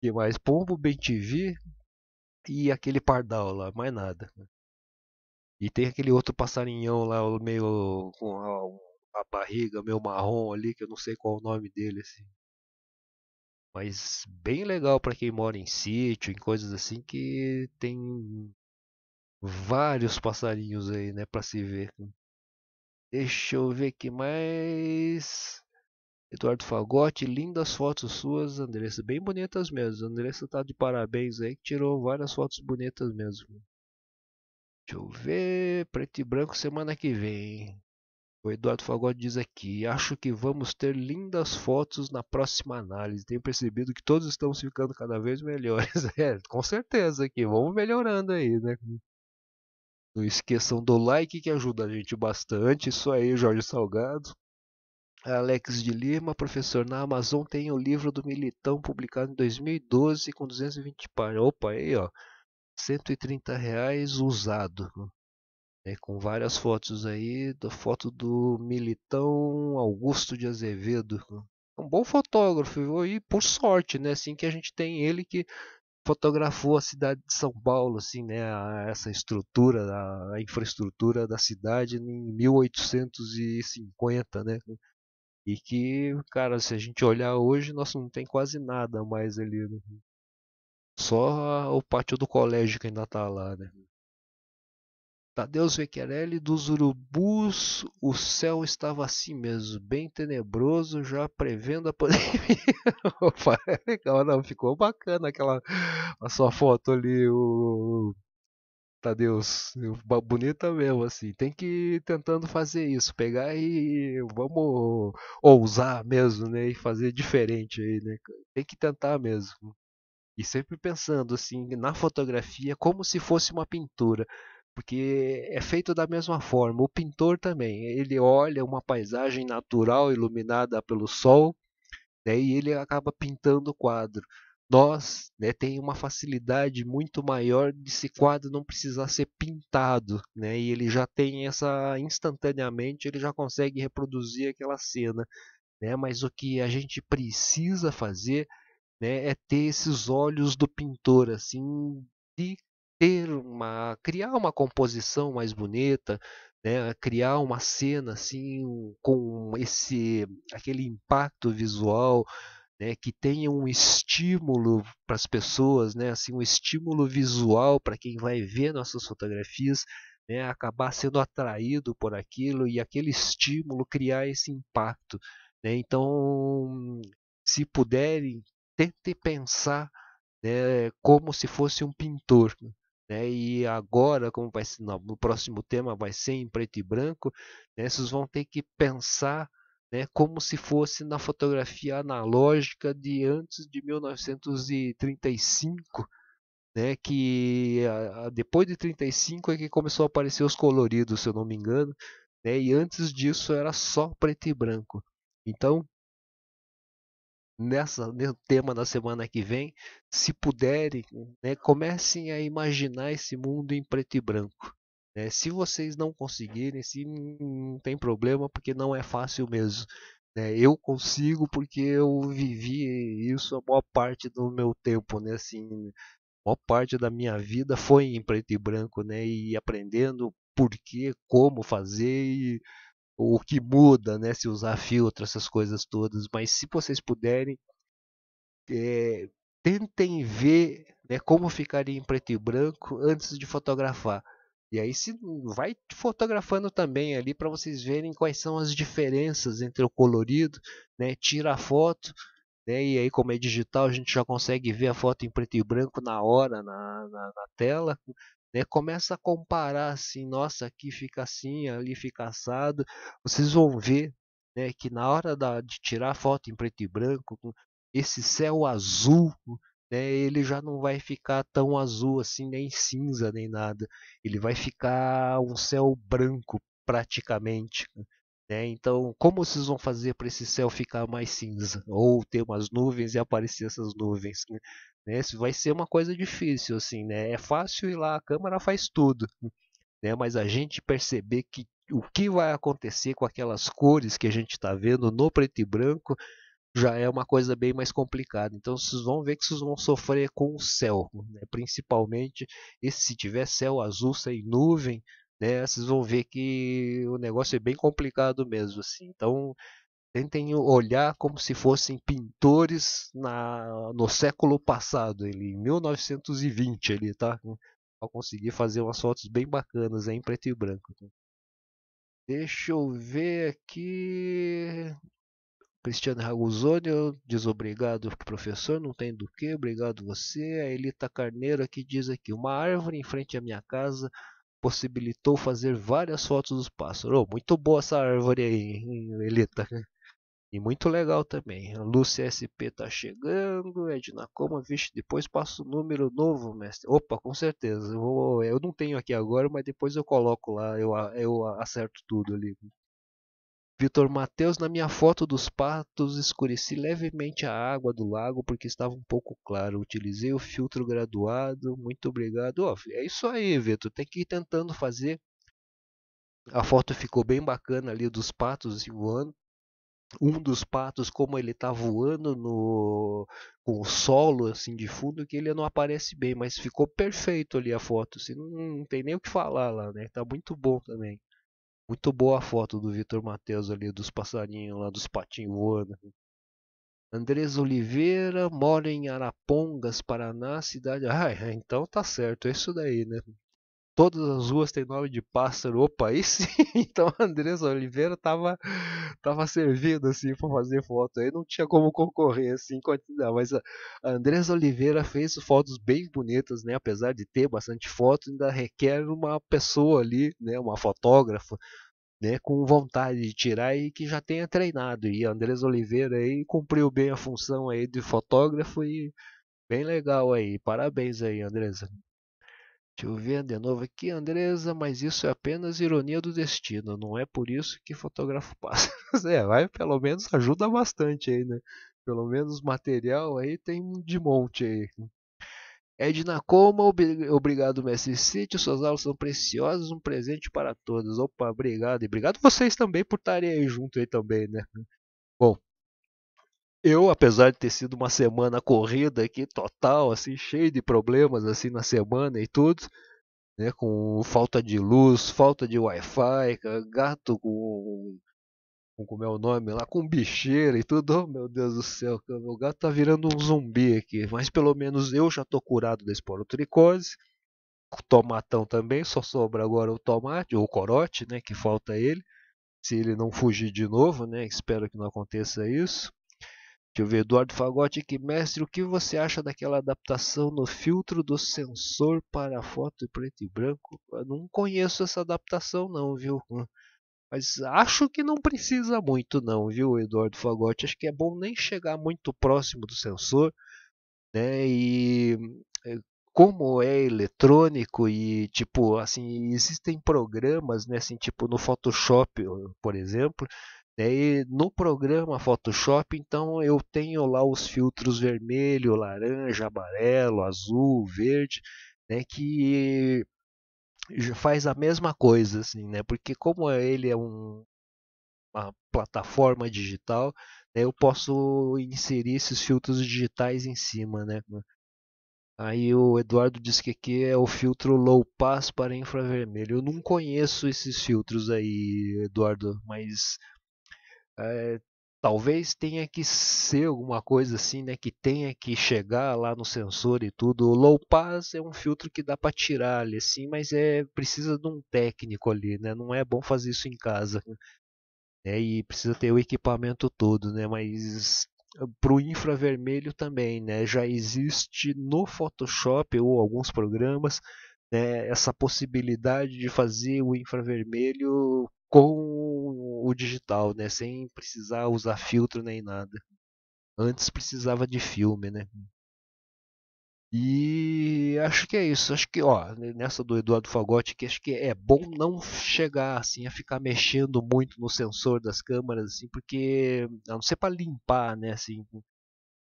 que mais pombo, bentivi e aquele pardal lá, mais nada. E tem aquele outro passarinhão lá, meio com a, a barriga meio marrom ali, que eu não sei qual é o nome dele, assim. Mas bem legal para quem mora em sítio, em coisas assim, que tem vários passarinhos aí, né, para se ver. Deixa eu ver aqui mais. Eduardo Fagotti, lindas fotos suas, Andressa. Bem bonitas mesmo. Andressa tá de parabéns aí, que tirou várias fotos bonitas mesmo. Deixa eu ver. Preto e branco semana que vem. O Eduardo Fagotti diz aqui: Acho que vamos ter lindas fotos na próxima análise. Tenho percebido que todos estamos ficando cada vez melhores. (laughs) É, com certeza que vamos melhorando aí, né? Não esqueçam do like que ajuda a gente bastante. Isso aí, Jorge Salgado. Alex de Lima, professor, na Amazon tem o livro do Militão publicado em 2012 com 220 páginas. Opa, aí ó. 130 reais usado. É, com várias fotos aí, da foto do Militão Augusto de Azevedo. É um bom fotógrafo, e por sorte, né? Assim que a gente tem ele que fotografou a cidade de São Paulo, assim, né? Essa estrutura, a infraestrutura da cidade em 1850, né? E que, cara, se a gente olhar hoje, nossa, não tem quase nada mais ali. Né? Só o pátio do colégio que ainda tá lá, né? Uhum. Tadeu Vecchiarelli dos Urubus, o céu estava assim mesmo, bem tenebroso, já prevendo a (laughs) pandemia. Opa, é (laughs) legal, não, ficou bacana aquela a sua foto ali, o Tadeus, bonita mesmo, assim. Tem que ir tentando fazer isso, pegar e vamos ousar mesmo, né? E fazer diferente aí, né? Tem que tentar mesmo. E sempre pensando assim na fotografia como se fosse uma pintura, porque é feito da mesma forma. O pintor também, ele olha uma paisagem natural iluminada pelo sol, né, e ele acaba pintando o quadro. Nós né, tem uma facilidade muito maior desse quadro não precisar ser pintado, né, e ele já tem essa instantaneamente, ele já consegue reproduzir aquela cena. Né, mas o que a gente precisa fazer né? É ter esses olhos do pintor, assim, de ter uma, criar uma composição mais bonita, né? Criar uma cena assim com esse aquele impacto visual. Né, que tenha um estímulo para as pessoas, né, assim, um estímulo visual para quem vai ver nossas fotografias, né, acabar sendo atraído por aquilo e aquele estímulo criar esse impacto. Né? Então, se puderem tente pensar né, como se fosse um pintor. Né? E agora, como vai ser, no próximo tema vai ser em preto e branco, né, vocês vão ter que pensar né, como se fosse na fotografia analógica de antes de 1935, né, que a, a, depois de 35 é que começou a aparecer os coloridos, se eu não me engano, né, e antes disso era só preto e branco. Então, nessa no né, tema da semana que vem, se puderem, né, comecem a imaginar esse mundo em preto e branco. Né? Se vocês não conseguirem, se não tem problema, porque não é fácil mesmo. Né? Eu consigo porque eu vivi isso a maior parte do meu tempo, né? Assim, a maior parte da minha vida foi em preto e branco, né? E aprendendo por que, como fazer e o que muda, né? Se usar filtro, essas coisas todas. Mas se vocês puderem, é, tentem ver né, como ficaria em preto e branco antes de fotografar. E aí se vai fotografando também ali para vocês verem quais são as diferenças entre o colorido, né? Tira a foto, né? E aí como é digital a gente já consegue ver a foto em preto e branco na hora na, na, na tela, né? Começa a comparar assim, nossa, aqui fica assim, ali fica assado. Vocês vão ver né, que na hora da, de tirar a foto em preto e branco, esse céu azul, né, ele já não vai ficar tão azul assim, nem cinza, nem nada. Ele vai ficar um céu branco praticamente. Né? Então, como vocês vão fazer para esse céu ficar mais cinza? Ou ter umas nuvens e aparecer essas nuvens? Né? Né? Isso vai ser uma coisa difícil, assim, né? É fácil ir lá, a câmera faz tudo, né? Mas a gente perceber que o que vai acontecer com aquelas cores que a gente está vendo no preto e branco já é uma coisa bem mais complicada. Então vocês vão ver que vocês vão sofrer com o céu, né? principalmente esse, se tiver céu azul sem nuvem, né? Vocês vão ver que o negócio é bem complicado mesmo. Assim. Então tentem olhar como se fossem pintores na, no século passado, ele, em 1920, ele tá ao conseguir fazer umas fotos bem bacanas em preto e branco. Tá? Deixa eu ver aqui. Cristiano Raguzoni, diz obrigado professor, não tem do que, obrigado você. A Elita Carneiro aqui diz aqui, uma árvore em frente à minha casa possibilitou fazer várias fotos dos pássaros. Oh, muito boa essa árvore aí, Elita. E muito legal também. A Lúcia SP tá chegando, Edna Coma, vixe, depois passa o número novo, mestre. Opa, com certeza. Eu, vou, eu não tenho aqui agora, mas depois eu coloco lá, eu, eu acerto tudo ali. Vitor Matheus na minha foto dos patos, escureci levemente a água do lago porque estava um pouco claro. Utilizei o filtro graduado. Muito obrigado. Oh, é isso aí, Vitor. Tem que ir tentando fazer. A foto ficou bem bacana ali dos patos voando um dos patos como ele tá voando no com o solo assim de fundo que ele não aparece bem, mas ficou perfeito ali a foto, assim, não, não tem nem o que falar lá, né? Tá muito bom também. Muito boa a foto do Vitor Matheus ali dos passarinhos lá dos patinhos voando. Andrés Oliveira mora em Arapongas, Paraná, cidade. Ah, então tá certo, é isso daí, né? todas as ruas têm nome de pássaro. Opa, aí sim. (laughs) Então a Andressa Oliveira tava, tava servida assim para fazer foto. Aí não tinha como concorrer assim, Mas a Andressa Oliveira fez fotos bem bonitas, né? Apesar de ter bastante foto, ainda requer uma pessoa ali, né? Uma fotógrafa. Né, com vontade de tirar e que já tenha treinado e a Andrés Oliveira aí cumpriu bem a função aí de fotógrafo e bem legal aí parabéns aí Andresa Deixa eu ver de novo aqui, Andresa, mas isso é apenas ironia do destino, não é por isso que fotografo (laughs) passa é, vai, pelo menos ajuda bastante aí, né? Pelo menos material aí tem de monte aí. Edna Coma, obrigado Mestre City, suas aulas são preciosas, um presente para todos. Opa, obrigado. E obrigado vocês também por estarem aí junto aí também, né? Bom, eu, apesar de ter sido uma semana corrida aqui, total, assim, cheio de problemas, assim, na semana e tudo, né, com falta de luz, falta de Wi-Fi, gato com, com, como é o nome lá, com bicheira e tudo, oh, meu Deus do céu, meu gato tá virando um zumbi aqui, mas pelo menos eu já tô curado da esporotricose, tomatão também, só sobra agora o tomate, ou o corote, né, que falta ele, se ele não fugir de novo, né, espero que não aconteça isso. Deixa eu ver, Eduardo Fagotti aqui, mestre, o que você acha daquela adaptação no filtro do sensor para foto preto e branco? Eu não conheço essa adaptação não, viu? Mas acho que não precisa muito não, viu, Eduardo Fagotti? Acho que é bom nem chegar muito próximo do sensor, né? E eh, como é eletrônico e tipo assim existem programas né assim tipo no Photoshop por exemplo e no programa Photoshop, então eu tenho lá os filtros vermelho, laranja, amarelo, azul, verde, né, que faz a mesma coisa, assim, né? Porque como ele é um, uma plataforma digital, né, eu posso inserir esses filtros digitais em cima, né? Aí o Eduardo diz que aqui é o filtro low pass para infravermelho. Eu não conheço esses filtros aí, Eduardo, mas é, talvez tenha que ser alguma coisa assim, né, que tenha que chegar lá no sensor e tudo. O low pass é um filtro que dá para tirar ali assim, mas é precisa de um técnico ali, né? Não é bom fazer isso em casa. Né? E precisa ter o equipamento todo, né? Mas ah, para o infravermelho também, né? Já existe no Photoshop ou alguns programas né, essa possibilidade de fazer o infravermelho com o digital, né? Sem precisar usar filtro nem nada. Antes precisava de filme, né? E acho que é isso. Acho que, ó, nessa do Eduardo Fagotti, que acho que é bom não chegar assim a ficar mexendo muito no sensor das câmeras, assim, porque a não ser para limpar, né, assim,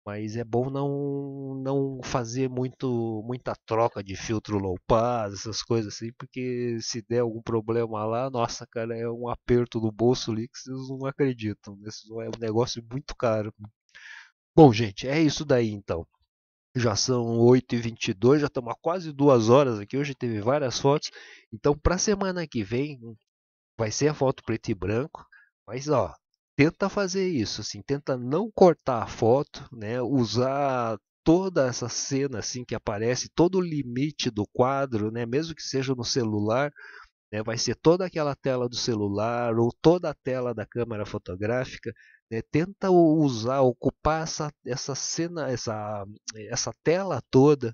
mas é bom não não fazer muito muita troca de filtro low pass, essas coisas assim, porque se der algum problema lá, nossa, cara, é um aperto no bolso ali que vocês não acreditam. esse né? é um negócio muito caro. Bom, gente, é isso daí então. Já são 8h22, já estamos quase duas horas aqui. Hoje teve várias fotos. Então, para a semana que vem, vai ser a foto preto e branco. Mas, ó, tenta fazer isso, assim, tenta não cortar a foto, né? Usar toda essa cena assim que aparece, todo o limite do quadro, né? Mesmo que seja no celular, né? Vai ser toda aquela tela do celular ou toda a tela da câmera fotográfica, né? Tenta usar, ocupar essa essa cena, essa essa tela toda.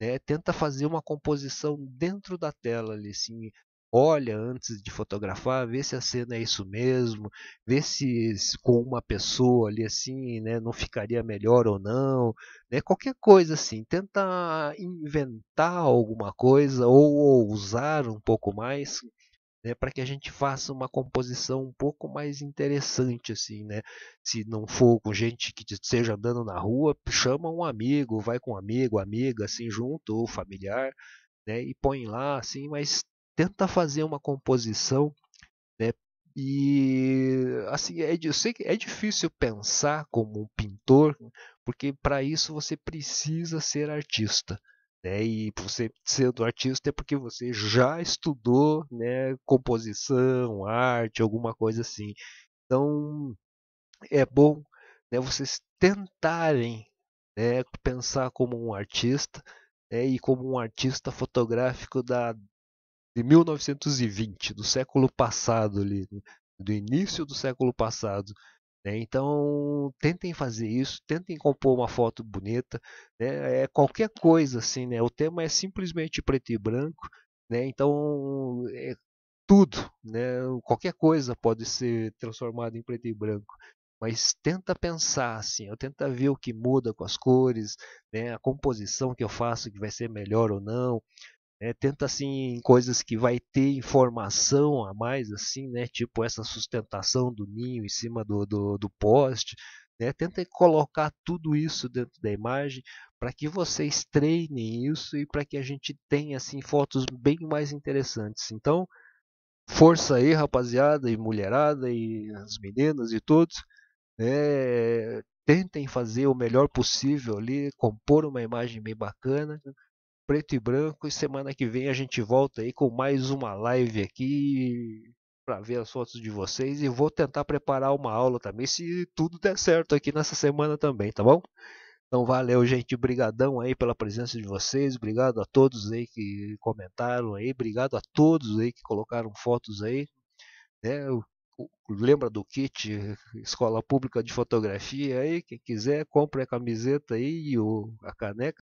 Né, tenta fazer uma composição dentro da tela ali, assim, olha antes de fotografar, vê se a cena é isso mesmo, vê se, com uma pessoa ali assim, né, não ficaria melhor ou não, né, qualquer coisa assim, tenta inventar alguma coisa ou ousar um pouco mais, né, para que a gente faça uma composição um pouco mais interessante assim, né? Se não for com gente que esteja andando na rua, chama um amigo, vai com um amigo, amiga assim junto ou familiar, né? E põe lá assim, mas tenta fazer uma composição, né? E assim, é, eu sei que é difícil pensar como um pintor, porque para isso você precisa ser artista. Né? E você sendo artista é porque você já estudou né, composição, arte, alguma coisa assim. Então é bom né, vocês tentarem né, pensar como um artista né, e como um artista fotográfico da, de 1920, do século passado ali, do início do século passado. Né? Então tentem fazer isso, tentem compor uma foto bonita, né? é qualquer coisa assim, né? O tema é simplesmente preto e branco, né? Então é tudo, né? Qualquer coisa pode ser transformada em preto e branco mas tenta pensar assim, eu tenta ver o que muda com as cores, né, a composição que eu faço que vai ser melhor ou não, é, né, tenta assim em coisas que vai ter informação a mais assim né tipo essa sustentação do ninho em cima do, do, do poste né tenta colocar tudo isso dentro da imagem para que vocês treinem isso e para que a gente tenha assim fotos bem mais interessantes então força aí rapaziada e mulherada e as meninas e todos né tentem fazer o melhor possível ali compor uma imagem bem bacana preto e branco. E semana que vem a gente volta aí com mais uma live aqui para ver as fotos de vocês. E vou tentar preparar uma aula também, se tudo der certo aqui nessa semana também, tá bom? Então valeu, gente. Brigadão aí pela presença de vocês. Obrigado a todos aí que comentaram aí. Obrigado a todos aí que colocaram fotos aí. Né? Lembra do kit Escola Pública de Fotografia aí? Quem quiser, compre a camiseta aí e a caneca.